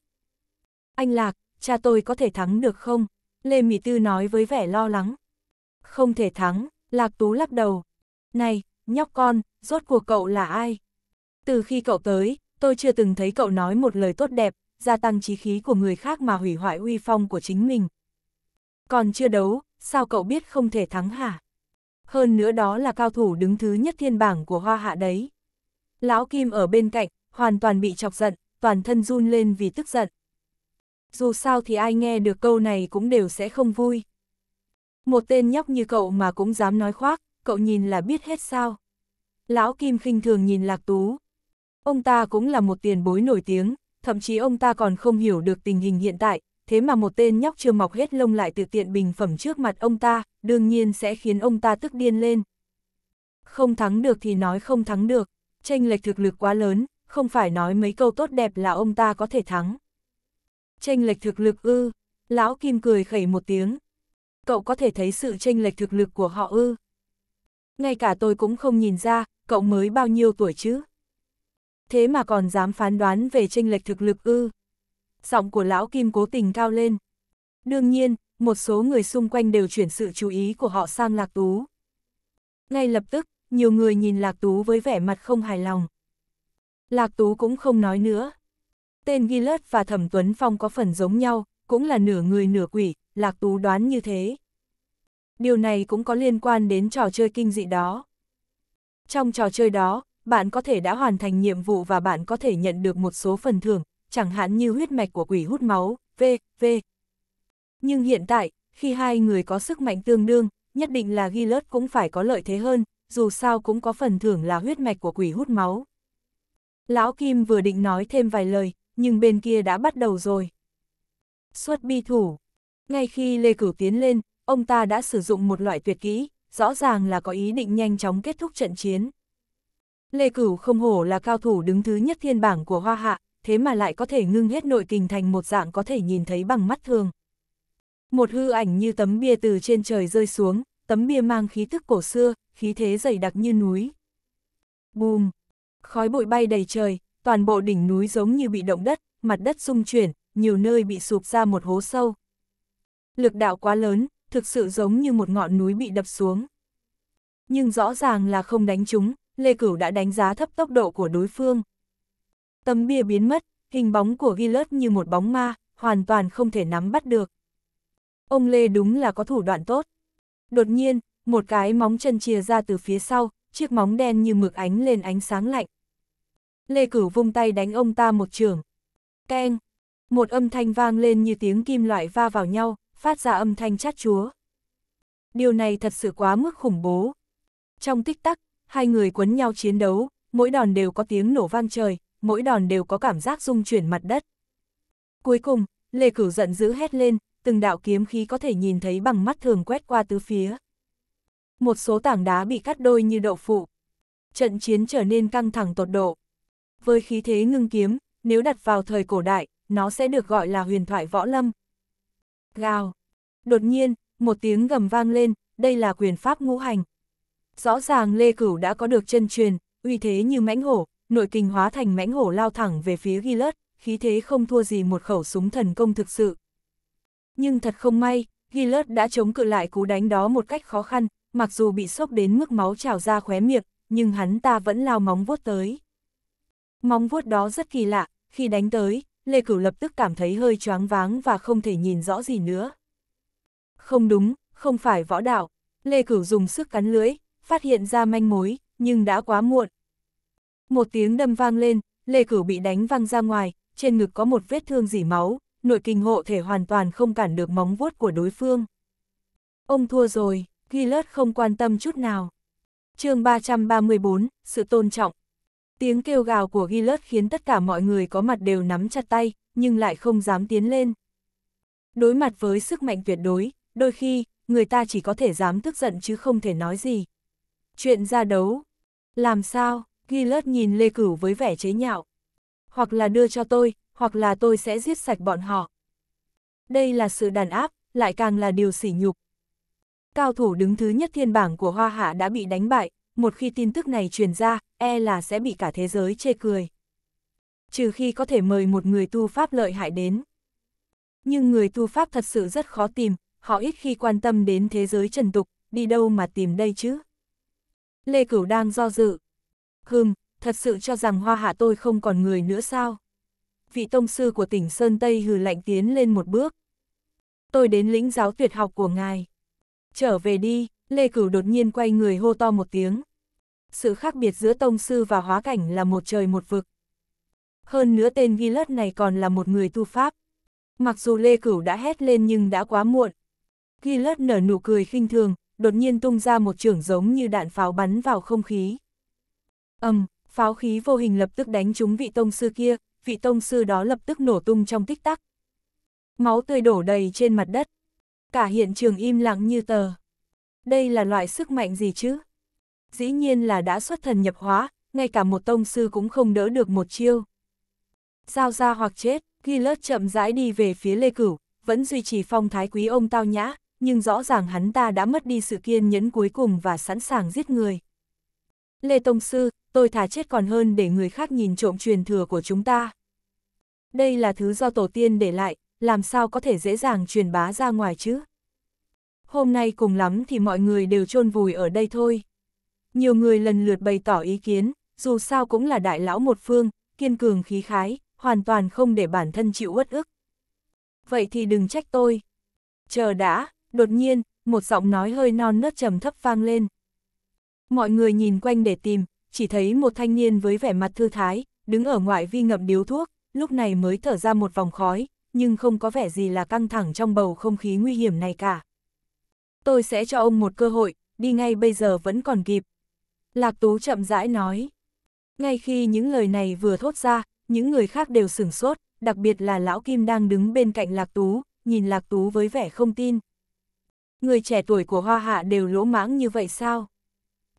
Anh Lạc, cha tôi có thể thắng được không? Lê Mỹ Tư nói với vẻ lo lắng. Không thể thắng, Lạc Tú lắc đầu. Này, nhóc con, rốt cuộc cậu là ai? Từ khi cậu tới, tôi chưa từng thấy cậu nói một lời tốt đẹp, gia tăng trí khí của người khác mà hủy hoại uy phong của chính mình. Còn chưa đấu, sao cậu biết không thể thắng hả? hơn nữa đó là cao thủ đứng thứ nhất thiên bảng của hoa hạ đấy. Lão Kim ở bên cạnh, hoàn toàn bị chọc giận, toàn thân run lên vì tức giận. Dù sao thì ai nghe được câu này cũng đều sẽ không vui. Một tên nhóc như cậu mà cũng dám nói khoác, cậu nhìn là biết hết sao. Lão Kim khinh thường nhìn Lạc Tú. Ông ta cũng là một tiền bối nổi tiếng, thậm chí ông ta còn không hiểu được tình hình hiện tại, thế mà một tên nhóc chưa mọc hết lông lại tự tiện bình phẩm trước mặt ông ta, đương nhiên sẽ khiến ông ta tức điên lên. Không thắng được thì nói không thắng được, tranh lệch thực lực quá lớn, không phải nói mấy câu tốt đẹp là ông ta có thể thắng. Tranh lệch thực lực ư, lão Kim cười khẩy một tiếng. Cậu có thể thấy sự tranh lệch thực lực của họ ư. Ngay cả tôi cũng không nhìn ra, cậu mới bao nhiêu tuổi chứ. Thế mà còn dám phán đoán về tranh lệch thực lực ư. Giọng của lão Kim cố tình cao lên. Đương nhiên, một số người xung quanh đều chuyển sự chú ý của họ sang Lạc Tú. Ngay lập tức, nhiều người nhìn Lạc Tú với vẻ mặt không hài lòng. Lạc Tú cũng không nói nữa. Tên Ghi và Thẩm Tuấn Phong có phần giống nhau, cũng là nửa người nửa quỷ, Lạc Tú đoán như thế. Điều này cũng có liên quan đến trò chơi kinh dị đó. Trong trò chơi đó, bạn có thể đã hoàn thành nhiệm vụ và bạn có thể nhận được một số phần thưởng, chẳng hạn như huyết mạch của quỷ hút máu, v, v, nhưng hiện tại, khi hai người có sức mạnh tương đương, nhất định là Gillard cũng phải có lợi thế hơn, dù sao cũng có phần thưởng là huyết mạch của quỷ hút máu. Lão Kim vừa định nói thêm vài lời, nhưng bên kia đã bắt đầu rồi. Xuất bi thủ. Ngay khi Lê Cửu tiến lên, ông ta đã sử dụng một loại tuyệt kỹ, rõ ràng là có ý định nhanh chóng kết thúc trận chiến. Lê Cửu không hổ là cao thủ đứng thứ nhất thiên bảng của Hoa Hạ, thế mà lại có thể ngưng hết nội kình thành một dạng có thể nhìn thấy bằng mắt thường. Một hư ảnh như tấm bia từ trên trời rơi xuống, tấm bia mang khí thức cổ xưa, khí thế dày đặc như núi. Bùm! Khói bụi bay đầy trời, toàn bộ đỉnh núi giống như bị động đất, mặt đất rung chuyển, nhiều nơi bị sụp ra một hố sâu. Lực đạo quá lớn, thực sự giống như một ngọn núi bị đập xuống. Nhưng rõ ràng là không đánh chúng, Lê Cửu đã đánh giá thấp tốc độ của đối phương. Tấm bia biến mất, hình bóng của Gilert như một bóng ma, hoàn toàn không thể nắm bắt được. Ông Lê đúng là có thủ đoạn tốt. Đột nhiên, một cái móng chân chìa ra từ phía sau, chiếc móng đen như mực ánh lên ánh sáng lạnh. Lê Cửu vung tay đánh ông ta một trường. Keng! Một âm thanh vang lên như tiếng kim loại va vào nhau, phát ra âm thanh chát chúa. Điều này thật sự quá mức khủng bố. Trong tích tắc, hai người quấn nhau chiến đấu, mỗi đòn đều có tiếng nổ vang trời, mỗi đòn đều có cảm giác rung chuyển mặt đất. Cuối cùng, Lê Cửu giận dữ hét lên, từng đạo kiếm khí có thể nhìn thấy bằng mắt thường quét qua tứ phía. Một số tảng đá bị cắt đôi như đậu phụ. Trận chiến trở nên căng thẳng tột độ. Với khí thế ngưng kiếm, nếu đặt vào thời cổ đại, nó sẽ được gọi là huyền thoại võ lâm. Gào. Đột nhiên, một tiếng gầm vang lên, đây là quyền pháp ngũ hành. Rõ ràng Lê Cửu đã có được chân truyền, uy thế như mãnh hổ, nội kinh hóa thành mãnh hổ lao thẳng về phía ghi lớt, khí thế không thua gì một khẩu súng thần công thực sự. Nhưng thật không may, Gillard đã chống cự lại cú đánh đó một cách khó khăn, mặc dù bị sốc đến mức máu trào ra khóe miệng, nhưng hắn ta vẫn lao móng vuốt tới. Móng vuốt đó rất kỳ lạ, khi đánh tới, Lê Cửu lập tức cảm thấy hơi choáng váng và không thể nhìn rõ gì nữa. Không đúng, không phải võ đạo. Lê Cửu dùng sức cắn lưỡi, phát hiện ra manh mối, nhưng đã quá muộn. Một tiếng đâm vang lên, Lê Cửu bị đánh văng ra ngoài, trên ngực có một vết thương dỉ máu, nội kình hộ thể hoàn toàn không cản được móng vuốt của đối phương. Ông thua rồi, Gillard không quan tâm chút nào. chương 334, sự tôn trọng. Tiếng kêu gào của Gillard khiến tất cả mọi người có mặt đều nắm chặt tay, nhưng lại không dám tiến lên. Đối mặt với sức mạnh tuyệt đối, đôi khi, người ta chỉ có thể dám tức giận chứ không thể nói gì. Chuyện ra đấu. Làm sao? Gillard nhìn Lê Cửu với vẻ chế nhạo. Hoặc là đưa cho tôi, hoặc là tôi sẽ giết sạch bọn họ. Đây là sự đàn áp, lại càng là điều sỉ nhục. Cao thủ đứng thứ nhất thiên bảng của Hoa Hạ đã bị đánh bại, một khi tin tức này truyền ra, e là sẽ bị cả thế giới chê cười. Trừ khi có thể mời một người tu pháp lợi hại đến. Nhưng người tu pháp thật sự rất khó tìm, họ ít khi quan tâm đến thế giới trần tục, đi đâu mà tìm đây chứ. Lê Cửu đang do dự. Hừm, thật sự cho rằng hoa hạ tôi không còn người nữa sao? vị tông sư của tỉnh Sơn Tây hừ lạnh tiến lên một bước. Tôi đến lĩnh giáo tuyệt học của ngài. Trở về đi, Lê Cửu đột nhiên quay người hô to một tiếng. Sự khác biệt giữa tông sư và hóa cảnh là một trời một vực. Hơn nữa tên ghi lất này còn là một người tu pháp. Mặc dù Lê Cửu đã hét lên nhưng đã quá muộn. Ghi lất nở nụ cười khinh thường, đột nhiên tung ra một trưởng giống như đạn pháo bắn vào không khí. ầm, um, pháo khí vô hình lập tức đánh trúng vị tông sư kia, vị tông sư đó lập tức nổ tung trong tích tắc. Máu tươi đổ đầy trên mặt đất. Cả hiện trường im lặng như tờ. Đây là loại sức mạnh gì chứ? Dĩ nhiên là đã xuất thần nhập hóa, ngay cả một tông sư cũng không đỡ được một chiêu. Giao ra hoặc chết, Gillard chậm rãi đi về phía Lê Cửu, vẫn duy trì phong thái quý ông tao nhã, nhưng rõ ràng hắn ta đã mất đi sự kiên nhẫn cuối cùng và sẵn sàng giết người. Lê Tông Sư, tôi thà chết còn hơn để người khác nhìn trộm truyền thừa của chúng ta. Đây là thứ do tổ tiên để lại, làm sao có thể dễ dàng truyền bá ra ngoài chứ? Hôm nay cùng lắm thì mọi người đều chôn vùi ở đây thôi. Nhiều người lần lượt bày tỏ ý kiến, dù sao cũng là đại lão một phương, kiên cường khí khái, hoàn toàn không để bản thân chịu uất ức. Vậy thì đừng trách tôi. Chờ đã, đột nhiên, một giọng nói hơi non nớt trầm thấp vang lên. Mọi người nhìn quanh để tìm, chỉ thấy một thanh niên với vẻ mặt thư thái, đứng ở ngoại vi ngậm điếu thuốc, lúc này mới thở ra một vòng khói, nhưng không có vẻ gì là căng thẳng trong bầu không khí nguy hiểm này cả. Tôi sẽ cho ông một cơ hội, đi ngay bây giờ vẫn còn kịp. Lạc Tú chậm rãi nói. Ngay khi những lời này vừa thốt ra, những người khác đều sửng sốt, đặc biệt là Lão Kim đang đứng bên cạnh Lạc Tú, nhìn Lạc Tú với vẻ không tin. Người trẻ tuổi của Hoa Hạ đều lỗ mãng như vậy sao?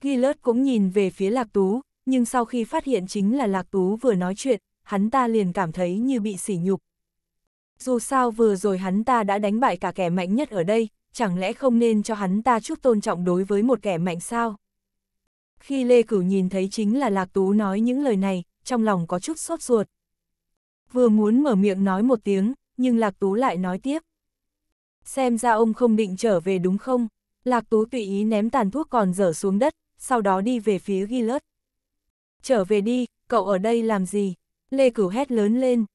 Ghi lớt cũng nhìn về phía Lạc Tú, nhưng sau khi phát hiện chính là Lạc Tú vừa nói chuyện, hắn ta liền cảm thấy như bị sỉ nhục. Dù sao vừa rồi hắn ta đã đánh bại cả kẻ mạnh nhất ở đây, chẳng lẽ không nên cho hắn ta chút tôn trọng đối với một kẻ mạnh sao? Khi Lê Cửu nhìn thấy chính là Lạc Tú nói những lời này, trong lòng có chút sốt ruột. Vừa muốn mở miệng nói một tiếng, nhưng Lạc Tú lại nói tiếp. Xem ra ông không định trở về đúng không? Lạc Tú tùy ý ném tàn thuốc còn dở xuống đất, sau đó đi về phía Gillard. Trở về đi, cậu ở đây làm gì? Lê Cửu hét lớn lên.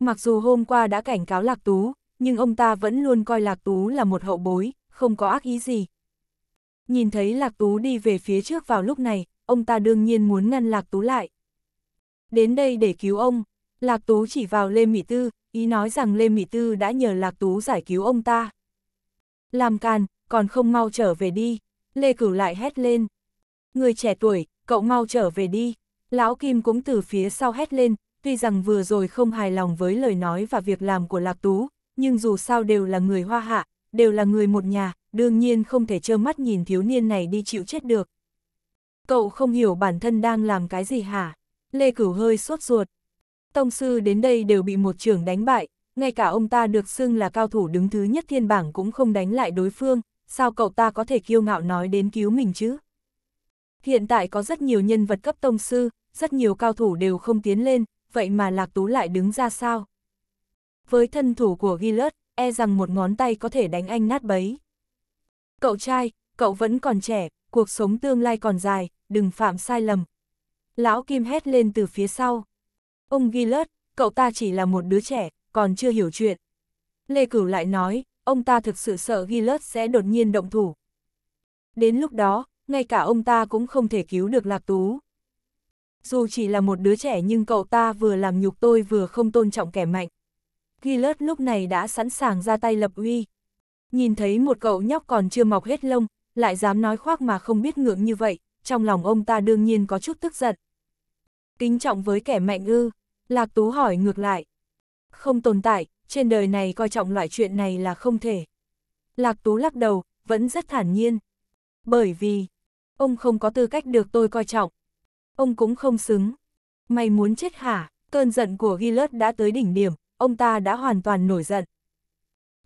Mặc dù hôm qua đã cảnh cáo Lạc Tú, nhưng ông ta vẫn luôn coi Lạc Tú là một hậu bối, không có ác ý gì. Nhìn thấy Lạc Tú đi về phía trước vào lúc này, ông ta đương nhiên muốn ngăn Lạc Tú lại. Đến đây để cứu ông, Lạc Tú chỉ vào Lê Mỹ Tư, ý nói rằng Lê Mỹ Tư đã nhờ Lạc Tú giải cứu ông ta. Làm càn, còn không mau trở về đi, Lê Cửu lại hét lên. Người trẻ tuổi, cậu mau trở về đi. Lão Kim cũng từ phía sau hét lên, tuy rằng vừa rồi không hài lòng với lời nói và việc làm của Lạc Tú, nhưng dù sao đều là người hoa hạ, đều là người một nhà, đương nhiên không thể trơ mắt nhìn thiếu niên này đi chịu chết được. Cậu không hiểu bản thân đang làm cái gì hả? Lê Cửu hơi sốt ruột. Tông sư đến đây đều bị một trưởng đánh bại, ngay cả ông ta được xưng là cao thủ đứng thứ nhất thiên bảng cũng không đánh lại đối phương, sao cậu ta có thể kiêu ngạo nói đến cứu mình chứ? Hiện tại có rất nhiều nhân vật cấp tông sư, rất nhiều cao thủ đều không tiến lên, vậy mà Lạc Tú lại đứng ra sao? Với thân thủ của Gillard, e rằng một ngón tay có thể đánh anh nát bấy. Cậu trai, cậu vẫn còn trẻ, cuộc sống tương lai còn dài, đừng phạm sai lầm. Lão Kim hét lên từ phía sau. Ông Gillard, cậu ta chỉ là một đứa trẻ, còn chưa hiểu chuyện. Lê Cửu lại nói, ông ta thực sự sợ Gillard sẽ đột nhiên động thủ. Đến lúc đó, ngay cả ông ta cũng không thể cứu được Lạc Tú. Dù chỉ là một đứa trẻ nhưng cậu ta vừa làm nhục tôi vừa không tôn trọng kẻ mạnh. Gillard lúc này đã sẵn sàng ra tay lập uy. Nhìn thấy một cậu nhóc còn chưa mọc hết lông, lại dám nói khoác mà không biết ngưỡng như vậy, trong lòng ông ta đương nhiên có chút tức giận. Kính trọng với kẻ mạnh ư, Lạc Tú hỏi ngược lại. Không tồn tại, trên đời này coi trọng loại chuyện này là không thể. Lạc Tú lắc đầu, vẫn rất thản nhiên. Bởi vì, ông không có tư cách được tôi coi trọng. Ông cũng không xứng. Mày muốn chết hả? Cơn giận của Gillard đã tới đỉnh điểm, ông ta đã hoàn toàn nổi giận.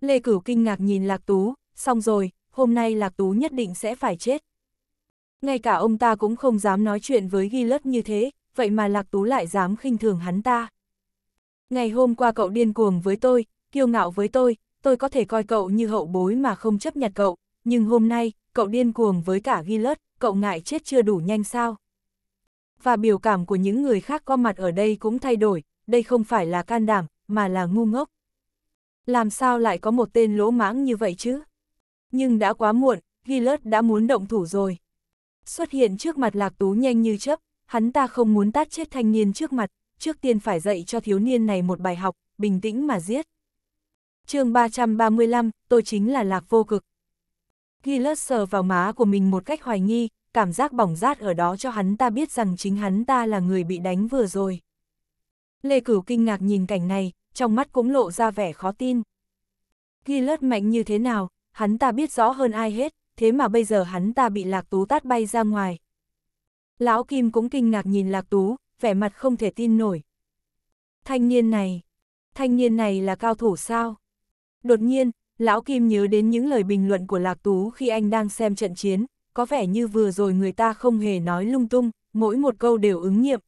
Lê Cửu kinh ngạc nhìn Lạc Tú, xong rồi, hôm nay Lạc Tú nhất định sẽ phải chết. Ngay cả ông ta cũng không dám nói chuyện với Gillard như thế, vậy mà Lạc Tú lại dám khinh thường hắn ta. Ngày hôm qua cậu điên cuồng với tôi, kiêu ngạo với tôi, tôi có thể coi cậu như hậu bối mà không chấp nhận cậu, nhưng hôm nay, cậu điên cuồng với cả ghi cậu ngại chết chưa đủ nhanh sao. Và biểu cảm của những người khác có mặt ở đây cũng thay đổi, đây không phải là can đảm, mà là ngu ngốc. Làm sao lại có một tên lỗ mãng như vậy chứ? Nhưng đã quá muộn, Gillard đã muốn động thủ rồi. Xuất hiện trước mặt Lạc Tú nhanh như chớp hắn ta không muốn tát chết thanh niên trước mặt, trước tiên phải dạy cho thiếu niên này một bài học, bình tĩnh mà giết. chương 335, tôi chính là Lạc Vô Cực. Gilles sờ vào má của mình một cách hoài nghi, cảm giác bỏng rát ở đó cho hắn ta biết rằng chính hắn ta là người bị đánh vừa rồi. Lê Cửu kinh ngạc nhìn cảnh này, trong mắt cũng lộ ra vẻ khó tin. Gilles mạnh như thế nào, hắn ta biết rõ hơn ai hết, thế mà bây giờ hắn ta bị Lạc Tú tát bay ra ngoài. Lão Kim cũng kinh ngạc nhìn Lạc Tú, vẻ mặt không thể tin nổi. Thanh niên này, thanh niên này là cao thủ sao? Đột nhiên, Lão Kim nhớ đến những lời bình luận của Lạc Tú khi anh đang xem trận chiến, có vẻ như vừa rồi người ta không hề nói lung tung, mỗi một câu đều ứng nghiệm.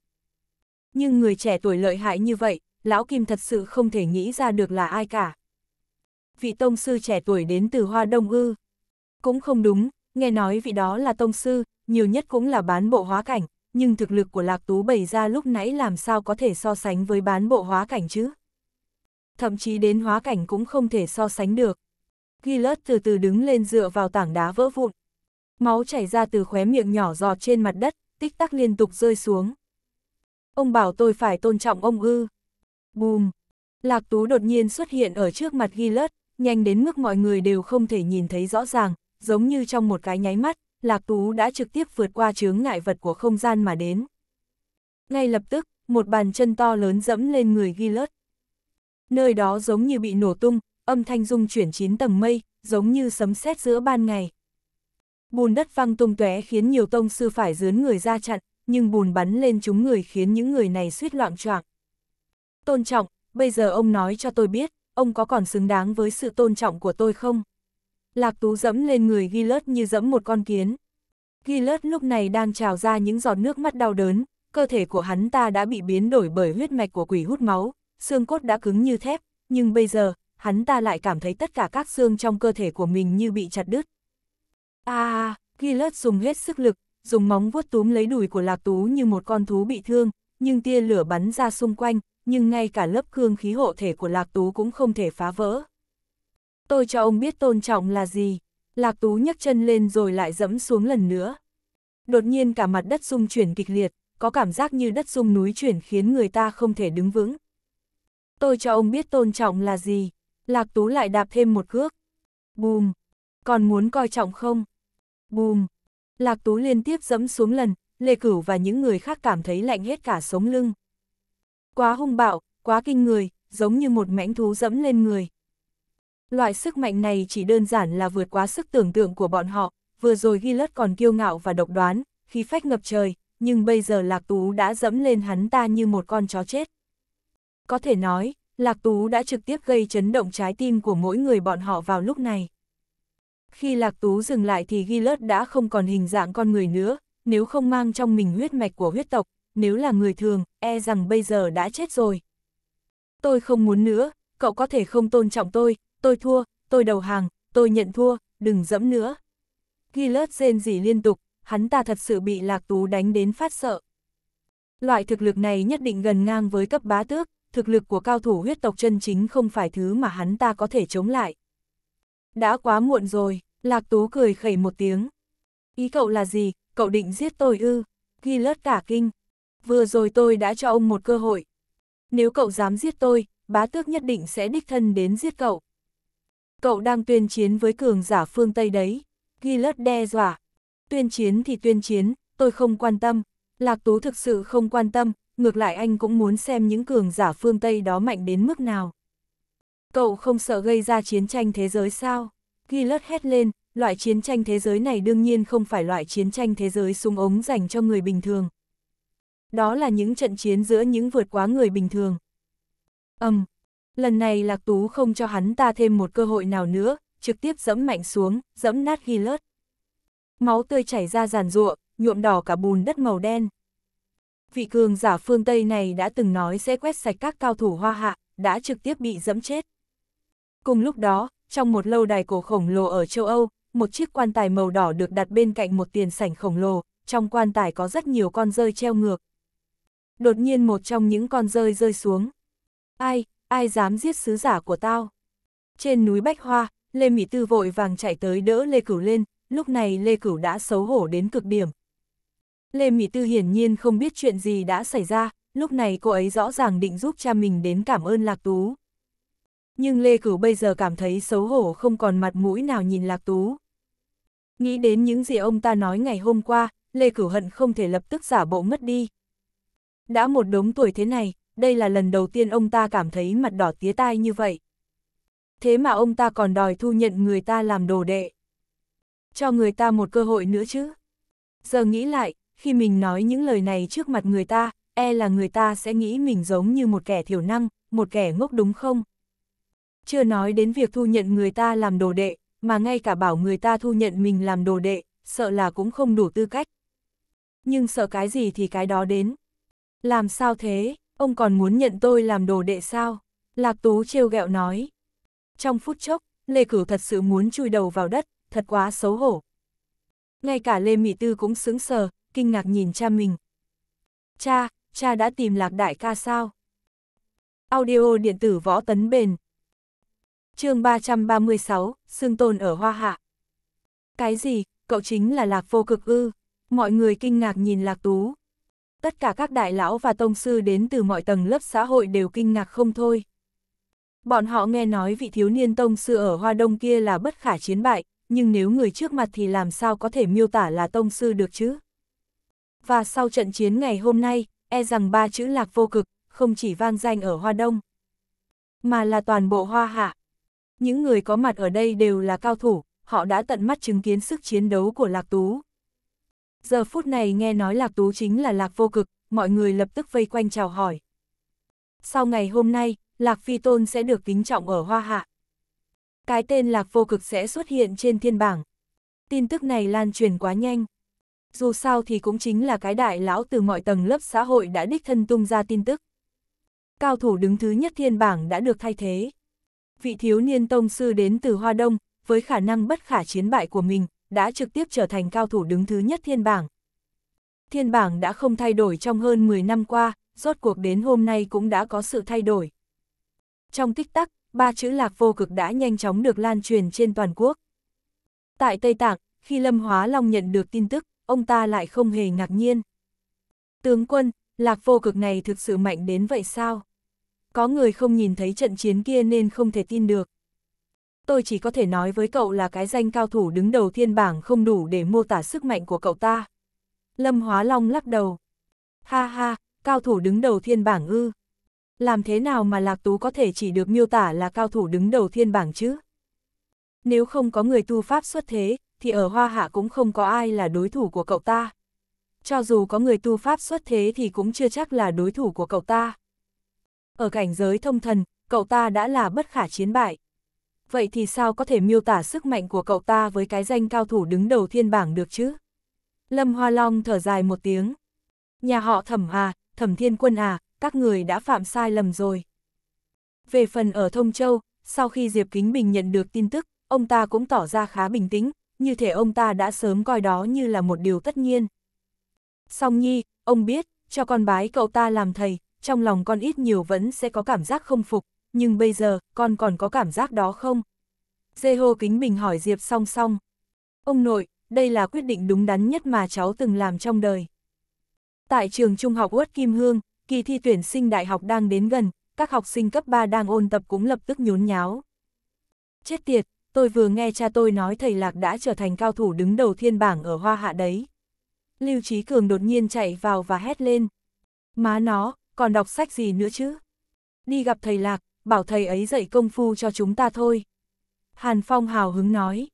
Nhưng người trẻ tuổi lợi hại như vậy, Lão Kim thật sự không thể nghĩ ra được là ai cả. Vị tông sư trẻ tuổi đến từ Hoa Đông Ư. Cũng không đúng, nghe nói vị đó là tông sư, nhiều nhất cũng là bán bộ hóa cảnh, nhưng thực lực của Lạc Tú bày ra lúc nãy làm sao có thể so sánh với bán bộ hóa cảnh chứ thậm chí đến hóa cảnh cũng không thể so sánh được. Gillard từ từ đứng lên dựa vào tảng đá vỡ vụn. Máu chảy ra từ khóe miệng nhỏ giọt trên mặt đất, tích tắc liên tục rơi xuống. Ông bảo tôi phải tôn trọng ông ư. Bùm! Lạc Tú đột nhiên xuất hiện ở trước mặt Gillard, nhanh đến mức mọi người đều không thể nhìn thấy rõ ràng, giống như trong một cái nháy mắt, Lạc Tú đã trực tiếp vượt qua chướng ngại vật của không gian mà đến. Ngay lập tức, một bàn chân to lớn dẫm lên người Gillard nơi đó giống như bị nổ tung, âm thanh rung chuyển chín tầng mây, giống như sấm sét giữa ban ngày. Bùn đất văng tung tóe khiến nhiều tông sư phải dướn người ra chặn, nhưng bùn bắn lên chúng người khiến những người này suýt loạn choạng. Tôn trọng, bây giờ ông nói cho tôi biết, ông có còn xứng đáng với sự tôn trọng của tôi không? Lạc Tú dẫm lên người ghi như dẫm một con kiến. Ghi lúc này đang trào ra những giọt nước mắt đau đớn, cơ thể của hắn ta đã bị biến đổi bởi huyết mạch của quỷ hút máu, xương cốt đã cứng như thép, nhưng bây giờ, hắn ta lại cảm thấy tất cả các xương trong cơ thể của mình như bị chặt đứt. À, Gillard dùng hết sức lực, dùng móng vuốt túm lấy đùi của Lạc Tú như một con thú bị thương, nhưng tia lửa bắn ra xung quanh, nhưng ngay cả lớp cương khí hộ thể của Lạc Tú cũng không thể phá vỡ. Tôi cho ông biết tôn trọng là gì. Lạc Tú nhấc chân lên rồi lại dẫm xuống lần nữa. Đột nhiên cả mặt đất rung chuyển kịch liệt, có cảm giác như đất rung núi chuyển khiến người ta không thể đứng vững tôi cho ông biết tôn trọng là gì. Lạc Tú lại đạp thêm một cước. Bùm, còn muốn coi trọng không? Bùm, Lạc Tú liên tiếp dẫm xuống lần, Lê Cửu và những người khác cảm thấy lạnh hết cả sống lưng. Quá hung bạo, quá kinh người, giống như một mãnh thú dẫm lên người. Loại sức mạnh này chỉ đơn giản là vượt quá sức tưởng tượng của bọn họ, vừa rồi ghi lất còn kiêu ngạo và độc đoán, khí phách ngập trời, nhưng bây giờ Lạc Tú đã dẫm lên hắn ta như một con chó chết có thể nói, Lạc Tú đã trực tiếp gây chấn động trái tim của mỗi người bọn họ vào lúc này. Khi Lạc Tú dừng lại thì Gilert đã không còn hình dạng con người nữa, nếu không mang trong mình huyết mạch của huyết tộc, nếu là người thường, e rằng bây giờ đã chết rồi. Tôi không muốn nữa, cậu có thể không tôn trọng tôi, tôi thua, tôi đầu hàng, tôi nhận thua, đừng dẫm nữa. Gilert rên rỉ liên tục, hắn ta thật sự bị Lạc Tú đánh đến phát sợ. Loại thực lực này nhất định gần ngang với cấp bá tước, thực lực của cao thủ huyết tộc chân chính không phải thứ mà hắn ta có thể chống lại. Đã quá muộn rồi, Lạc Tú cười khẩy một tiếng. Ý cậu là gì, cậu định giết tôi ư? Ghi lớt cả kinh. Vừa rồi tôi đã cho ông một cơ hội. Nếu cậu dám giết tôi, bá tước nhất định sẽ đích thân đến giết cậu. Cậu đang tuyên chiến với cường giả phương Tây đấy. Ghi lớt đe dọa. Tuyên chiến thì tuyên chiến, tôi không quan tâm. Lạc Tú thực sự không quan tâm, ngược lại anh cũng muốn xem những cường giả phương Tây đó mạnh đến mức nào. Cậu không sợ gây ra chiến tranh thế giới sao? Gillard hét lên, loại chiến tranh thế giới này đương nhiên không phải loại chiến tranh thế giới súng ống dành cho người bình thường. Đó là những trận chiến giữa những vượt quá người bình thường. Âm, um, lần này Lạc Tú không cho hắn ta thêm một cơ hội nào nữa, trực tiếp dẫm mạnh xuống, dẫm nát Gillard. Máu tươi chảy ra giàn ruộng, nhuộm đỏ cả bùn đất màu đen vị cường giả phương Tây này đã từng nói sẽ quét sạch các cao thủ hoa hạ, đã trực tiếp bị dẫm chết. Cùng lúc đó, trong một lâu đài cổ khổng lồ ở châu Âu, một chiếc quan tài màu đỏ được đặt bên cạnh một tiền sảnh khổng lồ, trong quan tài có rất nhiều con rơi treo ngược. Đột nhiên một trong những con rơi rơi xuống. Ai, ai dám giết sứ giả của tao? Trên núi Bách Hoa, Lê Mỹ Tư vội vàng chạy tới đỡ Lê Cửu lên, lúc này Lê Cửu đã xấu hổ đến cực điểm. Lê Mỹ Tư hiển nhiên không biết chuyện gì đã xảy ra, lúc này cô ấy rõ ràng định giúp cha mình đến cảm ơn Lạc Tú. Nhưng Lê Cửu bây giờ cảm thấy xấu hổ không còn mặt mũi nào nhìn Lạc Tú. Nghĩ đến những gì ông ta nói ngày hôm qua, Lê Cửu hận không thể lập tức giả bộ mất đi. Đã một đống tuổi thế này, đây là lần đầu tiên ông ta cảm thấy mặt đỏ tía tai như vậy. Thế mà ông ta còn đòi thu nhận người ta làm đồ đệ. Cho người ta một cơ hội nữa chứ. Giờ nghĩ lại, khi mình nói những lời này trước mặt người ta, e là người ta sẽ nghĩ mình giống như một kẻ thiểu năng, một kẻ ngốc đúng không? Chưa nói đến việc thu nhận người ta làm đồ đệ, mà ngay cả bảo người ta thu nhận mình làm đồ đệ, sợ là cũng không đủ tư cách. Nhưng sợ cái gì thì cái đó đến. Làm sao thế, ông còn muốn nhận tôi làm đồ đệ sao? Lạc Tú trêu ghẹo nói. Trong phút chốc, Lê Cửu thật sự muốn chui đầu vào đất, thật quá xấu hổ. Ngay cả Lê Mỹ Tư cũng sững sờ, kinh ngạc nhìn cha mình. Cha, cha đã tìm lạc đại ca sao? Audio điện tử võ tấn bền. chương 336, Sương Tôn ở Hoa Hạ. Cái gì, cậu chính là lạc vô cực ư? Mọi người kinh ngạc nhìn lạc tú. Tất cả các đại lão và tông sư đến từ mọi tầng lớp xã hội đều kinh ngạc không thôi. Bọn họ nghe nói vị thiếu niên tông sư ở Hoa Đông kia là bất khả chiến bại, nhưng nếu người trước mặt thì làm sao có thể miêu tả là tông sư được chứ? Và sau trận chiến ngày hôm nay, e rằng ba chữ lạc vô cực, không chỉ vang danh ở Hoa Đông, mà là toàn bộ Hoa Hạ. Những người có mặt ở đây đều là cao thủ, họ đã tận mắt chứng kiến sức chiến đấu của Lạc Tú. Giờ phút này nghe nói Lạc Tú chính là Lạc vô cực, mọi người lập tức vây quanh chào hỏi. Sau ngày hôm nay, Lạc Phi Tôn sẽ được kính trọng ở Hoa Hạ. Cái tên Lạc vô cực sẽ xuất hiện trên thiên bảng. Tin tức này lan truyền quá nhanh dù sao thì cũng chính là cái đại lão từ mọi tầng lớp xã hội đã đích thân tung ra tin tức. Cao thủ đứng thứ nhất thiên bảng đã được thay thế. Vị thiếu niên tông sư đến từ Hoa Đông, với khả năng bất khả chiến bại của mình, đã trực tiếp trở thành cao thủ đứng thứ nhất thiên bảng. Thiên bảng đã không thay đổi trong hơn 10 năm qua, rốt cuộc đến hôm nay cũng đã có sự thay đổi. Trong tích tắc, ba chữ lạc vô cực đã nhanh chóng được lan truyền trên toàn quốc. Tại Tây Tạng, khi Lâm Hóa Long nhận được tin tức, ông ta lại không hề ngạc nhiên. Tướng quân, lạc vô cực này thực sự mạnh đến vậy sao? Có người không nhìn thấy trận chiến kia nên không thể tin được. Tôi chỉ có thể nói với cậu là cái danh cao thủ đứng đầu thiên bảng không đủ để mô tả sức mạnh của cậu ta. Lâm Hóa Long lắc đầu. Ha ha, cao thủ đứng đầu thiên bảng ư. Làm thế nào mà Lạc Tú có thể chỉ được miêu tả là cao thủ đứng đầu thiên bảng chứ? Nếu không có người tu pháp xuất thế, thì ở Hoa Hạ cũng không có ai là đối thủ của cậu ta. Cho dù có người tu pháp xuất thế thì cũng chưa chắc là đối thủ của cậu ta. Ở cảnh giới thông thần, cậu ta đã là bất khả chiến bại. Vậy thì sao có thể miêu tả sức mạnh của cậu ta với cái danh cao thủ đứng đầu thiên bảng được chứ? Lâm Hoa Long thở dài một tiếng. Nhà họ thẩm à, thẩm thiên quân à, các người đã phạm sai lầm rồi. Về phần ở Thông Châu, sau khi Diệp Kính Bình nhận được tin tức, ông ta cũng tỏ ra khá bình tĩnh, như thể ông ta đã sớm coi đó như là một điều tất nhiên. Song nhi, ông biết, cho con bái cậu ta làm thầy, trong lòng con ít nhiều vẫn sẽ có cảm giác không phục, nhưng bây giờ, con còn có cảm giác đó không? Dê hô kính mình hỏi Diệp song song. Ông nội, đây là quyết định đúng đắn nhất mà cháu từng làm trong đời. Tại trường trung học Uất Kim Hương, kỳ thi tuyển sinh đại học đang đến gần, các học sinh cấp 3 đang ôn tập cũng lập tức nhốn nháo. Chết tiệt, tôi vừa nghe cha tôi nói thầy Lạc đã trở thành cao thủ đứng đầu thiên bảng ở Hoa Hạ đấy. Lưu Trí Cường đột nhiên chạy vào và hét lên. Má nó, còn đọc sách gì nữa chứ? Đi gặp thầy Lạc, bảo thầy ấy dạy công phu cho chúng ta thôi. Hàn Phong hào hứng nói.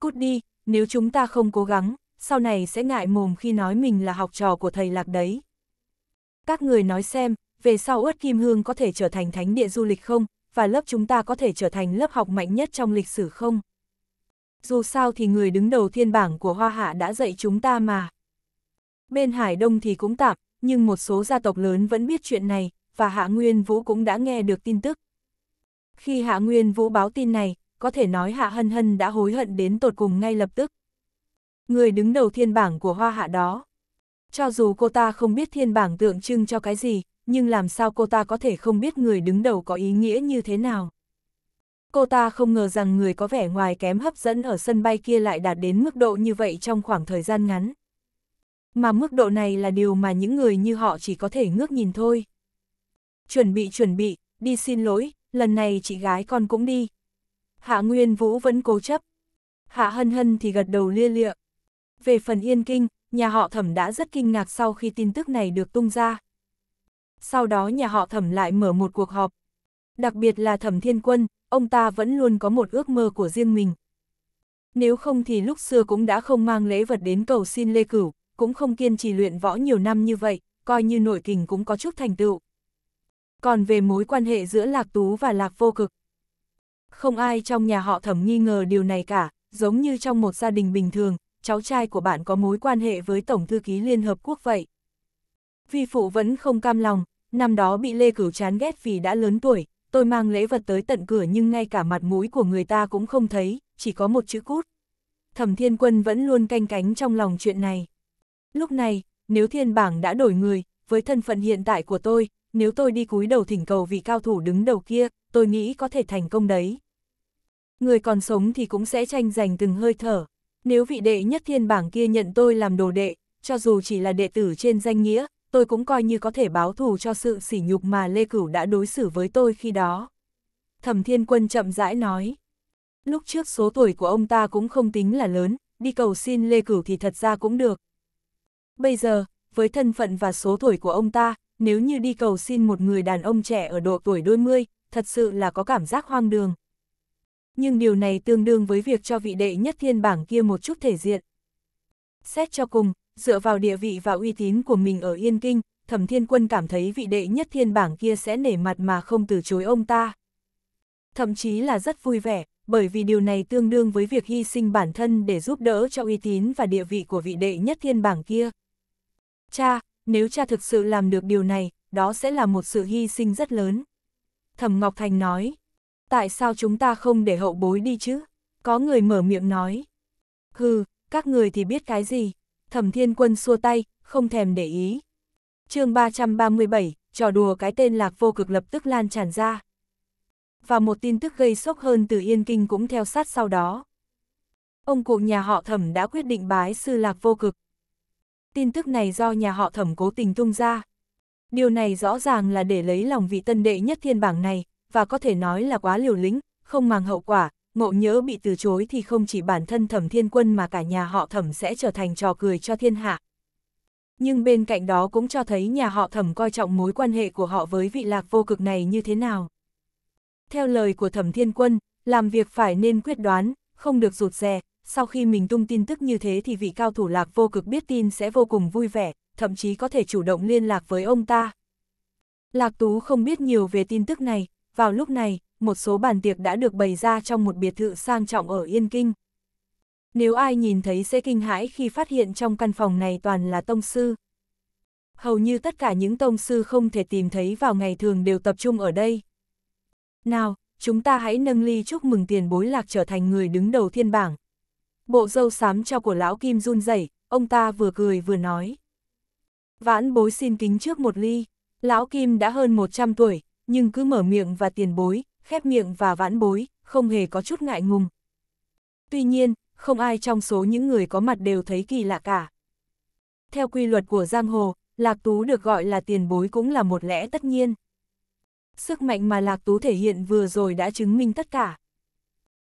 Cút đi, nếu chúng ta không cố gắng, sau này sẽ ngại mồm khi nói mình là học trò của thầy Lạc đấy. Các người nói xem, về sau ướt kim hương có thể trở thành thánh địa du lịch không, và lớp chúng ta có thể trở thành lớp học mạnh nhất trong lịch sử không? Dù sao thì người đứng đầu thiên bảng của Hoa Hạ đã dạy chúng ta mà. Bên Hải Đông thì cũng tạp, nhưng một số gia tộc lớn vẫn biết chuyện này, và Hạ Nguyên Vũ cũng đã nghe được tin tức. Khi Hạ Nguyên Vũ báo tin này, có thể nói Hạ Hân Hân đã hối hận đến tột cùng ngay lập tức. Người đứng đầu thiên bảng của Hoa Hạ đó. Cho dù cô ta không biết thiên bảng tượng trưng cho cái gì, nhưng làm sao cô ta có thể không biết người đứng đầu có ý nghĩa như thế nào. Cô ta không ngờ rằng người có vẻ ngoài kém hấp dẫn ở sân bay kia lại đạt đến mức độ như vậy trong khoảng thời gian ngắn. Mà mức độ này là điều mà những người như họ chỉ có thể ngước nhìn thôi. Chuẩn bị chuẩn bị, đi xin lỗi, lần này chị gái con cũng đi. Hạ Nguyên Vũ vẫn cố chấp. Hạ Hân Hân thì gật đầu lia lịa. Về phần Yên Kinh, nhà họ thẩm đã rất kinh ngạc sau khi tin tức này được tung ra sau đó nhà họ thẩm lại mở một cuộc họp. Đặc biệt là thẩm thiên quân, ông ta vẫn luôn có một ước mơ của riêng mình. Nếu không thì lúc xưa cũng đã không mang lễ vật đến cầu xin Lê Cửu, cũng không kiên trì luyện võ nhiều năm như vậy, coi như nội kình cũng có chút thành tựu. Còn về mối quan hệ giữa Lạc Tú và Lạc Vô Cực, không ai trong nhà họ thẩm nghi ngờ điều này cả, giống như trong một gia đình bình thường, cháu trai của bạn có mối quan hệ với Tổng Thư ký Liên Hợp Quốc vậy. Vi phụ vẫn không cam lòng, năm đó bị Lê Cửu chán ghét vì đã lớn tuổi, tôi mang lễ vật tới tận cửa nhưng ngay cả mặt mũi của người ta cũng không thấy, chỉ có một chữ cút. Thẩm Thiên Quân vẫn luôn canh cánh trong lòng chuyện này. Lúc này, nếu thiên bảng đã đổi người, với thân phận hiện tại của tôi, nếu tôi đi cúi đầu thỉnh cầu vì cao thủ đứng đầu kia, tôi nghĩ có thể thành công đấy. Người còn sống thì cũng sẽ tranh giành từng hơi thở. Nếu vị đệ nhất thiên bảng kia nhận tôi làm đồ đệ, cho dù chỉ là đệ tử trên danh nghĩa, tôi cũng coi như có thể báo thù cho sự sỉ nhục mà Lê Cửu đã đối xử với tôi khi đó. Thẩm Thiên Quân chậm rãi nói. Lúc trước số tuổi của ông ta cũng không tính là lớn, đi cầu xin Lê Cửu thì thật ra cũng được. Bây giờ, với thân phận và số tuổi của ông ta, nếu như đi cầu xin một người đàn ông trẻ ở độ tuổi đôi mươi, thật sự là có cảm giác hoang đường. Nhưng điều này tương đương với việc cho vị đệ nhất thiên bảng kia một chút thể diện. Xét cho cùng, dựa vào địa vị và uy tín của mình ở Yên Kinh, Thẩm Thiên Quân cảm thấy vị đệ nhất thiên bảng kia sẽ nể mặt mà không từ chối ông ta. Thậm chí là rất vui vẻ, bởi vì điều này tương đương với việc hy sinh bản thân để giúp đỡ cho uy tín và địa vị của vị đệ nhất thiên bảng kia. Cha, nếu cha thực sự làm được điều này, đó sẽ là một sự hy sinh rất lớn. Thẩm Ngọc Thành nói, tại sao chúng ta không để hậu bối đi chứ? Có người mở miệng nói, hừ, các người thì biết cái gì? Thẩm Thiên Quân xua tay, không thèm để ý. chương 337, trò đùa cái tên lạc vô cực lập tức lan tràn ra. Và một tin tức gây sốc hơn từ Yên Kinh cũng theo sát sau đó. Ông cụ nhà họ thẩm đã quyết định bái sư lạc vô cực. Tin tức này do nhà họ thẩm cố tình tung ra. Điều này rõ ràng là để lấy lòng vị tân đệ nhất thiên bảng này, và có thể nói là quá liều lĩnh, không màng hậu quả, ngộ nhớ bị từ chối thì không chỉ bản thân thẩm thiên quân mà cả nhà họ thẩm sẽ trở thành trò cười cho thiên hạ. Nhưng bên cạnh đó cũng cho thấy nhà họ thẩm coi trọng mối quan hệ của họ với vị lạc vô cực này như thế nào. Theo lời của thẩm thiên quân, làm việc phải nên quyết đoán, không được rụt rè, sau khi mình tung tin tức như thế thì vị cao thủ lạc vô cực biết tin sẽ vô cùng vui vẻ, thậm chí có thể chủ động liên lạc với ông ta. Lạc Tú không biết nhiều về tin tức này, vào lúc này, một số bàn tiệc đã được bày ra trong một biệt thự sang trọng ở Yên Kinh. Nếu ai nhìn thấy sẽ kinh hãi khi phát hiện trong căn phòng này toàn là tông sư. Hầu như tất cả những tông sư không thể tìm thấy vào ngày thường đều tập trung ở đây. Nào, chúng ta hãy nâng ly chúc mừng tiền bối lạc trở thành người đứng đầu thiên bảng. Bộ dâu xám cho của lão Kim run rẩy, ông ta vừa cười vừa nói. Vãn bối xin kính trước một ly, lão Kim đã hơn 100 tuổi, nhưng cứ mở miệng và tiền bối, khép miệng và vãn bối, không hề có chút ngại ngùng. Tuy nhiên, không ai trong số những người có mặt đều thấy kỳ lạ cả. Theo quy luật của giang hồ, Lạc Tú được gọi là tiền bối cũng là một lẽ tất nhiên. Sức mạnh mà Lạc Tú thể hiện vừa rồi đã chứng minh tất cả.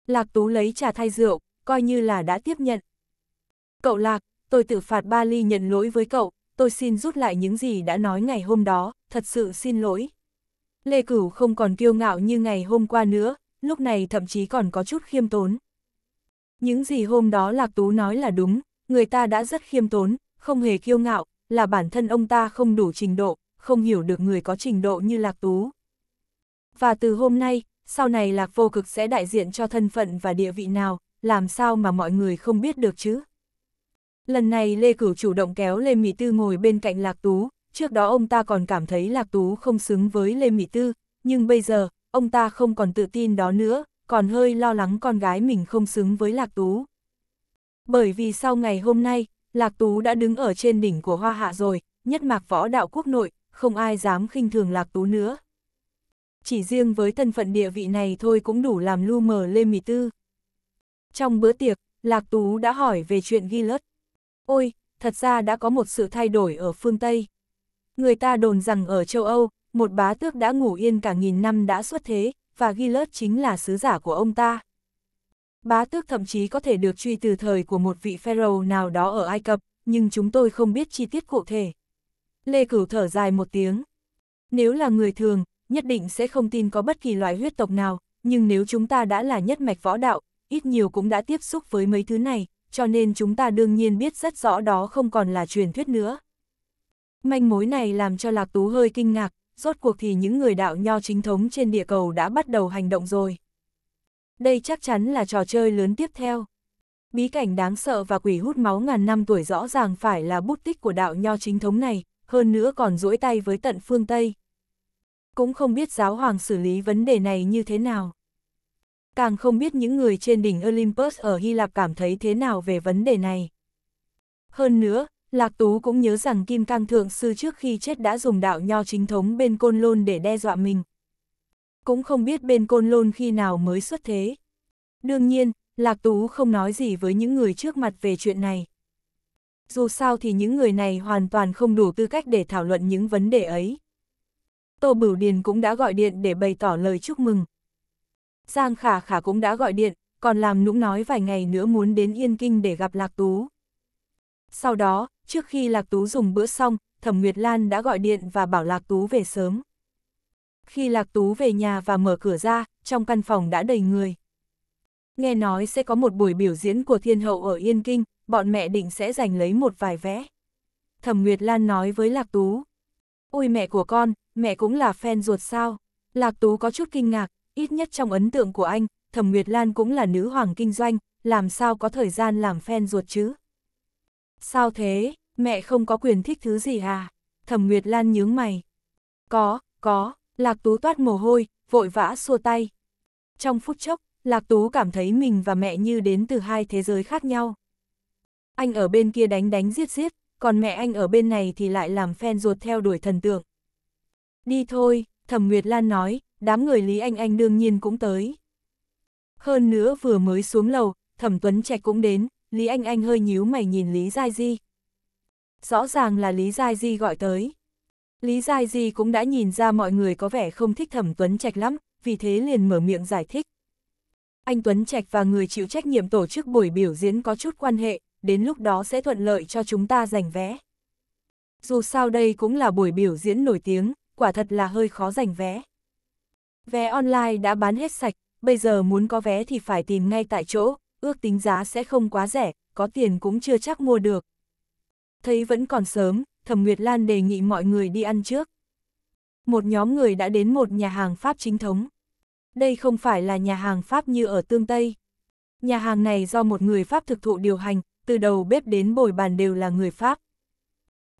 Lạc Tú lấy trà thay rượu, coi như là đã tiếp nhận. Cậu Lạc, tôi tự phạt ba ly nhận lỗi với cậu, tôi xin rút lại những gì đã nói ngày hôm đó, thật sự xin lỗi. Lê Cửu không còn kiêu ngạo như ngày hôm qua nữa, lúc này thậm chí còn có chút khiêm tốn. Những gì hôm đó Lạc Tú nói là đúng, người ta đã rất khiêm tốn, không hề kiêu ngạo, là bản thân ông ta không đủ trình độ, không hiểu được người có trình độ như Lạc Tú. Và từ hôm nay, sau này Lạc Vô Cực sẽ đại diện cho thân phận và địa vị nào, làm sao mà mọi người không biết được chứ? Lần này Lê Cửu chủ động kéo Lê Mỹ Tư ngồi bên cạnh Lạc Tú, trước đó ông ta còn cảm thấy Lạc Tú không xứng với Lê Mỹ Tư, nhưng bây giờ, ông ta không còn tự tin đó nữa, còn hơi lo lắng con gái mình không xứng với Lạc Tú. Bởi vì sau ngày hôm nay, Lạc Tú đã đứng ở trên đỉnh của Hoa Hạ rồi, nhất mạc võ đạo quốc nội, không ai dám khinh thường Lạc Tú nữa. Chỉ riêng với thân phận địa vị này thôi cũng đủ làm lu mờ Lê Mỹ Tư. Trong bữa tiệc, Lạc Tú đã hỏi về chuyện ghi lất. Ôi, thật ra đã có một sự thay đổi ở phương Tây. Người ta đồn rằng ở châu Âu, một bá tước đã ngủ yên cả nghìn năm đã xuất thế, và Gilert chính là sứ giả của ông ta. Bá tước thậm chí có thể được truy từ thời của một vị pharaoh nào đó ở Ai Cập, nhưng chúng tôi không biết chi tiết cụ thể. Lê Cửu thở dài một tiếng. Nếu là người thường, nhất định sẽ không tin có bất kỳ loại huyết tộc nào, nhưng nếu chúng ta đã là nhất mạch võ đạo, ít nhiều cũng đã tiếp xúc với mấy thứ này, cho nên chúng ta đương nhiên biết rất rõ đó không còn là truyền thuyết nữa. Manh mối này làm cho Lạc Tú hơi kinh ngạc, rốt cuộc thì những người đạo nho chính thống trên địa cầu đã bắt đầu hành động rồi. Đây chắc chắn là trò chơi lớn tiếp theo. Bí cảnh đáng sợ và quỷ hút máu ngàn năm tuổi rõ ràng phải là bút tích của đạo nho chính thống này, hơn nữa còn duỗi tay với tận phương Tây. Cũng không biết giáo hoàng xử lý vấn đề này như thế nào. Càng không biết những người trên đỉnh Olympus ở Hy Lạp cảm thấy thế nào về vấn đề này. Hơn nữa, Lạc Tú cũng nhớ rằng Kim Cang Thượng Sư trước khi chết đã dùng đạo nho chính thống bên Côn Lôn để đe dọa mình. Cũng không biết bên Côn Lôn khi nào mới xuất thế. Đương nhiên, Lạc Tú không nói gì với những người trước mặt về chuyện này. Dù sao thì những người này hoàn toàn không đủ tư cách để thảo luận những vấn đề ấy. Tô Bửu Điền cũng đã gọi điện để bày tỏ lời chúc mừng. Giang Khả Khả cũng đã gọi điện, còn làm nũng nói vài ngày nữa muốn đến Yên Kinh để gặp Lạc Tú. Sau đó, trước khi Lạc Tú dùng bữa xong, Thẩm Nguyệt Lan đã gọi điện và bảo Lạc Tú về sớm. Khi Lạc Tú về nhà và mở cửa ra, trong căn phòng đã đầy người. Nghe nói sẽ có một buổi biểu diễn của thiên hậu ở Yên Kinh, bọn mẹ định sẽ giành lấy một vài vé. Thẩm Nguyệt Lan nói với Lạc Tú. Ôi mẹ của con, mẹ cũng là fan ruột sao? Lạc Tú có chút kinh ngạc, ít nhất trong ấn tượng của anh, Thẩm Nguyệt Lan cũng là nữ hoàng kinh doanh, làm sao có thời gian làm fan ruột chứ? Sao thế, mẹ không có quyền thích thứ gì à? Thẩm Nguyệt Lan nhướng mày. Có, có, Lạc Tú toát mồ hôi, vội vã xua tay. Trong phút chốc, Lạc Tú cảm thấy mình và mẹ như đến từ hai thế giới khác nhau. Anh ở bên kia đánh đánh giết giết, còn mẹ anh ở bên này thì lại làm phen ruột theo đuổi thần tượng. Đi thôi, Thẩm Nguyệt Lan nói, đám người Lý Anh Anh đương nhiên cũng tới. Hơn nữa vừa mới xuống lầu, Thẩm Tuấn Trạch cũng đến, Lý Anh Anh hơi nhíu mày nhìn Lý Giai Di. Rõ ràng là Lý Giai Di gọi tới. Lý Giai Di cũng đã nhìn ra mọi người có vẻ không thích Thẩm Tuấn Trạch lắm, vì thế liền mở miệng giải thích. Anh Tuấn Trạch và người chịu trách nhiệm tổ chức buổi biểu diễn có chút quan hệ, đến lúc đó sẽ thuận lợi cho chúng ta giành vé. Dù sao đây cũng là buổi biểu diễn nổi tiếng, quả thật là hơi khó giành vé. Vé online đã bán hết sạch, bây giờ muốn có vé thì phải tìm ngay tại chỗ, ước tính giá sẽ không quá rẻ, có tiền cũng chưa chắc mua được. Thấy vẫn còn sớm, Thẩm Nguyệt Lan đề nghị mọi người đi ăn trước. Một nhóm người đã đến một nhà hàng Pháp chính thống. Đây không phải là nhà hàng Pháp như ở Tương Tây. Nhà hàng này do một người Pháp thực thụ điều hành, từ đầu bếp đến bồi bàn đều là người Pháp.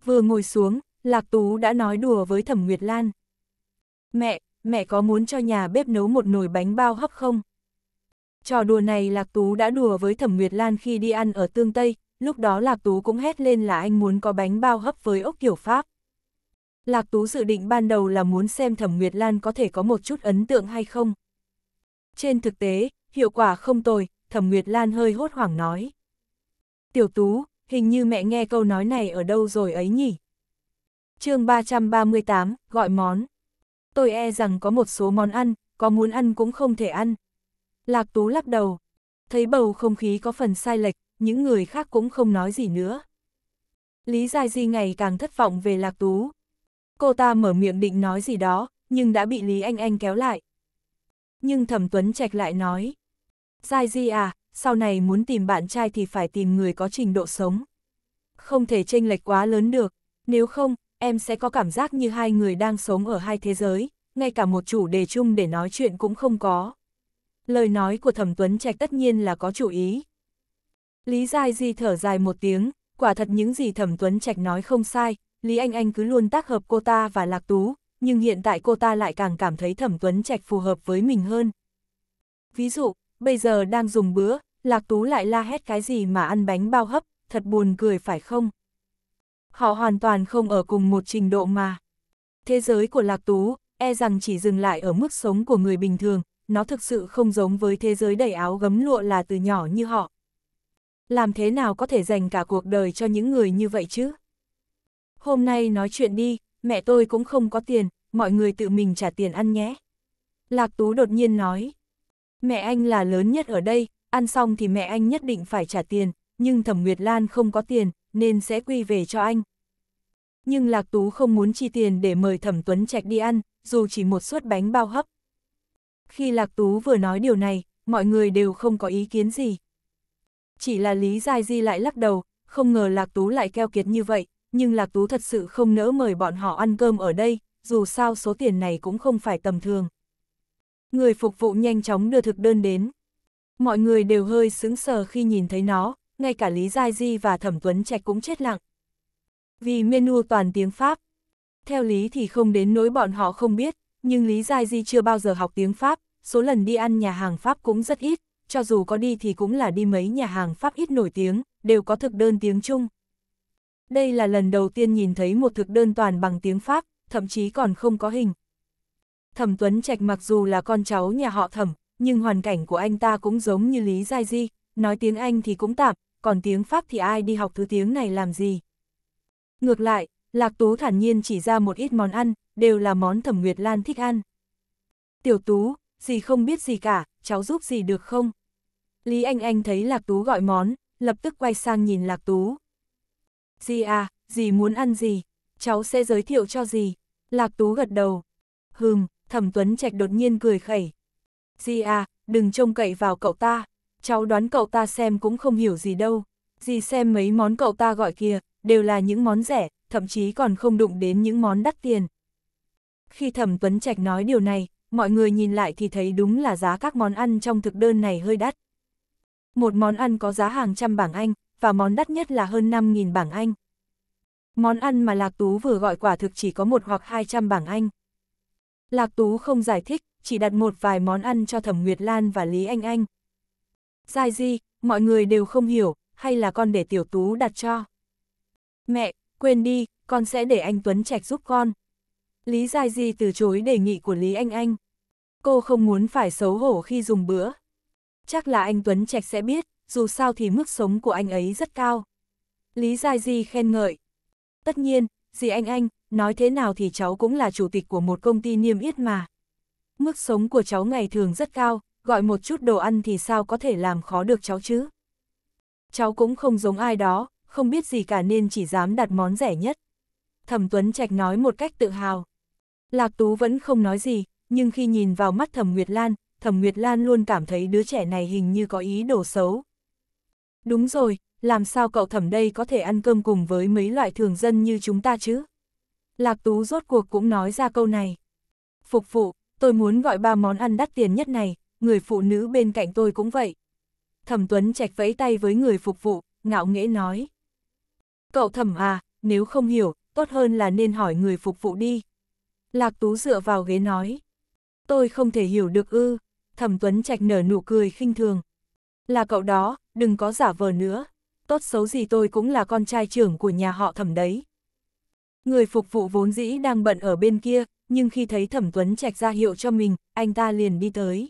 Vừa ngồi xuống, Lạc Tú đã nói đùa với Thẩm Nguyệt Lan. Mẹ, mẹ có muốn cho nhà bếp nấu một nồi bánh bao hấp không? Trò đùa này Lạc Tú đã đùa với Thẩm Nguyệt Lan khi đi ăn ở Tương Tây, lúc đó Lạc Tú cũng hét lên là anh muốn có bánh bao hấp với ốc kiểu Pháp. Lạc Tú dự định ban đầu là muốn xem Thẩm Nguyệt Lan có thể có một chút ấn tượng hay không. Trên thực tế, hiệu quả không tồi, Thẩm Nguyệt Lan hơi hốt hoảng nói. Tiểu Tú, hình như mẹ nghe câu nói này ở đâu rồi ấy nhỉ? chương 338, gọi món. Tôi e rằng có một số món ăn, có muốn ăn cũng không thể ăn, Lạc Tú lắc đầu. Thấy bầu không khí có phần sai lệch, những người khác cũng không nói gì nữa. Lý Giai Di ngày càng thất vọng về Lạc Tú. Cô ta mở miệng định nói gì đó, nhưng đã bị Lý Anh Anh kéo lại. Nhưng Thẩm Tuấn Trạch lại nói. Giai Di à, sau này muốn tìm bạn trai thì phải tìm người có trình độ sống. Không thể chênh lệch quá lớn được, nếu không, em sẽ có cảm giác như hai người đang sống ở hai thế giới, ngay cả một chủ đề chung để nói chuyện cũng không có lời nói của thẩm tuấn trạch tất nhiên là có chủ ý. Lý Giai Di thở dài một tiếng, quả thật những gì thẩm tuấn trạch nói không sai, Lý Anh Anh cứ luôn tác hợp cô ta và Lạc Tú, nhưng hiện tại cô ta lại càng cảm thấy thẩm tuấn trạch phù hợp với mình hơn. Ví dụ, bây giờ đang dùng bữa, Lạc Tú lại la hét cái gì mà ăn bánh bao hấp, thật buồn cười phải không? Họ hoàn toàn không ở cùng một trình độ mà. Thế giới của Lạc Tú, e rằng chỉ dừng lại ở mức sống của người bình thường, nó thực sự không giống với thế giới đầy áo gấm lụa là từ nhỏ như họ. Làm thế nào có thể dành cả cuộc đời cho những người như vậy chứ? Hôm nay nói chuyện đi, mẹ tôi cũng không có tiền, mọi người tự mình trả tiền ăn nhé. Lạc Tú đột nhiên nói, mẹ anh là lớn nhất ở đây, ăn xong thì mẹ anh nhất định phải trả tiền, nhưng Thẩm Nguyệt Lan không có tiền, nên sẽ quy về cho anh. Nhưng Lạc Tú không muốn chi tiền để mời Thẩm Tuấn Trạch đi ăn, dù chỉ một suất bánh bao hấp, khi Lạc Tú vừa nói điều này, mọi người đều không có ý kiến gì. Chỉ là Lý Giai Di lại lắc đầu, không ngờ Lạc Tú lại keo kiệt như vậy, nhưng Lạc Tú thật sự không nỡ mời bọn họ ăn cơm ở đây, dù sao số tiền này cũng không phải tầm thường. Người phục vụ nhanh chóng đưa thực đơn đến. Mọi người đều hơi sững sờ khi nhìn thấy nó, ngay cả Lý Giai Di và Thẩm Tuấn Trạch cũng chết lặng. Vì menu toàn tiếng Pháp. Theo lý thì không đến nỗi bọn họ không biết, nhưng Lý Giai Di chưa bao giờ học tiếng Pháp, số lần đi ăn nhà hàng Pháp cũng rất ít, cho dù có đi thì cũng là đi mấy nhà hàng Pháp ít nổi tiếng, đều có thực đơn tiếng Trung. Đây là lần đầu tiên nhìn thấy một thực đơn toàn bằng tiếng Pháp, thậm chí còn không có hình. Thẩm Tuấn Trạch mặc dù là con cháu nhà họ Thẩm, nhưng hoàn cảnh của anh ta cũng giống như Lý Giai Di, nói tiếng Anh thì cũng tạm, còn tiếng Pháp thì ai đi học thứ tiếng này làm gì. Ngược lại, Lạc Tú thản nhiên chỉ ra một ít món ăn, đều là món Thẩm Nguyệt Lan thích ăn. Tiểu Tú, dì không biết gì cả, cháu giúp gì được không? Lý Anh Anh thấy Lạc Tú gọi món, lập tức quay sang nhìn Lạc Tú. Dì à, dì muốn ăn gì? Cháu sẽ giới thiệu cho dì. Lạc Tú gật đầu. Hừm, Thẩm Tuấn Trạch đột nhiên cười khẩy. Dì à, đừng trông cậy vào cậu ta. Cháu đoán cậu ta xem cũng không hiểu gì đâu. Dì xem mấy món cậu ta gọi kia, đều là những món rẻ, thậm chí còn không đụng đến những món đắt tiền. Khi Thẩm Tuấn Trạch nói điều này, mọi người nhìn lại thì thấy đúng là giá các món ăn trong thực đơn này hơi đắt. Một món ăn có giá hàng trăm bảng Anh, và món đắt nhất là hơn 5.000 bảng Anh. Món ăn mà Lạc Tú vừa gọi quả thực chỉ có một hoặc 200 bảng Anh. Lạc Tú không giải thích, chỉ đặt một vài món ăn cho Thẩm Nguyệt Lan và Lý Anh Anh. Dài gì, mọi người đều không hiểu, hay là con để Tiểu Tú đặt cho. Mẹ, quên đi, con sẽ để anh Tuấn Trạch giúp con. Lý Giai Di từ chối đề nghị của Lý Anh Anh. Cô không muốn phải xấu hổ khi dùng bữa. Chắc là anh Tuấn Trạch sẽ biết, dù sao thì mức sống của anh ấy rất cao. Lý Giai Di khen ngợi. Tất nhiên, dì anh anh, nói thế nào thì cháu cũng là chủ tịch của một công ty niêm yết mà. Mức sống của cháu ngày thường rất cao, gọi một chút đồ ăn thì sao có thể làm khó được cháu chứ. Cháu cũng không giống ai đó, không biết gì cả nên chỉ dám đặt món rẻ nhất. Thẩm Tuấn Trạch nói một cách tự hào. Lạc Tú vẫn không nói gì, nhưng khi nhìn vào mắt Thẩm Nguyệt Lan, Thẩm Nguyệt Lan luôn cảm thấy đứa trẻ này hình như có ý đồ xấu. Đúng rồi, làm sao cậu thẩm đây có thể ăn cơm cùng với mấy loại thường dân như chúng ta chứ? Lạc Tú rốt cuộc cũng nói ra câu này. Phục vụ, tôi muốn gọi ba món ăn đắt tiền nhất này, người phụ nữ bên cạnh tôi cũng vậy. Thẩm Tuấn chạch vẫy tay với người phục vụ, ngạo nghễ nói. Cậu thẩm à, nếu không hiểu, tốt hơn là nên hỏi người phục vụ đi. Lạc Tú dựa vào ghế nói. Tôi không thể hiểu được ư, Thẩm Tuấn Trạch nở nụ cười khinh thường. Là cậu đó, đừng có giả vờ nữa, tốt xấu gì tôi cũng là con trai trưởng của nhà họ Thẩm đấy. Người phục vụ vốn dĩ đang bận ở bên kia, nhưng khi thấy Thẩm Tuấn Trạch ra hiệu cho mình, anh ta liền đi tới.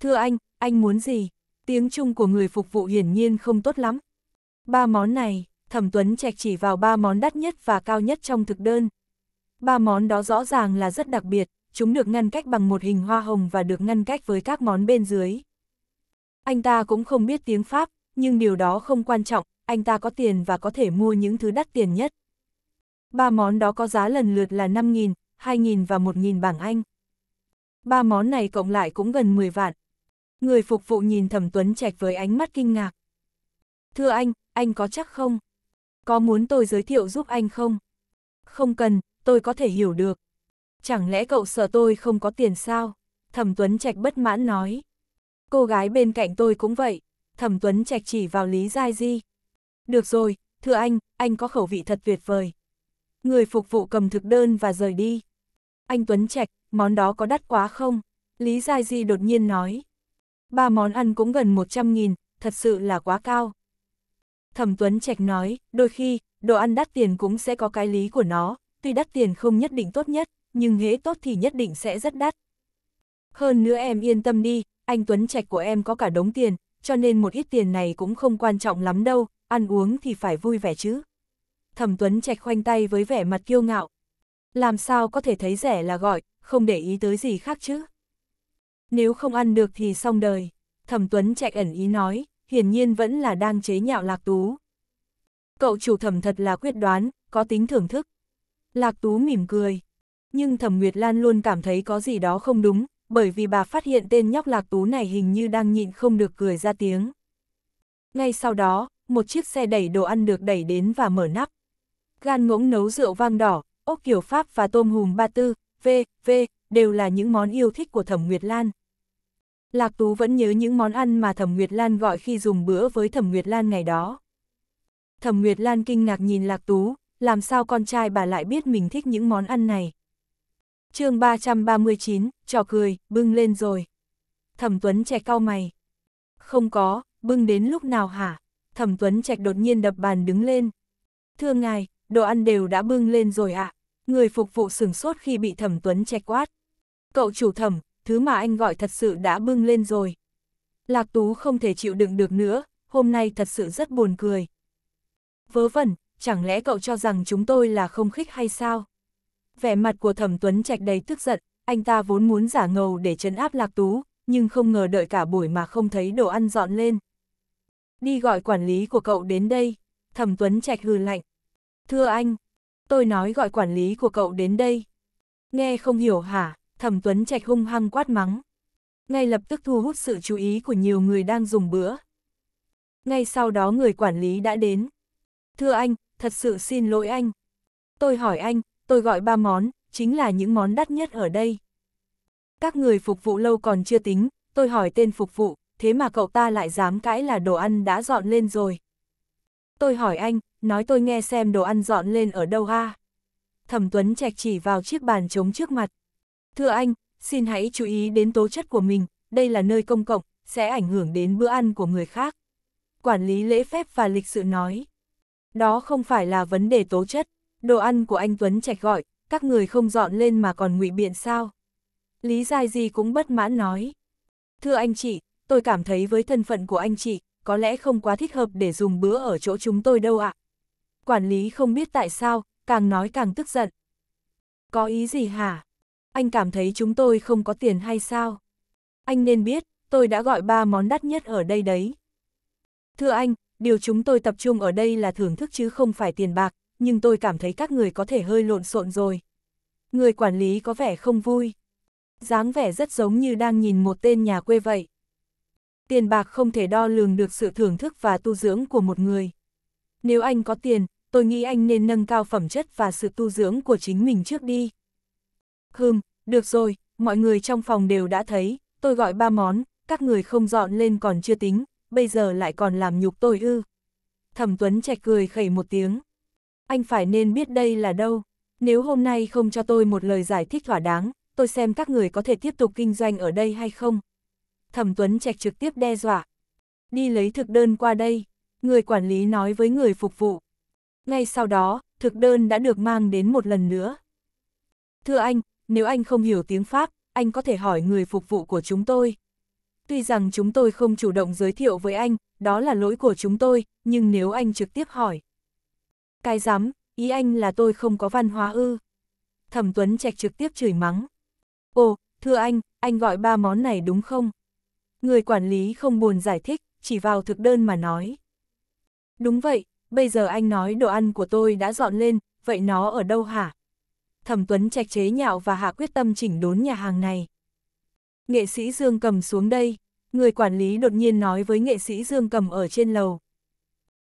Thưa anh, anh muốn gì? Tiếng Trung của người phục vụ hiển nhiên không tốt lắm. Ba món này, Thẩm Tuấn Trạch chỉ vào ba món đắt nhất và cao nhất trong thực đơn, Ba món đó rõ ràng là rất đặc biệt, chúng được ngăn cách bằng một hình hoa hồng và được ngăn cách với các món bên dưới. Anh ta cũng không biết tiếng Pháp, nhưng điều đó không quan trọng, anh ta có tiền và có thể mua những thứ đắt tiền nhất. Ba món đó có giá lần lượt là 5.000, 2.000 và 1.000 bảng Anh. Ba món này cộng lại cũng gần 10 vạn. Người phục vụ nhìn Thẩm Tuấn Trạch với ánh mắt kinh ngạc. Thưa anh, anh có chắc không? Có muốn tôi giới thiệu giúp anh không? Không cần, tôi có thể hiểu được. Chẳng lẽ cậu sợ tôi không có tiền sao? Thẩm Tuấn Trạch bất mãn nói. Cô gái bên cạnh tôi cũng vậy. Thẩm Tuấn Trạch chỉ vào Lý Giai Di. Được rồi, thưa anh, anh có khẩu vị thật tuyệt vời. Người phục vụ cầm thực đơn và rời đi. Anh Tuấn Trạch, món đó có đắt quá không? Lý Giai Di đột nhiên nói. Ba món ăn cũng gần 100 nghìn, thật sự là quá cao. Thẩm Tuấn Trạch nói, đôi khi, đồ ăn đắt tiền cũng sẽ có cái lý của nó, tuy đắt tiền không nhất định tốt nhất, nhưng hế tốt thì nhất định sẽ rất đắt. Hơn nữa em yên tâm đi, anh Tuấn Trạch của em có cả đống tiền, cho nên một ít tiền này cũng không quan trọng lắm đâu, ăn uống thì phải vui vẻ chứ. Thẩm Tuấn Trạch khoanh tay với vẻ mặt kiêu ngạo. Làm sao có thể thấy rẻ là gọi, không để ý tới gì khác chứ. Nếu không ăn được thì xong đời, Thẩm Tuấn Trạch ẩn ý nói, hiển nhiên vẫn là đang chế nhạo Lạc Tú. Cậu chủ thẩm thật là quyết đoán, có tính thưởng thức. Lạc Tú mỉm cười. Nhưng Thẩm Nguyệt Lan luôn cảm thấy có gì đó không đúng, bởi vì bà phát hiện tên nhóc Lạc Tú này hình như đang nhịn không được cười ra tiếng. Ngay sau đó, một chiếc xe đẩy đồ ăn được đẩy đến và mở nắp. Gan ngỗng nấu rượu vang đỏ, ốc kiểu Pháp và tôm hùm ba tư, v, v, đều là những món yêu thích của Thẩm Nguyệt Lan. Lạc Tú vẫn nhớ những món ăn mà Thẩm Nguyệt Lan gọi khi dùng bữa với Thẩm Nguyệt Lan ngày đó. Thẩm Nguyệt Lan kinh ngạc nhìn Lạc Tú, làm sao con trai bà lại biết mình thích những món ăn này. chương 339, trò cười, bưng lên rồi. Thẩm Tuấn trẻ cao mày. Không có, bưng đến lúc nào hả? Thẩm Tuấn Trạch đột nhiên đập bàn đứng lên. Thưa ngài, đồ ăn đều đã bưng lên rồi ạ. Người phục vụ sửng sốt khi bị Thẩm Tuấn Trạch quát. Cậu chủ thẩm, thứ mà anh gọi thật sự đã bưng lên rồi. Lạc Tú không thể chịu đựng được nữa, hôm nay thật sự rất buồn cười. Vớ vẩn, chẳng lẽ cậu cho rằng chúng tôi là không khích hay sao? Vẻ mặt của thẩm tuấn trạch đầy tức giận, anh ta vốn muốn giả ngầu để chấn áp lạc tú, nhưng không ngờ đợi cả buổi mà không thấy đồ ăn dọn lên. Đi gọi quản lý của cậu đến đây, thẩm tuấn trạch hừ lạnh. Thưa anh, tôi nói gọi quản lý của cậu đến đây. Nghe không hiểu hả, thẩm tuấn trạch hung hăng quát mắng. Ngay lập tức thu hút sự chú ý của nhiều người đang dùng bữa. Ngay sau đó người quản lý đã đến. Thưa anh, thật sự xin lỗi anh. Tôi hỏi anh, tôi gọi ba món, chính là những món đắt nhất ở đây. Các người phục vụ lâu còn chưa tính, tôi hỏi tên phục vụ, thế mà cậu ta lại dám cãi là đồ ăn đã dọn lên rồi. Tôi hỏi anh, nói tôi nghe xem đồ ăn dọn lên ở đâu ha. Thẩm Tuấn chạch chỉ vào chiếc bàn trống trước mặt. Thưa anh, xin hãy chú ý đến tố chất của mình, đây là nơi công cộng, sẽ ảnh hưởng đến bữa ăn của người khác. Quản lý lễ phép và lịch sự nói. Đó không phải là vấn đề tố chất, đồ ăn của anh Tuấn Trạch gọi, các người không dọn lên mà còn ngụy biện sao. Lý Giai Di cũng bất mãn nói. Thưa anh chị, tôi cảm thấy với thân phận của anh chị, có lẽ không quá thích hợp để dùng bữa ở chỗ chúng tôi đâu ạ. Quản lý không biết tại sao, càng nói càng tức giận. Có ý gì hả? Anh cảm thấy chúng tôi không có tiền hay sao? Anh nên biết, tôi đã gọi ba món đắt nhất ở đây đấy. Thưa anh, điều chúng tôi tập trung ở đây là thưởng thức chứ không phải tiền bạc, nhưng tôi cảm thấy các người có thể hơi lộn xộn rồi. Người quản lý có vẻ không vui. dáng vẻ rất giống như đang nhìn một tên nhà quê vậy. Tiền bạc không thể đo lường được sự thưởng thức và tu dưỡng của một người. Nếu anh có tiền, tôi nghĩ anh nên nâng cao phẩm chất và sự tu dưỡng của chính mình trước đi. Hừm, được rồi, mọi người trong phòng đều đã thấy, tôi gọi ba món, các người không dọn lên còn chưa tính, bây giờ lại còn làm nhục tôi ư. Thẩm Tuấn Trạch cười khẩy một tiếng. Anh phải nên biết đây là đâu. Nếu hôm nay không cho tôi một lời giải thích thỏa đáng, tôi xem các người có thể tiếp tục kinh doanh ở đây hay không. Thẩm Tuấn Trạch trực tiếp đe dọa. Đi lấy thực đơn qua đây, người quản lý nói với người phục vụ. Ngay sau đó, thực đơn đã được mang đến một lần nữa. Thưa anh, nếu anh không hiểu tiếng Pháp, anh có thể hỏi người phục vụ của chúng tôi, Tuy rằng chúng tôi không chủ động giới thiệu với anh, đó là lỗi của chúng tôi, nhưng nếu anh trực tiếp hỏi. Cái dám, ý anh là tôi không có văn hóa ư. Thẩm Tuấn Trạch trực tiếp chửi mắng. Ồ, thưa anh, anh gọi ba món này đúng không? Người quản lý không buồn giải thích, chỉ vào thực đơn mà nói. Đúng vậy, bây giờ anh nói đồ ăn của tôi đã dọn lên, vậy nó ở đâu hả? Thẩm Tuấn Trạch chế nhạo và hạ quyết tâm chỉnh đốn nhà hàng này nghệ sĩ Dương Cầm xuống đây, người quản lý đột nhiên nói với nghệ sĩ Dương Cầm ở trên lầu.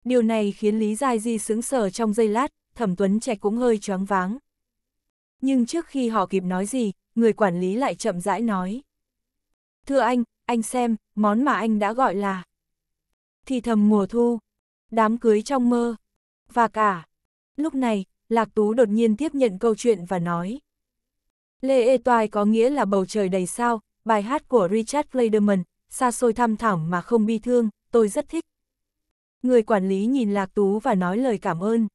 Điều này khiến Lý Giai Di sững sờ trong giây lát, Thẩm Tuấn Trạch cũng hơi choáng váng. Nhưng trước khi họ kịp nói gì, người quản lý lại chậm rãi nói. Thưa anh, anh xem, món mà anh đã gọi là thì thầm mùa thu, đám cưới trong mơ, và cả. Lúc này, Lạc Tú đột nhiên tiếp nhận câu chuyện và nói. Lê Ê Toai có nghĩa là bầu trời đầy sao, bài hát của Richard Clayderman, xa xôi thăm thẳm mà không bi thương, tôi rất thích. Người quản lý nhìn Lạc Tú và nói lời cảm ơn.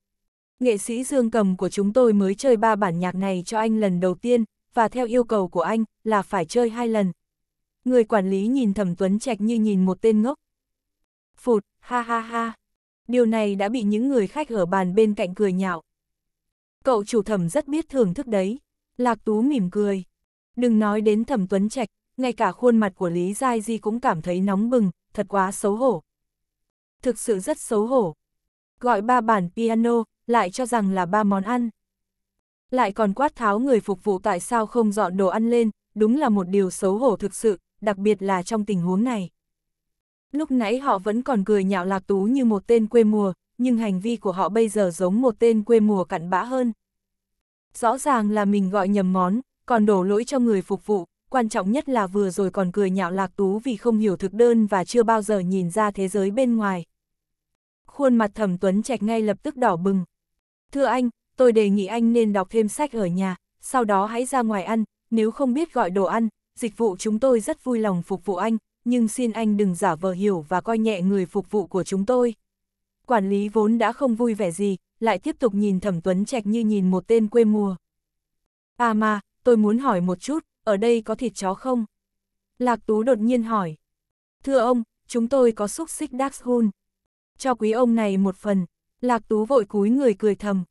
Nghệ sĩ Dương Cầm của chúng tôi mới chơi ba bản nhạc này cho anh lần đầu tiên, và theo yêu cầu của anh là phải chơi hai lần. Người quản lý nhìn Thẩm Tuấn Trạch như nhìn một tên ngốc. Phụt, ha ha ha. Điều này đã bị những người khách ở bàn bên cạnh cười nhạo. Cậu chủ thẩm rất biết thưởng thức đấy. Lạc Tú mỉm cười. Đừng nói đến thẩm tuấn trạch, ngay cả khuôn mặt của Lý Giai Di cũng cảm thấy nóng bừng, thật quá xấu hổ. Thực sự rất xấu hổ. Gọi ba bản piano, lại cho rằng là ba món ăn. Lại còn quát tháo người phục vụ tại sao không dọn đồ ăn lên, đúng là một điều xấu hổ thực sự, đặc biệt là trong tình huống này. Lúc nãy họ vẫn còn cười nhạo Lạc Tú như một tên quê mùa, nhưng hành vi của họ bây giờ giống một tên quê mùa cặn bã hơn. Rõ ràng là mình gọi nhầm món, còn đổ lỗi cho người phục vụ, quan trọng nhất là vừa rồi còn cười nhạo Lạc Tú vì không hiểu thực đơn và chưa bao giờ nhìn ra thế giới bên ngoài. Khuôn mặt Thẩm Tuấn Trạch ngay lập tức đỏ bừng. Thưa anh, tôi đề nghị anh nên đọc thêm sách ở nhà, sau đó hãy ra ngoài ăn, nếu không biết gọi đồ ăn, dịch vụ chúng tôi rất vui lòng phục vụ anh, nhưng xin anh đừng giả vờ hiểu và coi nhẹ người phục vụ của chúng tôi. Quản lý vốn đã không vui vẻ gì, lại tiếp tục nhìn Thẩm Tuấn Trạch như nhìn một tên quê mùa. À mà, tôi muốn hỏi một chút, ở đây có thịt chó không? Lạc Tú đột nhiên hỏi. Thưa ông, chúng tôi có xúc xích Dax Cho quý ông này một phần, Lạc Tú vội cúi người cười thầm.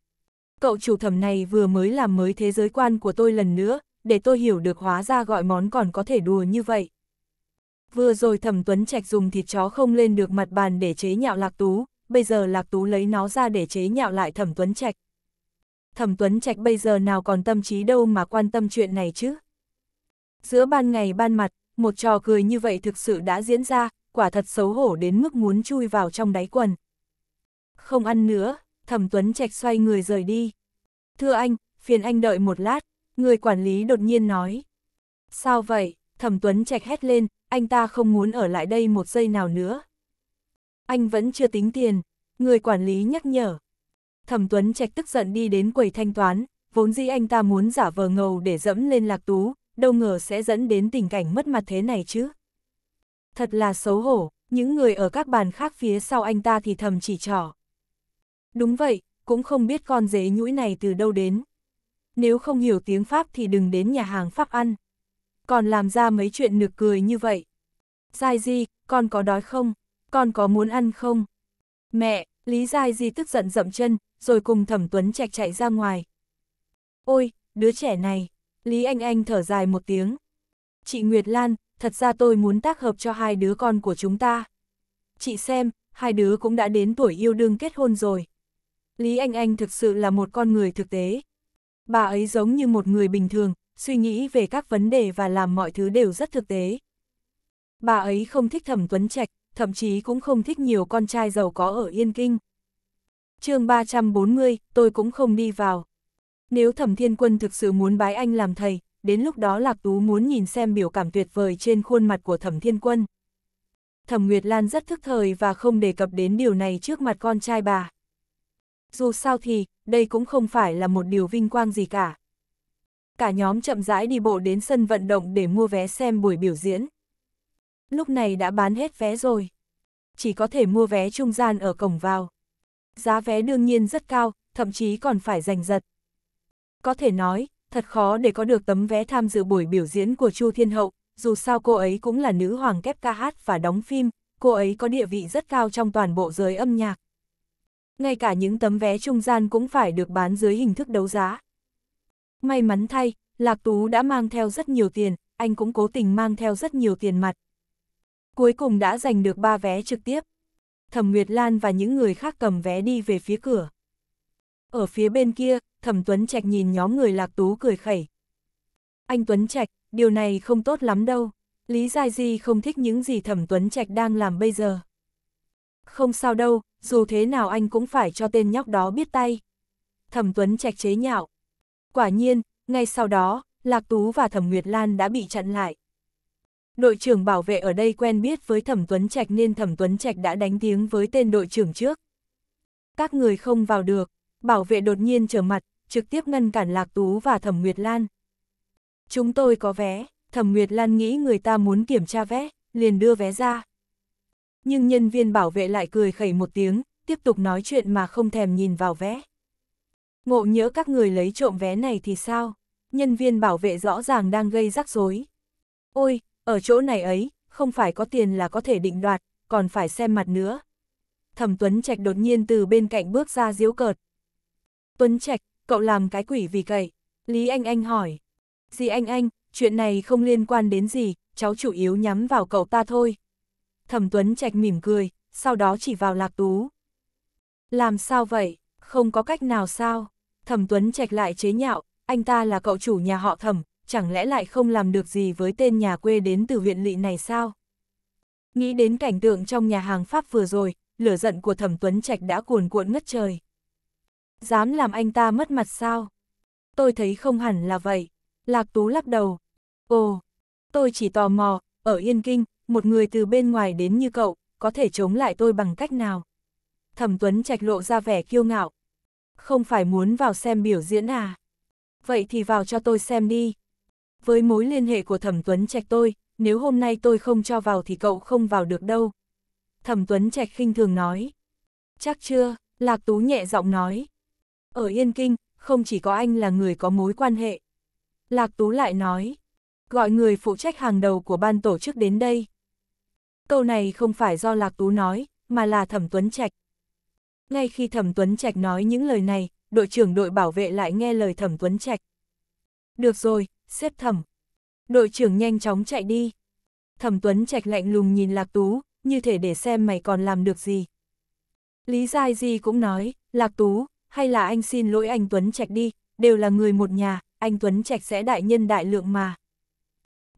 Cậu chủ thẩm này vừa mới làm mới thế giới quan của tôi lần nữa, để tôi hiểu được hóa ra gọi món còn có thể đùa như vậy. Vừa rồi thẩm Tuấn Trạch dùng thịt chó không lên được mặt bàn để chế nhạo Lạc Tú, bây giờ Lạc Tú lấy nó ra để chế nhạo lại thẩm Tuấn Trạch. Thẩm Tuấn Trạch bây giờ nào còn tâm trí đâu mà quan tâm chuyện này chứ. Giữa ban ngày ban mặt, một trò cười như vậy thực sự đã diễn ra, quả thật xấu hổ đến mức muốn chui vào trong đáy quần. Không ăn nữa, Thẩm Tuấn Trạch xoay người rời đi. Thưa anh, phiền anh đợi một lát, người quản lý đột nhiên nói. Sao vậy, Thẩm Tuấn Trạch hét lên, anh ta không muốn ở lại đây một giây nào nữa. Anh vẫn chưa tính tiền, người quản lý nhắc nhở. Thẩm Tuấn Trạch tức giận đi đến quầy thanh toán, vốn dĩ anh ta muốn giả vờ ngầu để dẫm lên lạc tú, đâu ngờ sẽ dẫn đến tình cảnh mất mặt thế này chứ. Thật là xấu hổ, những người ở các bàn khác phía sau anh ta thì thầm chỉ trỏ. Đúng vậy, cũng không biết con dế nhũi này từ đâu đến. Nếu không hiểu tiếng Pháp thì đừng đến nhà hàng Pháp ăn. Còn làm ra mấy chuyện nực cười như vậy. Giai Di, con có đói không? Con có muốn ăn không? Mẹ, Lý Giai Di tức giận dậm chân, rồi cùng Thẩm Tuấn Trạch chạy ra ngoài. Ôi, đứa trẻ này, Lý Anh Anh thở dài một tiếng. Chị Nguyệt Lan, thật ra tôi muốn tác hợp cho hai đứa con của chúng ta. Chị xem, hai đứa cũng đã đến tuổi yêu đương kết hôn rồi. Lý Anh Anh thực sự là một con người thực tế. Bà ấy giống như một người bình thường, suy nghĩ về các vấn đề và làm mọi thứ đều rất thực tế. Bà ấy không thích Thẩm Tuấn Trạch, thậm chí cũng không thích nhiều con trai giàu có ở Yên Kinh chương 340, tôi cũng không đi vào. Nếu thẩm thiên quân thực sự muốn bái anh làm thầy, đến lúc đó Lạc Tú muốn nhìn xem biểu cảm tuyệt vời trên khuôn mặt của thẩm thiên quân. Thẩm Nguyệt Lan rất thức thời và không đề cập đến điều này trước mặt con trai bà. Dù sao thì, đây cũng không phải là một điều vinh quang gì cả. Cả nhóm chậm rãi đi bộ đến sân vận động để mua vé xem buổi biểu diễn. Lúc này đã bán hết vé rồi. Chỉ có thể mua vé trung gian ở cổng vào giá vé đương nhiên rất cao, thậm chí còn phải giành giật. Có thể nói, thật khó để có được tấm vé tham dự buổi biểu diễn của Chu Thiên Hậu, dù sao cô ấy cũng là nữ hoàng kép ca hát và đóng phim, cô ấy có địa vị rất cao trong toàn bộ giới âm nhạc. Ngay cả những tấm vé trung gian cũng phải được bán dưới hình thức đấu giá. May mắn thay, Lạc Tú đã mang theo rất nhiều tiền, anh cũng cố tình mang theo rất nhiều tiền mặt. Cuối cùng đã giành được 3 vé trực tiếp. Thẩm Nguyệt Lan và những người khác cầm vé đi về phía cửa. Ở phía bên kia, Thẩm Tuấn Trạch nhìn nhóm người Lạc Tú cười khẩy. Anh Tuấn Trạch, điều này không tốt lắm đâu. Lý Giai Di không thích những gì Thẩm Tuấn Trạch đang làm bây giờ. Không sao đâu, dù thế nào anh cũng phải cho tên nhóc đó biết tay. Thẩm Tuấn Trạch chế nhạo. Quả nhiên, ngay sau đó, Lạc Tú và Thẩm Nguyệt Lan đã bị chặn lại đội trưởng bảo vệ ở đây quen biết với Thẩm Tuấn Trạch nên Thẩm Tuấn Trạch đã đánh tiếng với tên đội trưởng trước. Các người không vào được, bảo vệ đột nhiên trở mặt, trực tiếp ngăn cản Lạc Tú và Thẩm Nguyệt Lan. Chúng tôi có vé, Thẩm Nguyệt Lan nghĩ người ta muốn kiểm tra vé, liền đưa vé ra. Nhưng nhân viên bảo vệ lại cười khẩy một tiếng, tiếp tục nói chuyện mà không thèm nhìn vào vé. Ngộ nhớ các người lấy trộm vé này thì sao? Nhân viên bảo vệ rõ ràng đang gây rắc rối. Ôi, ở chỗ này ấy, không phải có tiền là có thể định đoạt, còn phải xem mặt nữa. Thẩm Tuấn Trạch đột nhiên từ bên cạnh bước ra diếu cợt. Tuấn Trạch, cậu làm cái quỷ vì cậy. Lý Anh Anh hỏi. Dì Anh Anh, chuyện này không liên quan đến gì, cháu chủ yếu nhắm vào cậu ta thôi. Thẩm Tuấn Trạch mỉm cười, sau đó chỉ vào Lạc Tú. Làm sao vậy, không có cách nào sao? Thẩm Tuấn Trạch lại chế nhạo, anh ta là cậu chủ nhà họ Thẩm, chẳng lẽ lại không làm được gì với tên nhà quê đến từ huyện lỵ này sao? Nghĩ đến cảnh tượng trong nhà hàng Pháp vừa rồi, lửa giận của thẩm Tuấn Trạch đã cuồn cuộn ngất trời. Dám làm anh ta mất mặt sao? Tôi thấy không hẳn là vậy. Lạc Tú lắc đầu. Ồ, tôi chỉ tò mò, ở Yên Kinh, một người từ bên ngoài đến như cậu, có thể chống lại tôi bằng cách nào? Thẩm Tuấn Trạch lộ ra vẻ kiêu ngạo. Không phải muốn vào xem biểu diễn à? Vậy thì vào cho tôi xem đi với mối liên hệ của Thẩm Tuấn Trạch tôi, nếu hôm nay tôi không cho vào thì cậu không vào được đâu. Thẩm Tuấn Trạch khinh thường nói. Chắc chưa, Lạc Tú nhẹ giọng nói. Ở Yên Kinh, không chỉ có anh là người có mối quan hệ. Lạc Tú lại nói. Gọi người phụ trách hàng đầu của ban tổ chức đến đây. Câu này không phải do Lạc Tú nói, mà là Thẩm Tuấn Trạch. Ngay khi Thẩm Tuấn Trạch nói những lời này, đội trưởng đội bảo vệ lại nghe lời Thẩm Tuấn Trạch. Được rồi, xếp thẩm. Đội trưởng nhanh chóng chạy đi. Thẩm Tuấn Trạch lạnh lùng nhìn Lạc Tú, như thể để xem mày còn làm được gì. Lý Giai Di cũng nói, Lạc Tú, hay là anh xin lỗi anh Tuấn Trạch đi, đều là người một nhà, anh Tuấn Trạch sẽ đại nhân đại lượng mà.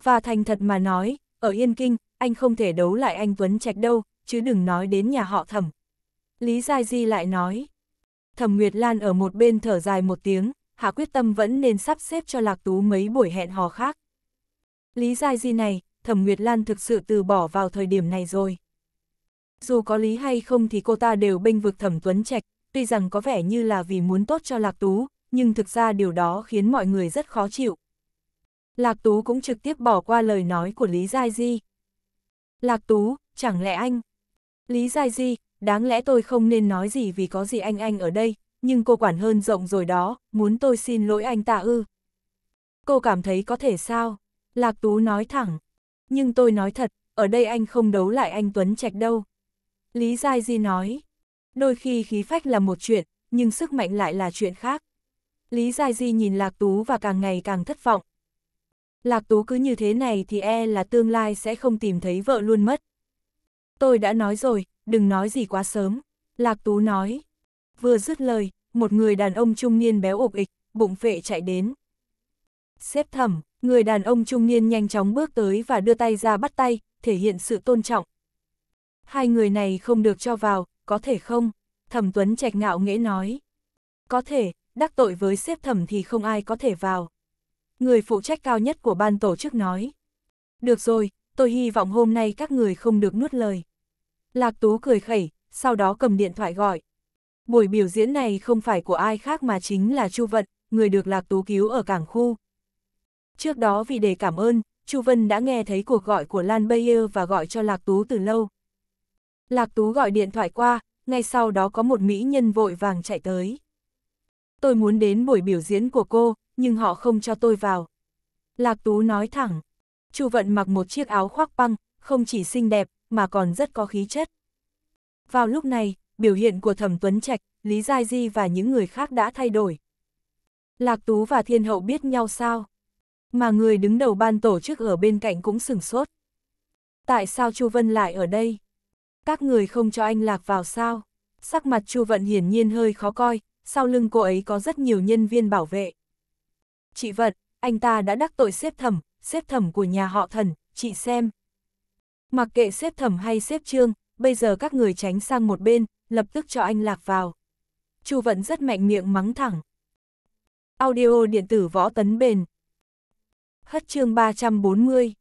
Và thành thật mà nói, ở Yên Kinh, anh không thể đấu lại anh Tuấn Trạch đâu, chứ đừng nói đến nhà họ thẩm. Lý Giai Di lại nói. Thẩm Nguyệt Lan ở một bên thở dài một tiếng, hạ quyết tâm vẫn nên sắp xếp cho Lạc Tú mấy buổi hẹn hò khác. Lý Giai Di này, Thẩm Nguyệt Lan thực sự từ bỏ vào thời điểm này rồi. Dù có lý hay không thì cô ta đều bênh vực Thẩm Tuấn Trạch, tuy rằng có vẻ như là vì muốn tốt cho Lạc Tú, nhưng thực ra điều đó khiến mọi người rất khó chịu. Lạc Tú cũng trực tiếp bỏ qua lời nói của Lý Giai Di. Lạc Tú, chẳng lẽ anh? Lý Giai Di, đáng lẽ tôi không nên nói gì vì có gì anh anh ở đây, nhưng cô quản hơn rộng rồi đó, muốn tôi xin lỗi anh ta ư. Cô cảm thấy có thể sao? Lạc Tú nói thẳng. Nhưng tôi nói thật, ở đây anh không đấu lại anh Tuấn Trạch đâu. Lý Giai Di nói. Đôi khi khí phách là một chuyện, nhưng sức mạnh lại là chuyện khác. Lý Giai Di nhìn Lạc Tú và càng ngày càng thất vọng. Lạc Tú cứ như thế này thì e là tương lai sẽ không tìm thấy vợ luôn mất. Tôi đã nói rồi, đừng nói gì quá sớm. Lạc Tú nói vừa dứt lời, một người đàn ông trung niên béo ục ịch, bụng phệ chạy đến. Xếp thẩm, người đàn ông trung niên nhanh chóng bước tới và đưa tay ra bắt tay, thể hiện sự tôn trọng. Hai người này không được cho vào, có thể không? Thẩm Tuấn trạch ngạo nghễ nói. Có thể, đắc tội với xếp thẩm thì không ai có thể vào. Người phụ trách cao nhất của ban tổ chức nói. Được rồi, tôi hy vọng hôm nay các người không được nuốt lời. Lạc Tú cười khẩy, sau đó cầm điện thoại gọi. Buổi biểu diễn này không phải của ai khác mà chính là Chu Vận, người được Lạc Tú cứu ở cảng khu. Trước đó vì để cảm ơn, Chu Vân đã nghe thấy cuộc gọi của Lan Bayer và gọi cho Lạc Tú từ lâu. Lạc Tú gọi điện thoại qua, ngay sau đó có một mỹ nhân vội vàng chạy tới. Tôi muốn đến buổi biểu diễn của cô, nhưng họ không cho tôi vào. Lạc Tú nói thẳng, Chu Vận mặc một chiếc áo khoác băng, không chỉ xinh đẹp, mà còn rất có khí chất. Vào lúc này, biểu hiện của Thẩm Tuấn Trạch, Lý Giai Di và những người khác đã thay đổi. Lạc Tú và Thiên Hậu biết nhau sao? Mà người đứng đầu ban tổ chức ở bên cạnh cũng sửng sốt. Tại sao Chu Vân lại ở đây? Các người không cho anh Lạc vào sao? Sắc mặt Chu Vận hiển nhiên hơi khó coi, sau lưng cô ấy có rất nhiều nhân viên bảo vệ. Chị Vận, anh ta đã đắc tội xếp thẩm, xếp thẩm của nhà họ thần, chị xem. Mặc kệ xếp thẩm hay xếp trương, bây giờ các người tránh sang một bên, lập tức cho anh lạc vào. Chu vẫn rất mạnh miệng mắng thẳng. Audio điện tử võ tấn bền. Hất chương 340